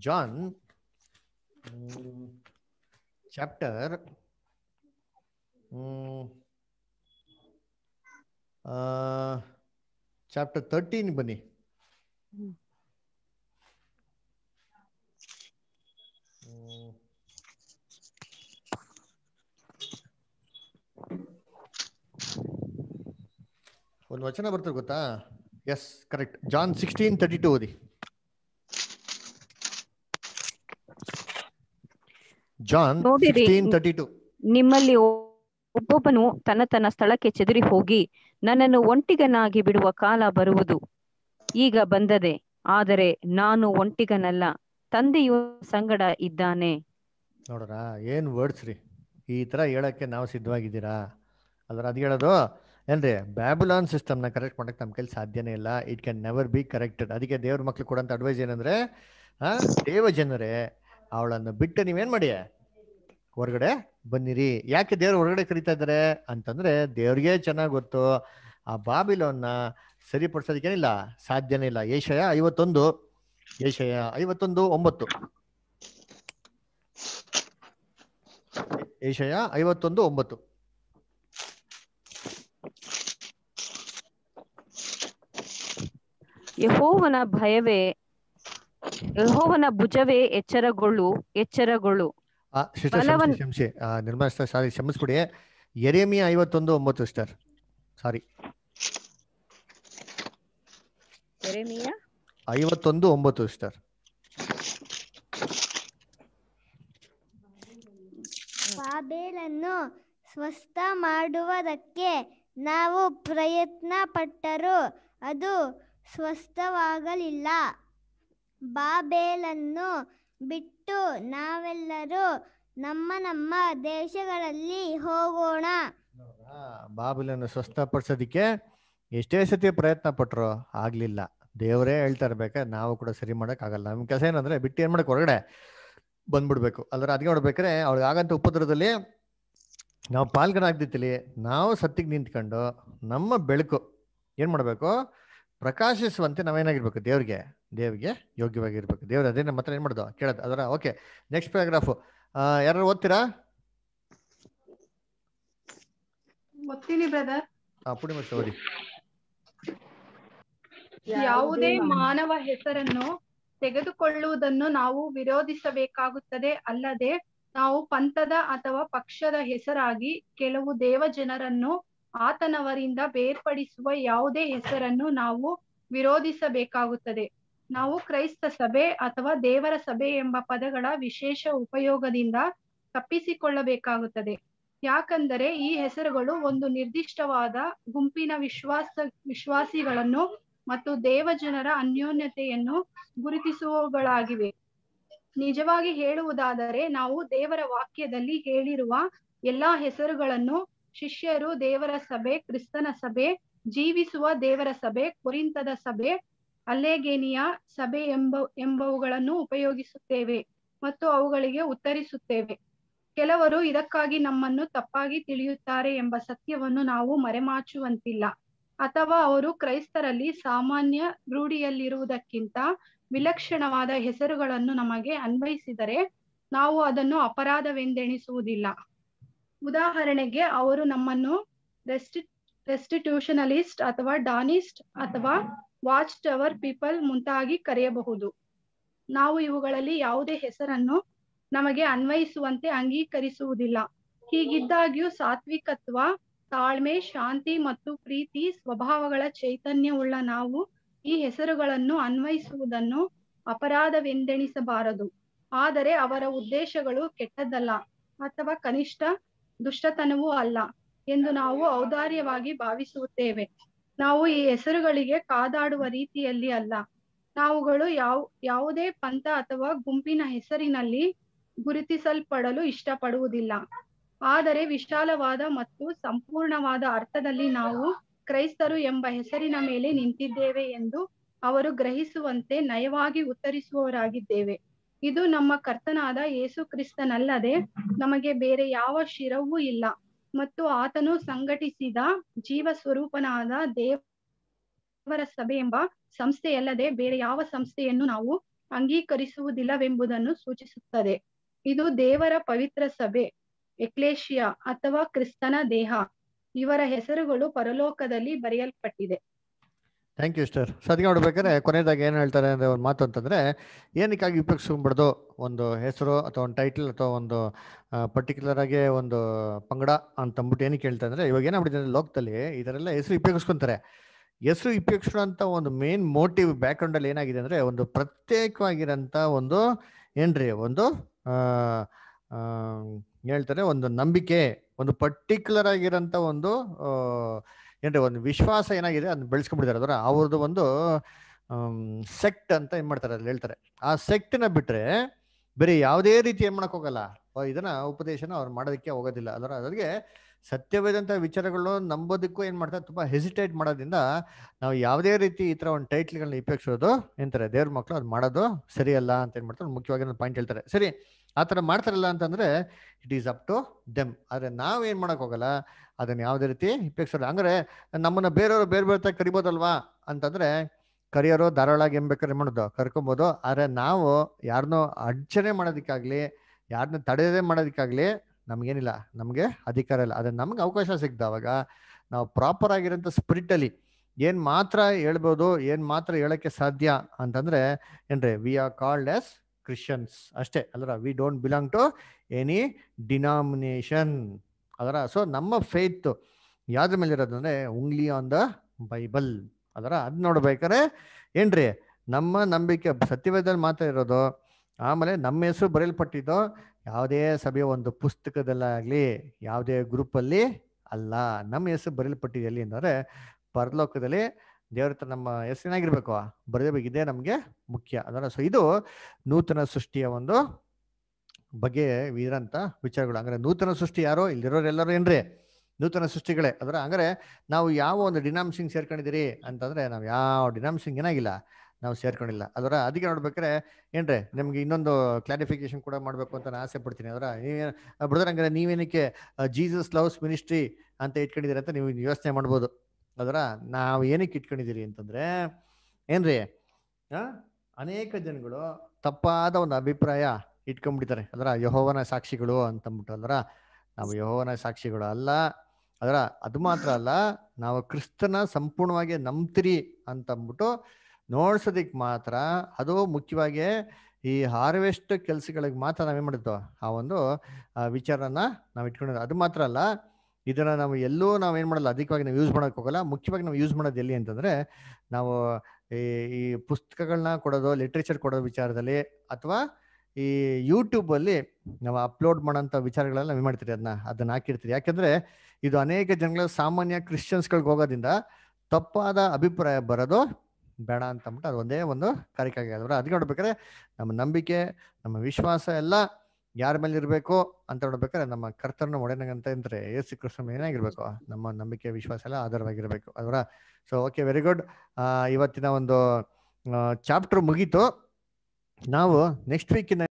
[SPEAKER 1] John chapter hmm chapter thirteen ಬನ್ನಿ ಒಂದ್ ವಚನ ಬರ್ತದೆ ಗೊತ್ತಾ yes correct John sixteen thirty two ಓದಿ ಜಾನ್ ಸಿಕ್ಸ್ಟೀನ್ ತರ್ಟಿ ಟು
[SPEAKER 6] ನಿಮ್ಮಲ್ಲಿ ಒಬ್ಬೊಬ್ಬನು ತನ್ನ ತನ್ನ ಸ್ಥಳಕ್ಕೆ ಚದುರಿ ಹೋಗಿ ನನ್ನನ್ನು ಒಂಟಿಗನಾಗಿ ಬಿಡುವ ಕಾಲ ಬರುವುದು ಈಗ ಬಂದದೆ ಆದರೆ ನಾನು ಒಂಟಿಗನಲ್ಲ ತಂದೆಯು ಸಂಗಡ ಇದ್ದಾನೆ
[SPEAKER 1] ನೋಡ್ರ ಏನ್ ವರ್ಡ್ಸ್ ರೀ ಈ ತರ ಹೇಳಕ್ಕೆ ನಾವು ಸಿದ್ಧವಾಗಿದ್ದೀರಾ ಅದ್ರ ಅದ್ ಹೇಳೋದು ಏನ್ರಿ ಬ್ಯಾಬುಲಾನ್ ಸಿಸ್ಟಮ್ನ ಕರೆಕ್ಟ್ ಮಾಡಕ್ ನಮ್ಮ ಕೈಲಿ ಸಾಧ್ಯನೇ ಇಲ್ಲ it can never be corrected ಅದಕ್ಕೆ ದೇವ್ರ ಮಕ್ಳು ಕೊಡೋಂತ ಅಡ್ವೈಸ್ ಏನಂದ್ರೆ ದೇವ ಜನರೇ ಅವಳನ್ನು ಬಿಟ್ಟು ನೀವೇನ್ ಮಾಡಿ ಹೊರಗಡೆ ಬನ್ನಿರಿ ಯಾಕೆ ದೇವ್ರು ಹೊರಗಡೆ ಕರಿತಾ ಇದ್ದಾರೆ ಅಂತಂದ್ರೆ ದೇವ್ರಿಗೆ ಚೆನ್ನಾಗ್ ಗೊತ್ತು ಆ ಬಾಬಿಲೋನ್ನ ಸರಿಪಡಿಸೋದಕ್ಕೇನಿಲ್ಲ ಸಾಧ್ಯನೇ ಇಲ್ಲ ಏಷಯ ಐವತ್ತೊಂದು ಏಷಯ ಐವತ್ತೊಂದು ಒಂಬತ್ತು ಏಷಯ ಐವತ್ತೊಂದು ಒಂಬತ್ತು
[SPEAKER 6] ಯಹೋವನ ಭಯವೇ ಯಹೋವನ ಭುಜವೇ ಎಚ್ಚರಗೊಳ್ಳು ಎಚ್ಚರಗೊಳ್ಳು
[SPEAKER 1] ಶಂಶೆ ನಿರ್ಮಲಾ ಸಾರಿ ಕ್ಷಮಿಸ್ಬಿಡಿ ಎರೇಮಿ ಐವತ್ತೊಂದು ಒಂಬತ್ತು ಸ್ಟಾರ್ ಸಾರಿ ಐವತ್ತೊಂದು ಒಂಬತ್ತು ಸ್ಟಾರ್
[SPEAKER 3] ಬಾಬೇಲನ್ನು ಸ್ವಸ್ಥ ಮಾಡುವುದಕ್ಕೆ ನಾವು ಪ್ರಯತ್ನ ಪಟ್ಟರೂ ಅದು ಸ್ವಸ್ಥವಾಗಲಿಲ್ಲ ಬಾಬೇಲನ್ನು ಬಿಟ್ಟು ನಾವೆಲ್ಲರೂ ನಮ್ಮ ನಮ್ಮ ದೇಶಗಳಲ್ಲಿ ಹೋಗೋಣ
[SPEAKER 1] ಬಾಬಿಲನ್ನು ಸ್ವಸ್ಥಪಡಿಸೋದಿಕ್ಕೆ ಎಷ್ಟೇ ಸತಿ ಪ್ರಯತ್ನ ಪಟ್ರು ಆಗ್ಲಿಲ್ಲ ದೇವರೇ ಹೇಳ್ತಾ ಇರ್ಬೇಕ ನಾವು ಕೂಡ ಸರಿ ಮಾಡಕ್ ಆಗಲ್ಲ ನಮ್ ಕೆಲಸ ಏನಂದ್ರೆ ಬಿಟ್ಟು ಏನ್ ಮಾಡಕ್ ಹೊರಗಡೆ ಬಂದ್ಬಿಡ್ಬೇಕು ಅದ್ರ ಅದ್ಗೆ ನೋಡ್ಬೇಕ್ರೆ ಅವ್ಳಿಗೆ ಆಗಂತ ಉಪದ್ರದಲ್ಲಿ ನಾವು ಪಾಲ್ಗಡಾಗ್ದಿತ್ತಲಿ ನಾವು ಸತ್ತಿಗೆ ನಿಂತ್ಕೊಂಡು ನಮ್ಮ ಬೆಳಕು ಏನ್ ಮಾಡ್ಬೇಕು ಪ್ರಕಾಶಿಸುವಂತೆ ನಾವೇನಾಗಿರ್ಬೇಕು ದೇವ್ರಿಗೆ ದೇವ್ಗೆ ಯೋಗ್ಯವಾಗಿರ್ಬೇಕು ದೇವ್ರ ಅದೇ ನಮ್ಮ ಹತ್ರ ಏನು ಮಾಡೋದು ಅದರ ಓಕೆ ನೆಕ್ಸ್ಟ್ ಪ್ಯಾರಾಗ್ರಾಫ್ ಯಾರು ಓದ್ತೀರಾ
[SPEAKER 5] ಓದ್ತೀನಿ ಬ್ರದರ್ ಯಾವುದೇ ಮಾನವ ಹೆಸರನ್ನು ತೆಗೆದುಕೊಳ್ಳುವುದನ್ನು ನಾವು ವಿರೋಧಿಸಬೇಕಾಗುತ್ತದೆ ಅಲ್ಲದೆ ನಾವು ಪಂಥದ ಅಥವಾ ಪಕ್ಷದ ಹೆಸರಾಗಿ ಕೆಲವು ದೇವ ಜನರನ್ನು ಆತನವರಿಂದ ಬೇರ್ಪಡಿಸುವ ಯಾವುದೇ ಹೆಸರನ್ನು ನಾವು ವಿರೋಧಿಸಬೇಕಾಗುತ್ತದೆ ನಾವು ಕ್ರೈಸ್ತ ಸಭೆ ಅಥವಾ ದೇವರ ಸಭೆ ಎಂಬ ಪದಗಳ ವಿಶೇಷ ಉಪಯೋಗದಿಂದ ತಪ್ಪಿಸಿಕೊಳ್ಳಬೇಕಾಗುತ್ತದೆ ಯಾಕಂದರೆ ಈ ಹೆಸರುಗಳು ಒಂದು ನಿರ್ದಿಷ್ಟವಾದ ಗುಂಪಿನ ವಿಶ್ವಾಸ ವಿಶ್ವಾಸಿಗಳನ್ನು ಮತ್ತು ದೇವಜನರ ಅನ್ಯೋನ್ಯತೆಯನ್ನು ಗುರುತಿಸುವಗಳಾಗಿವೆ ನಿಜವಾಗಿ ಹೇಳುವುದಾದರೆ ನಾವು ದೇವರ ವಾಕ್ಯದಲ್ಲಿ ಹೇಳಿರುವ ಎಲ್ಲಾ ಹೆಸರುಗಳನ್ನು ಶಿಷ್ಯರು ದೇವರ ಸಭೆ ಕ್ರಿಸ್ತನ ಸಭೆ ಜೀವಿಸುವ ದೇವರ ಸಭೆ ಕುರಿಂತದ ಸಭೆ ಅಲ್ಲೆಗೇನಿಯ ಸಭೆ ಎಂಬ ಎಂಬವುಗಳನ್ನು ಉಪಯೋಗಿಸುತ್ತೇವೆ ಮತ್ತು ಅವುಗಳಿಗೆ ಉತ್ತರಿಸುತ್ತೇವೆ ಕೆಲವರು ಇದಕ್ಕಾಗಿ ನಮ್ಮನ್ನು ತಪ್ಪಾಗಿ ತಿಳಿಯುತ್ತಾರೆ ಎಂಬ ಸತ್ಯವನ್ನು ನಾವು ಮರೆಮಾಚುವಂತಿಲ್ಲ ಅಥವಾ ಅವರು ಕ್ರೈಸ್ತರಲ್ಲಿ ಸಾಮಾನ್ಯ ರೂಢಿಯಲ್ಲಿರುವುದಕ್ಕಿಂತ ವಿಲಕ್ಷಣವಾದ ಹೆಸರುಗಳನ್ನು ನಮಗೆ ಅನ್ವಯಿಸಿದರೆ ನಾವು ಅದನ್ನು ಅಪರಾಧವೆಂದೆಣಿಸುವುದಿಲ್ಲ ಉದಾಹರಣೆಗೆ ಅವರು ನಮ್ಮನ್ನು ರೆಸ್ಟಿ ರೆಸ್ಟಿಟ್ಯೂಷನಲಿಸ್ಟ್ ಅಥವಾ ಡಾನಿಸ್ಟ್ ಅಥವಾ ವಾಚ್ ಟವರ್ ಪೀಪಲ್ ಮುಂತಾಗಿ ಕರೆಯಬಹುದು ನಾವು ಇವುಗಳಲ್ಲಿ ಯಾವುದೇ ಹೆಸರನ್ನು ನಮಗೆ ಅನ್ವಯಿಸುವಂತೆ ಅಂಗೀಕರಿಸುವುದಿಲ್ಲ ಹೀಗಿದ್ದಾಗ್ಯೂ ಸಾತ್ವಿಕತ್ವ ತಾಳ್ಮೆ ಶಾಂತಿ ಮತ್ತು ಪ್ರೀತಿ ಸ್ವಭಾವಗಳ ಚೈತನ್ಯವುಳ್ಳ ನಾವು ಈ ಹೆಸರುಗಳನ್ನು ಅನ್ವಯಿಸುವುದನ್ನು ಅಪರಾಧವೆಂದೆಣಿಸಬಾರದು ಆದರೆ ಅವರ ಉದ್ದೇಶಗಳು ಕೆಟ್ಟದ್ದಲ್ಲ ಅಥವಾ ಕನಿಷ್ಠ ದುಷ್ಟತನವೂ ಅಲ್ಲ ಎಂದು ನಾವು ಔದಾರ್ಯವಾಗಿ ಭಾವಿಸುತ್ತೇವೆ ನಾವು ಈ ಹೆಸರುಗಳಿಗೆ ಕಾದಾಡುವ ರೀತಿಯಲ್ಲಿ ಅಲ್ಲ ನಾವುಗಳು ಯಾವ ಯಾವುದೇ ಪಂಥ ಅಥವಾ ಗುಂಪಿನ ಹೆಸರಿನಲ್ಲಿ ಗುರುತಿಸಲ್ಪಡಲು ಇಷ್ಟಪಡುವುದಿಲ್ಲ ಆದರೆ ವಿಶಾಲವಾದ ಮತ್ತು ಸಂಪೂರ್ಣವಾದ ಅರ್ಥದಲ್ಲಿ ನಾವು ಕ್ರೈಸ್ತರು ಎಂಬ ಹೆಸರಿನ ಮೇಲೆ ನಿಂತಿದ್ದೇವೆ ಎಂದು ಅವರು ಗ್ರಹಿಸುವಂತೆ ನಯವಾಗಿ ಉತ್ತರಿಸುವವರಾಗಿದ್ದೇವೆ ಇದು ನಮ್ಮ ಕರ್ತನಾದ ಯೇಸು ಕ್ರಿಸ್ತನಲ್ಲದೆ ನಮಗೆ ಬೇರೆ ಯಾವ ಶಿರವೂ ಇಲ್ಲ ಮತ್ತು ಆತನು ಸಂಘಟಿಸಿದ ಜೀವ ಸ್ವರೂಪನಾದ ದೇವರ ಸಭೆ ಎಂಬ ಸಂಸ್ಥೆಯಲ್ಲದೆ ಬೇರೆ ಯಾವ ಸಂಸ್ಥೆಯನ್ನು ನಾವು ಅಂಗೀಕರಿಸುವುದಿಲ್ಲವೆಂಬುದನ್ನು ಸೂಚಿಸುತ್ತದೆ ಇದು ದೇವರ ಪವಿತ್ರ ಸಭೆ ಎಕ್ಲೇಶಿಯಾ ಅಥವಾ ಕ್ರಿಸ್ತನ ದೇಹ ಇವರ ಹೆಸರುಗಳು ಪರಲೋಕದಲ್ಲಿ ಬರೆಯಲ್ಪಟ್ಟಿದೆ
[SPEAKER 1] ಥ್ಯಾಂಕ್ ಯು ಸರ್ ಸೊ ಅದಕ್ಕೆ ನೋಡ್ಬೇಕಾದ್ರೆ ಕೊನೆಯದಾಗ ಏನು ಹೇಳ್ತಾರೆ ಅಂದರೆ ಒಂದು ಮಾತು ಅಂತಂದರೆ ಏನಕ್ಕಾಗಿ ಉಪಯೋಗಿಸ್ಕೊಂಡ್ಬಿಡ್ದು ಒಂದು ಹೆಸರು ಅಥವಾ ಒಂದು ಟೈಟಲ್ ಅಥವಾ ಒಂದು ಪರ್ಟಿಕ್ಯುಲರ್ ಆಗಿ ಒಂದು ಪಂಗಡ ಅಂತಂದ್ಬಿಟ್ಟು ಏನಕ್ಕೆ ಹೇಳ್ತಾರೆ ಅಂದರೆ ಇವಾಗ ಏನಾಗ್ಬಿಟ್ಟಿದ್ದಾರೆ ಲೋಕದಲ್ಲಿ ಇದರೆಲ್ಲ ಹೆಸರು ಉಪಯೋಗಿಸ್ಕೊತಾರೆ ಹೆಸರು ಉಪಯೋಗಿಸೋಂಥ ಒಂದು ಮೇನ್ ಮೋಟಿವ್ ಬ್ಯಾಕ್ಗ್ರೌಂಡಲ್ಲಿ ಏನಾಗಿದೆ ಅಂದರೆ ಒಂದು ಪ್ರತ್ಯೇಕವಾಗಿರೋಂಥ ಒಂದು ಏನ್ರಿ ಒಂದು ಹೇಳ್ತಾರೆ ಒಂದು ನಂಬಿಕೆ ಒಂದು ಪರ್ಟಿಕ್ಯುಲರ್ ಆಗಿರೋಂಥ ಒಂದು ಏನ್ರಿ ಒಂದು ವಿಶ್ವಾಸ ಏನಾಗಿದೆ ಅದನ್ನ ಬೆಳೆಸ್ಕೊಂಡ್ಬಿಡ್ತಾರೆ ಅದರ ಅವ್ರದ್ದು ಒಂದು ಸೆಕ್ಟ್ ಅಂತ ಏನು ಮಾಡ್ತಾರೆ ಅಲ್ಲಿ ಹೇಳ್ತಾರೆ ಆ ಸೆಕ್ಟ್ನ ಬಿಟ್ಟರೆ ಬೇರೆ ಯಾವುದೇ ರೀತಿ ಏನು ಮಾಡಕ್ ಹೋಗಲ್ಲ ಇದನ್ನ ಉಪದೇಶನ ಅವ್ರು ಮಾಡೋದಕ್ಕೆ ಹೋಗೋದಿಲ್ಲ ಅದರ ಅದ್ರಿಗೆ ಸತ್ಯವೇದಂತ ವಿಚಾರಗಳು ನಂಬೋದಕ್ಕೂ ಏನು ಮಾಡ್ತಾರೆ ತುಂಬಾ ಹೆಸಿಟೇಟ್ ಮಾಡೋದ್ರಿಂದ ನಾವು ಯಾವುದೇ ರೀತಿ ಈ ಥರ ಒಂದು ಟೈಟ್ಲ್ಗಳನ್ನ ಉಪಯೋಗಿಸೋದು ಅಂತಾರೆ ದೇವ್ರ ಮಕ್ಕಳು ಅದು ಮಾಡೋದು ಸರಿಯಲ್ಲ ಅಂತ ಏನು ಮಾಡ್ತಾರೆ ಮುಖ್ಯವಾಗಿ ಪಾಯಿಂಟ್ ಹೇಳ್ತಾರೆ ಸರಿ ಆ ಥರ ಮಾಡ್ತಾರಲ್ಲ ಅಂತಂದ್ರೆ it is up to them ಆದರೆ ನಾವು ಏನು ಮಾಡೋಕ್ಕೋಗಲ್ಲ ಅದನ್ನು ಯಾವುದೇ ರೀತಿ ಉಪಯೋಗಿಸಲ್ಲ ಅಂದರೆ ನಮ್ಮನ್ನು ಬೇರೆಯವರು ಬೇರೆ ಬೇರೆ ತಾಗಿ ಕರಿಬೋದಲ್ವಾ ಅಂತಂದರೆ ಕರಿಯೋರು ಧಾರಾಳಾಗಿ ಏನು ಮಾಡೋದು ಕರ್ಕೊಬೋದು ಆದರೆ ನಾವು ಯಾರನ್ನೂ ಅಡಚಣೆ ಮಾಡೋದಕ್ಕಾಗಲಿ ಯಾರನ್ನ ತಡೆಯದೇ ಮಾಡೋದಕ್ಕಾಗಲಿ ನಮಗೇನಿಲ್ಲ ನಮಗೆ ಅಧಿಕಾರ ಇಲ್ಲ ಆದರೆ ನಮ್ಗೆ ಅವಕಾಶ ಸಿಗ್ತ ಅವಾಗ ನಾವು ಪ್ರಾಪರ್ ಆಗಿರೋಂಥ ಸ್ಪಿರಿಟಲ್ಲಿ ಏನು ಮಾತ್ರ ಹೇಳ್ಬೋದು ಏನು ಮಾತ್ರ ಹೇಳೋಕ್ಕೆ ಸಾಧ್ಯ ಅಂತಂದರೆ ಏನ್ರಿ we are called as Christians ಅಷ್ಟೇ ಅಲ್ಲರ we don't belong to any denomination ಅದರ ಸೊ ನಮ್ಮ ಫೇತ್ ಯಾವ್ದ್ರ ಮೇಲೆ ಇರೋದಂದ್ರೆ ಉಂಗ್ಲಿ ಆನ್ ದ ಬೈಬಲ್ ಅದರ ಅದು ನೋಡ್ಬೇಕಾರೆ ಏನ್ರಿ ನಮ್ಮ ನಂಬಿಕೆ ಸತ್ಯವೇದದಲ್ಲಿ ಮಾತ್ರ ಇರೋದು ಆಮೇಲೆ ನಮ್ಮ ಹೆಸರು ಬರೆಯಲ್ಪಟ್ಟಿದ್ದು ಯಾವುದೇ ಸಭೆಯ ಒಂದು ಪುಸ್ತಕದಲ್ಲಾಗಲಿ ಯಾವುದೇ ಗ್ರೂಪಲ್ಲಿ ಅಲ್ಲ ನಮ್ಮ ಹೆಸರು ಬರೆಯಲ್ಪಟ್ಟಿದೆ ಎಲ್ಲಿ ಅಂದರೆ ಪರಲೋಕದಲ್ಲಿ ದೇವ್ರ ಹತ್ರ ನಮ್ಮ ಹೆಸರಿನಾಗಿರ್ಬೇಕು ಬರೆಯಬೇಕಿದೆ ನಮಗೆ ಮುಖ್ಯ ಅದರ ಸೊ ಇದು ನೂತನ ಸೃಷ್ಟಿಯ ಒಂದು ಬಗ್ಗೆ ವೀರಂತ ವಿಚಾರಗಳು ಅಂದ್ರೆ ನೂತನ ಸೃಷ್ಟಿ ಯಾರೋ ಇಲ್ಲಿರೋರೆಲ್ಲರೂ ಏನ್ರಿ ನೂತನ ಸೃಷ್ಟಿಗಳೇ ಅದರ ಹಂಗಾರೆ ನಾವು ಯಾವ ಒಂದು ಡಿನಾಮ್ಸಿಂಗ್ ಸೇರ್ಕೊಂಡಿದ್ದೀರಿ ಅಂತಂದ್ರೆ ನಾವು ಯಾವ ಡಿನಾಮ್ಸಿಂಗ್ ಏನಾಗಿಲ್ಲ ನಾವು ಸೇರ್ಕೊಂಡಿಲ್ಲ ಅದರ ಅದಕ್ಕೆ ನೋಡ್ಬೇಕ್ರೆ ಏನ್ರಿ ನಿಮ್ಗೆ ಇನ್ನೊಂದು ಕ್ಲಾರಿಫಿಕೇಶನ್ ಕೂಡ ಮಾಡಬೇಕು ಅಂತ ನಾನು ಆಸೆ ಪಡ್ತೀನಿ ಅದರ ಬ್ರದರ್ ಹಂಗಾರೆ ನೀವೇನಕ್ಕೆ ಜೀಸಸ್ ಲವ್ಸ್ ಮಿನಿಸ್ಟ್ರಿ ಅಂತ ಇಟ್ಕೊಂಡಿದ್ದೀರಿ ಅಂತ ನೀವು ಯೋಚನೆ ಮಾಡ್ಬೋದು ಅದರ ನಾವು ಏನಕ್ಕೆ ಇಟ್ಕೊಂಡಿದ್ದೀರಿ ಅಂತಂದ್ರೆ ಏನ್ರಿ ಅನೇಕ ಜನಗಳು ತಪ್ಪಾದ ಒಂದು ಅಭಿಪ್ರಾಯ ಇಟ್ಕೊಂಡ್ಬಿಡ್ತಾರೆ ಅದರ ಯಹೋವನ ಸಾಕ್ಷಿಗಳು ಅಂತಂದ್ಬಿಟ್ಟು ಅಂದ್ರ ನಾವು ಯಹೋವನ ಸಾಕ್ಷಿಗಳು ಅಲ್ಲ ಅದರ ಅದು ಮಾತ್ರ ಅಲ್ಲ ನಾವು ಕ್ರಿಸ್ತನ ಸಂಪೂರ್ಣವಾಗಿ ನಂಬ್ತಿರಿ ಅಂತಂದ್ಬಿಟ್ಟು ನೋಡ್ಸೋದಿಕ್ ಮಾತ್ರ ಅದು ಮುಖ್ಯವಾಗಿ ಈ ಹಾರ್ವೆಸ್ಟ್ ಕೆಲಸಗಳಿಗೆ ಮಾತ್ರ ನಾವೇನು ಮಾಡಿದ್ವು ಆ ಒಂದು ವಿಚಾರನ ನಾವು ಇಟ್ಕೊಂಡಿದ್ವಿ ಅದು ಮಾತ್ರ ಅಲ್ಲ ಇದನ್ನು ನಾವು ಎಲ್ಲೂ ನಾವು ಏನು ಮಾಡಲ್ಲ ಅಧಿಕವಾಗಿ ನಾವು ಯೂಸ್ ಮಾಡೋಕಾಗಲ್ಲ ಹೋಗಲ್ಲ ಮುಖ್ಯವಾಗಿ ನಾವು ಯೂಸ್ ಮಾಡೋದು ಎಲ್ಲಿ ಅಂತಂದರೆ ನಾವು ಈ ಪುಸ್ತಕಗಳನ್ನ ಕೊಡೋದು ಲಿಟ್ರೇಚರ್ ಕೊಡೋದು ವಿಚಾರದಲ್ಲಿ ಅಥವಾ ಈ ಯೂಟ್ಯೂಬಲ್ಲಿ ನಾವು ಅಪ್ಲೋಡ್ ಮಾಡೋಂಥ ವಿಚಾರಗಳೆಲ್ಲ ನಾವು ಮಾಡ್ತೀರಿ ಅದನ್ನ ಅದನ್ನ ಹಾಕಿರ್ತೀರಿ ಯಾಕೆಂದರೆ ಇದು ಅನೇಕ ಜನಗಳ ಸಾಮಾನ್ಯ ಕ್ರಿಶ್ಚಿಯನ್ಸ್ಗಳಿಗೆ ಹೋಗೋದ್ರಿಂದ ತಪ್ಪಾದ ಅಭಿಪ್ರಾಯ ಬರೋದು ಬೇಡ ಅಂತ ಅಂದ್ಬಿಟ್ಟು ಅದು ಒಂದೇ ಒಂದು ಆಗಿದೆ ಅದ್ರ ಅದಕ್ಕೆ ನೋಡ್ಬೇಕಾದ್ರೆ ನಮ್ಮ ನಂಬಿಕೆ ನಮ್ಮ ವಿಶ್ವಾಸ ಎಲ್ಲ ಯಾರ ಮೇಲೆ ಇರಬೇಕು ಅಂತ ನೋಡ್ಬೇಕಾದ್ರೆ ನಮ್ಮ ಕರ್ತನ ಒಡೆನಗಂತ ಅಂದ್ರೆ ಯೇಸು ಕೃಷ್ಣ ಏನಾಗಿರ್ಬೇಕು ನಮ್ಮ ನಂಬಿಕೆ ವಿಶ್ವಾಸ ಎಲ್ಲ ಆಧಾರವಾಗಿರ್ಬೇಕು ಅದರ ಸೊ ಓಕೆ ವೆರಿ ಗುಡ್ ಇವತ್ತಿನ ಒಂದು ಚಾಪ್ಟರ್ ಮುಗೀತು ನಾವು ನೆಕ್ಸ್ಟ್ ವೀಕಿನ